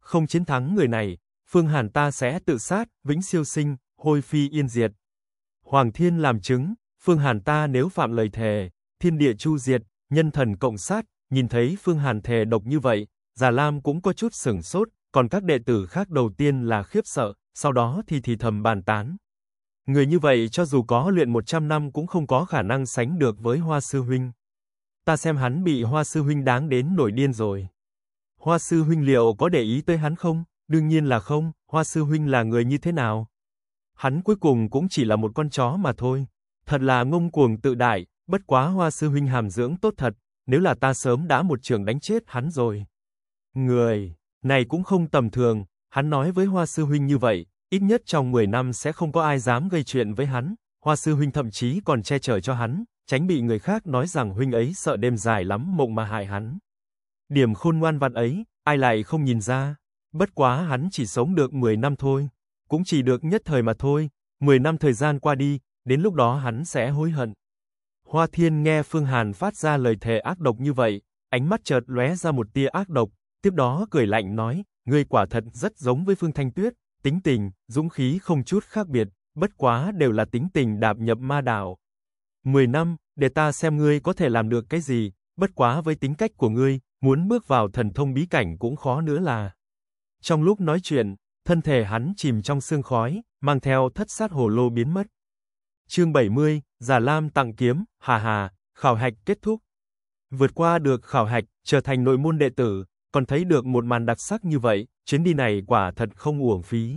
Không chiến thắng người này, Phương Hàn ta sẽ tự sát, vĩnh siêu sinh, hôi phi yên diệt. Hoàng Thiên làm chứng, Phương Hàn ta nếu phạm lời thề, thiên địa chu diệt, nhân thần cộng sát, nhìn thấy Phương Hàn thề độc như vậy, Già Lam cũng có chút sừng sốt, còn các đệ tử khác đầu tiên là khiếp sợ, sau đó thì thì thầm bàn tán. Người như vậy cho dù có luyện 100 năm cũng không có khả năng sánh được với Hoa Sư Huynh. Ta xem hắn bị Hoa Sư Huynh đáng đến nổi điên rồi. Hoa Sư Huynh liệu có để ý tới hắn không? Đương nhiên là không, Hoa Sư Huynh là người như thế nào? Hắn cuối cùng cũng chỉ là một con chó mà thôi. Thật là ngông cuồng tự đại, bất quá Hoa Sư Huynh hàm dưỡng tốt thật, nếu là ta sớm đã một trường đánh chết hắn rồi. Người này cũng không tầm thường, hắn nói với Hoa Sư Huynh như vậy, ít nhất trong 10 năm sẽ không có ai dám gây chuyện với hắn. Hoa Sư Huynh thậm chí còn che chở cho hắn, tránh bị người khác nói rằng Huynh ấy sợ đêm dài lắm mộng mà hại hắn. Điểm khôn ngoan vặt ấy, ai lại không nhìn ra. Bất quá hắn chỉ sống được 10 năm thôi, cũng chỉ được nhất thời mà thôi, 10 năm thời gian qua đi, đến lúc đó hắn sẽ hối hận. Hoa Thiên nghe Phương Hàn phát ra lời thề ác độc như vậy, ánh mắt chợt lóe ra một tia ác độc, tiếp đó cười lạnh nói, ngươi quả thật rất giống với Phương Thanh Tuyết, tính tình, dũng khí không chút khác biệt, bất quá đều là tính tình đạp nhập ma đạo Mười năm, để ta xem ngươi có thể làm được cái gì, bất quá với tính cách của ngươi, muốn bước vào thần thông bí cảnh cũng khó nữa là. Trong lúc nói chuyện, thân thể hắn chìm trong sương khói, mang theo thất sát hồ lô biến mất. Chương 70, Già Lam tặng kiếm, hà hà, khảo hạch kết thúc. Vượt qua được khảo hạch, trở thành nội môn đệ tử, còn thấy được một màn đặc sắc như vậy, chuyến đi này quả thật không uổng phí.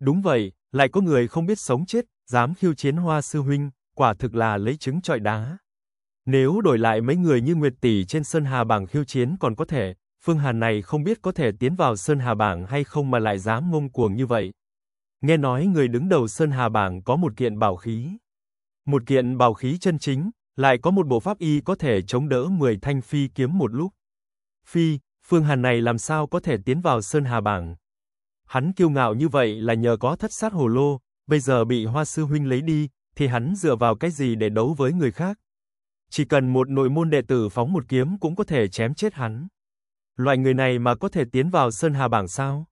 Đúng vậy, lại có người không biết sống chết, dám khiêu chiến Hoa sư huynh, quả thực là lấy trứng trọi đá. Nếu đổi lại mấy người như Nguyệt tỷ trên Sơn Hà bảng khiêu chiến còn có thể, Phương Hàn này không biết có thể tiến vào Sơn Hà bảng hay không mà lại dám ngông cuồng như vậy. Nghe nói người đứng đầu Sơn Hà bảng có một kiện bảo khí. Một kiện bảo khí chân chính, lại có một bộ pháp y có thể chống đỡ 10 thanh phi kiếm một lúc. Phi, Phương Hàn này làm sao có thể tiến vào Sơn Hà bảng? Hắn kiêu ngạo như vậy là nhờ có thất sát hồ lô, bây giờ bị Hoa sư huynh lấy đi, thì hắn dựa vào cái gì để đấu với người khác? Chỉ cần một nội môn đệ tử phóng một kiếm cũng có thể chém chết hắn. Loại người này mà có thể tiến vào Sơn Hà bảng sao?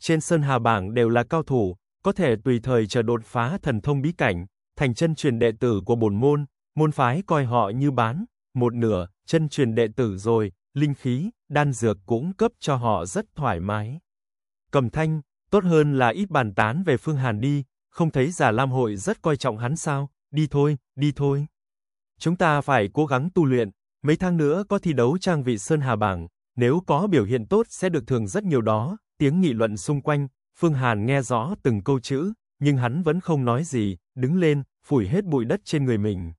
Trên Sơn Hà bảng đều là cao thủ, có thể tùy thời chờ đột phá thần thông bí cảnh, thành chân truyền đệ tử của bổn môn, môn phái coi họ như bán, một nửa chân truyền đệ tử rồi, linh khí, đan dược cũng cấp cho họ rất thoải mái. Cầm Thanh, tốt hơn là ít bàn tán về Phương Hàn đi, không thấy Già Lam hội rất coi trọng hắn sao? Đi thôi, đi thôi. Chúng ta phải cố gắng tu luyện, mấy tháng nữa có thi đấu trang vị Sơn Hà bảng, nếu có biểu hiện tốt sẽ được thưởng rất nhiều đó." Tiếng nghị luận xung quanh, Phương Hàn nghe rõ từng câu chữ, nhưng hắn vẫn không nói gì, đứng lên, phủi hết bụi đất trên người mình.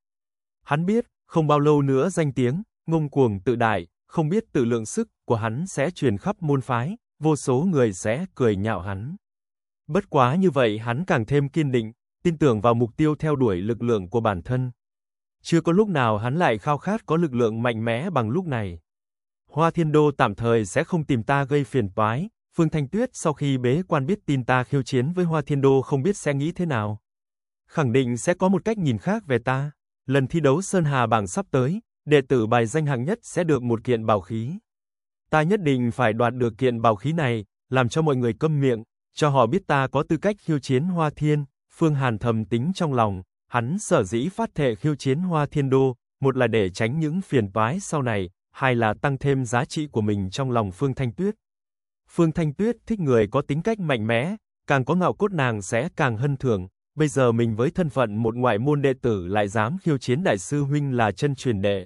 Hắn biết, không bao lâu nữa danh tiếng, ngông cuồng tự đại, không biết tự lượng sức của hắn sẽ truyền khắp môn phái, vô số người sẽ cười nhạo hắn. Bất quá như vậy hắn càng thêm kiên định, tin tưởng vào mục tiêu theo đuổi lực lượng của bản thân. Chưa có lúc nào hắn lại khao khát có lực lượng mạnh mẽ bằng lúc này. Hoa Thiên Đô tạm thời sẽ không tìm ta gây phiền toái, Phương Thanh Tuyết sau khi bế quan biết tin ta khiêu chiến với Hoa Thiên Đô không biết sẽ nghĩ thế nào. Khẳng định sẽ có một cách nhìn khác về ta. Lần thi đấu Sơn Hà bảng sắp tới, đệ tử bài danh hạng nhất sẽ được một kiện bảo khí. Ta nhất định phải đoạt được kiện bảo khí này, làm cho mọi người câm miệng, cho họ biết ta có tư cách khiêu chiến Hoa Thiên, Phương Hàn thầm tính trong lòng, hắn sở dĩ phát thệ khiêu chiến Hoa Thiên Đô, một là để tránh những phiền toái sau này, hai là tăng thêm giá trị của mình trong lòng Phương Thanh Tuyết. Phương Thanh Tuyết thích người có tính cách mạnh mẽ, càng có ngạo cốt nàng sẽ càng hân thường bây giờ mình với thân phận một ngoại môn đệ tử lại dám khiêu chiến đại sư huynh là chân truyền đệ.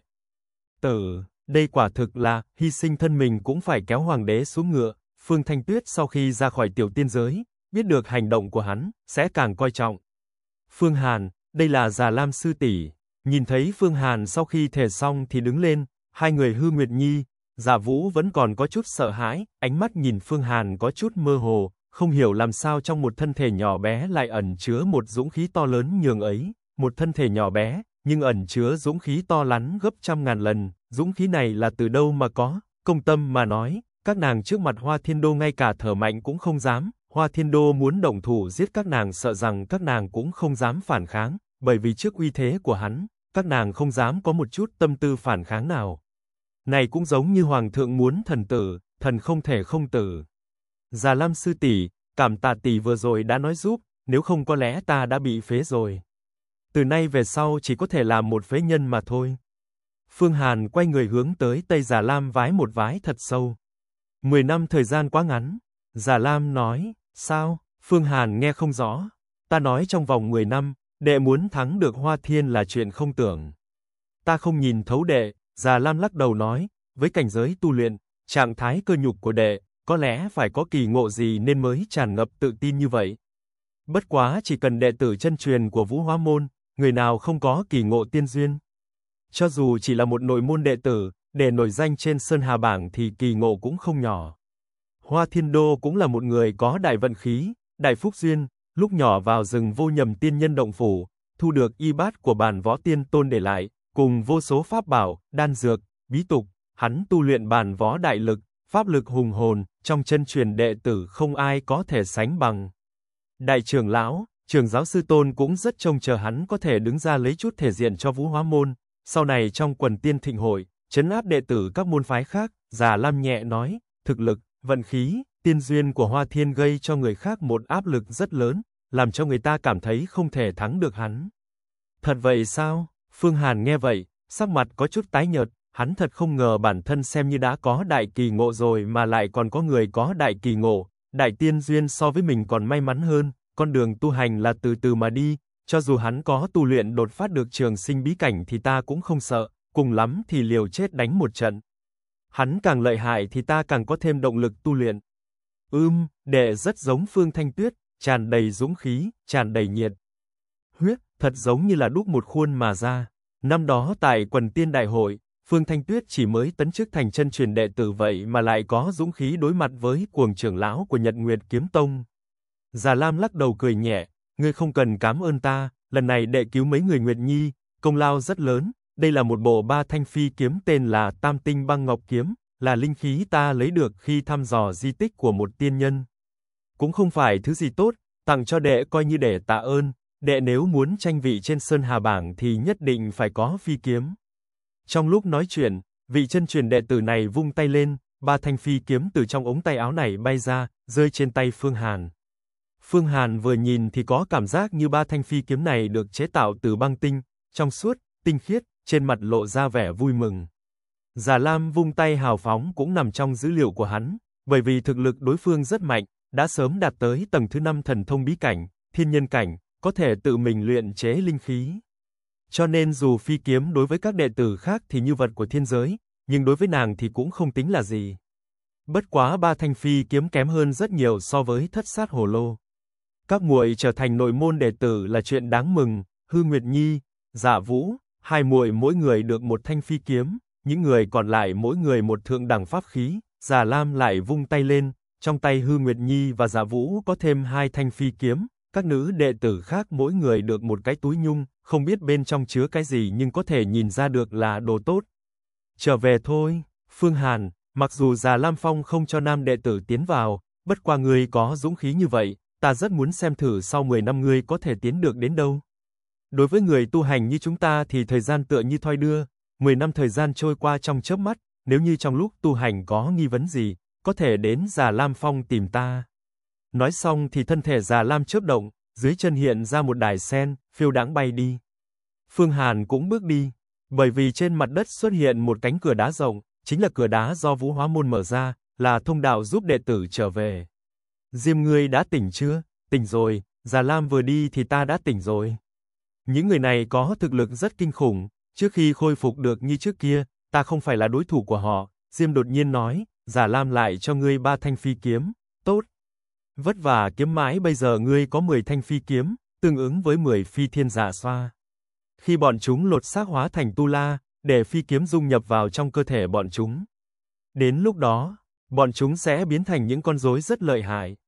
Tử, đây quả thực là hy sinh thân mình cũng phải kéo hoàng đế xuống ngựa. Phương Thanh Tuyết sau khi ra khỏi tiểu tiên giới, biết được hành động của hắn sẽ càng coi trọng. Phương Hàn, đây là Già Lam sư tỷ. Nhìn thấy Phương Hàn sau khi thể xong thì đứng lên, hai người Hư Nguyệt Nhi, Giả Vũ vẫn còn có chút sợ hãi, ánh mắt nhìn Phương Hàn có chút mơ hồ, không hiểu làm sao trong một thân thể nhỏ bé lại ẩn chứa một dũng khí to lớn nhường ấy, một thân thể nhỏ bé, nhưng ẩn chứa dũng khí to lắn gấp trăm ngàn lần, dũng khí này là từ đâu mà có, công tâm mà nói, các nàng trước mặt Hoa Thiên Đô ngay cả thở mạnh cũng không dám, Hoa Thiên Đô muốn động thủ giết các nàng sợ rằng các nàng cũng không dám phản kháng, bởi vì trước uy thế của hắn, các nàng không dám có một chút tâm tư phản kháng nào. Này cũng giống như Hoàng thượng muốn thần tử, thần không thể không tử. Già Lam sư tỷ, cảm tạ tỷ vừa rồi đã nói giúp, nếu không có lẽ ta đã bị phế rồi. Từ nay về sau chỉ có thể làm một phế nhân mà thôi. Phương Hàn quay người hướng tới Tây Già Lam vái một vái thật sâu. Mười năm thời gian quá ngắn, Già Lam nói, sao? Phương Hàn nghe không rõ, ta nói trong vòng 10 năm, đệ muốn thắng được Hoa Thiên là chuyện không tưởng. Ta không nhìn thấu đệ, Già Lam lắc đầu nói, với cảnh giới tu luyện, trạng thái cơ nhục của đệ, có lẽ phải có kỳ ngộ gì nên mới tràn ngập tự tin như vậy. Bất quá chỉ cần đệ tử chân truyền của Vũ Hóa môn, người nào không có kỳ ngộ tiên duyên. Cho dù chỉ là một nội môn đệ tử, để nổi danh trên Sơn Hà bảng thì kỳ ngộ cũng không nhỏ. Hoa Thiên Đô cũng là một người có đại vận khí, đại phúc duyên, lúc nhỏ vào rừng vô nhầm tiên nhân động phủ, thu được y bát của bản võ tiên tôn để lại, cùng vô số pháp bảo, đan dược, bí tục, hắn tu luyện bản võ đại lực, pháp lực hùng hồn, trong chân truyền đệ tử không ai có thể sánh bằng. Đại trưởng lão, trưởng giáo sư Tôn cũng rất trông chờ hắn có thể đứng ra lấy chút thể diện cho Vũ Hóa Môn, sau này trong quần tiên thịnh hội, chấn áp đệ tử các môn phái khác, già Lam nhẹ nói, thực lực, vận khí, tiên duyên của Hoa Thiên gây cho người khác một áp lực rất lớn, làm cho người ta cảm thấy không thể thắng được hắn. Thật vậy sao? Phương Hàn nghe vậy, sắc mặt có chút tái nhợt, hắn thật không ngờ bản thân xem như đã có đại kỳ ngộ rồi mà lại còn có người có đại kỳ ngộ, đại tiên duyên so với mình còn may mắn hơn, con đường tu hành là từ từ mà đi, cho dù hắn có tu luyện đột phát được trường sinh bí cảnh thì ta cũng không sợ, cùng lắm thì liều chết đánh một trận. Hắn càng lợi hại thì ta càng có thêm động lực tu luyện. Ưm, đệ rất giống Phương Thanh Tuyết, tràn đầy dũng khí, tràn đầy nhiệt. Huyết, thật giống như là đúc một khuôn mà ra. Năm đó tại quần tiên đại hội, Phương Thanh Tuyết chỉ mới tấn chức thành chân truyền đệ tử vậy mà lại có dũng khí đối mặt với cuồng trưởng lão của Nhật Nguyệt Kiếm Tông. Già Lam lắc đầu cười nhẹ, ngươi không cần cảm ơn ta, lần này đệ cứu mấy người Nguyệt Nhi, công lao rất lớn, đây là một bộ ba thanh phi kiếm tên là Tam Tinh Băng Ngọc Kiếm, là linh khí ta lấy được khi thăm dò di tích của một tiên nhân. Cũng không phải thứ gì tốt, tặng cho đệ coi như để tạ ơn, đệ nếu muốn tranh vị trên Sơn Hà Bảng thì nhất định phải có phi kiếm. Trong lúc nói chuyện, vị chân truyền đệ tử này vung tay lên, ba thanh phi kiếm từ trong ống tay áo này bay ra, rơi trên tay Phương Hàn. Phương Hàn vừa nhìn thì có cảm giác như ba thanh phi kiếm này được chế tạo từ băng tinh, trong suốt, tinh khiết, trên mặt lộ ra vẻ vui mừng. Già Lam vung tay hào phóng cũng nằm trong dữ liệu của hắn, bởi vì thực lực đối phương rất mạnh, đã sớm đạt tới tầng thứ 5 thần thông bí cảnh, thiên nhân cảnh, có thể tự mình luyện chế linh khí. Cho nên dù phi kiếm đối với các đệ tử khác thì như vật của thiên giới, nhưng đối với nàng thì cũng không tính là gì. Bất quá ba thanh phi kiếm kém hơn rất nhiều so với thất sát hồ lô. Các muội trở thành nội môn đệ tử là chuyện đáng mừng, Hư Nguyệt Nhi, Dạ Vũ, hai muội mỗi người được một thanh phi kiếm, những người còn lại mỗi người một thượng đẳng pháp khí, Già Lam lại vung tay lên, trong tay Hư Nguyệt Nhi và Dạ Vũ có thêm hai thanh phi kiếm, các nữ đệ tử khác mỗi người được một cái túi nhung, không biết bên trong chứa cái gì nhưng có thể nhìn ra được là đồ tốt. Trở về thôi, Phương Hàn, mặc dù già Lam Phong không cho nam đệ tử tiến vào, bất qua ngươi có dũng khí như vậy, ta rất muốn xem thử sau 10 năm ngươi có thể tiến được đến đâu. Đối với người tu hành như chúng ta thì thời gian tựa như thoi đưa, 10 năm thời gian trôi qua trong chớp mắt, nếu như trong lúc tu hành có nghi vấn gì, có thể đến Già Lam Phong tìm ta. Nói xong thì thân thể già Lam chớp động, dưới chân hiện ra một đài sen, phiêu đáng bay đi. Phương Hàn cũng bước đi, bởi vì trên mặt đất xuất hiện một cánh cửa đá rộng, chính là cửa đá do Vũ Hóa Môn mở ra, là thông đạo giúp đệ tử trở về. Diêm ngươi đã tỉnh chưa? Tỉnh rồi, Già Lam vừa đi thì ta đã tỉnh rồi. Những người này có thực lực rất kinh khủng, trước khi khôi phục được như trước kia, ta không phải là đối thủ của họ, Diêm đột nhiên nói, Già Lam lại cho ngươi ba thanh phi kiếm, tốt, Vất vả kiếm mãi bây giờ ngươi có 10 thanh phi kiếm, tương ứng với 10 phi thiên giả dạ xoa. Khi bọn chúng lột xác hóa thành tu la, để phi kiếm dung nhập vào trong cơ thể bọn chúng. Đến lúc đó, bọn chúng sẽ biến thành những con rối rất lợi hại.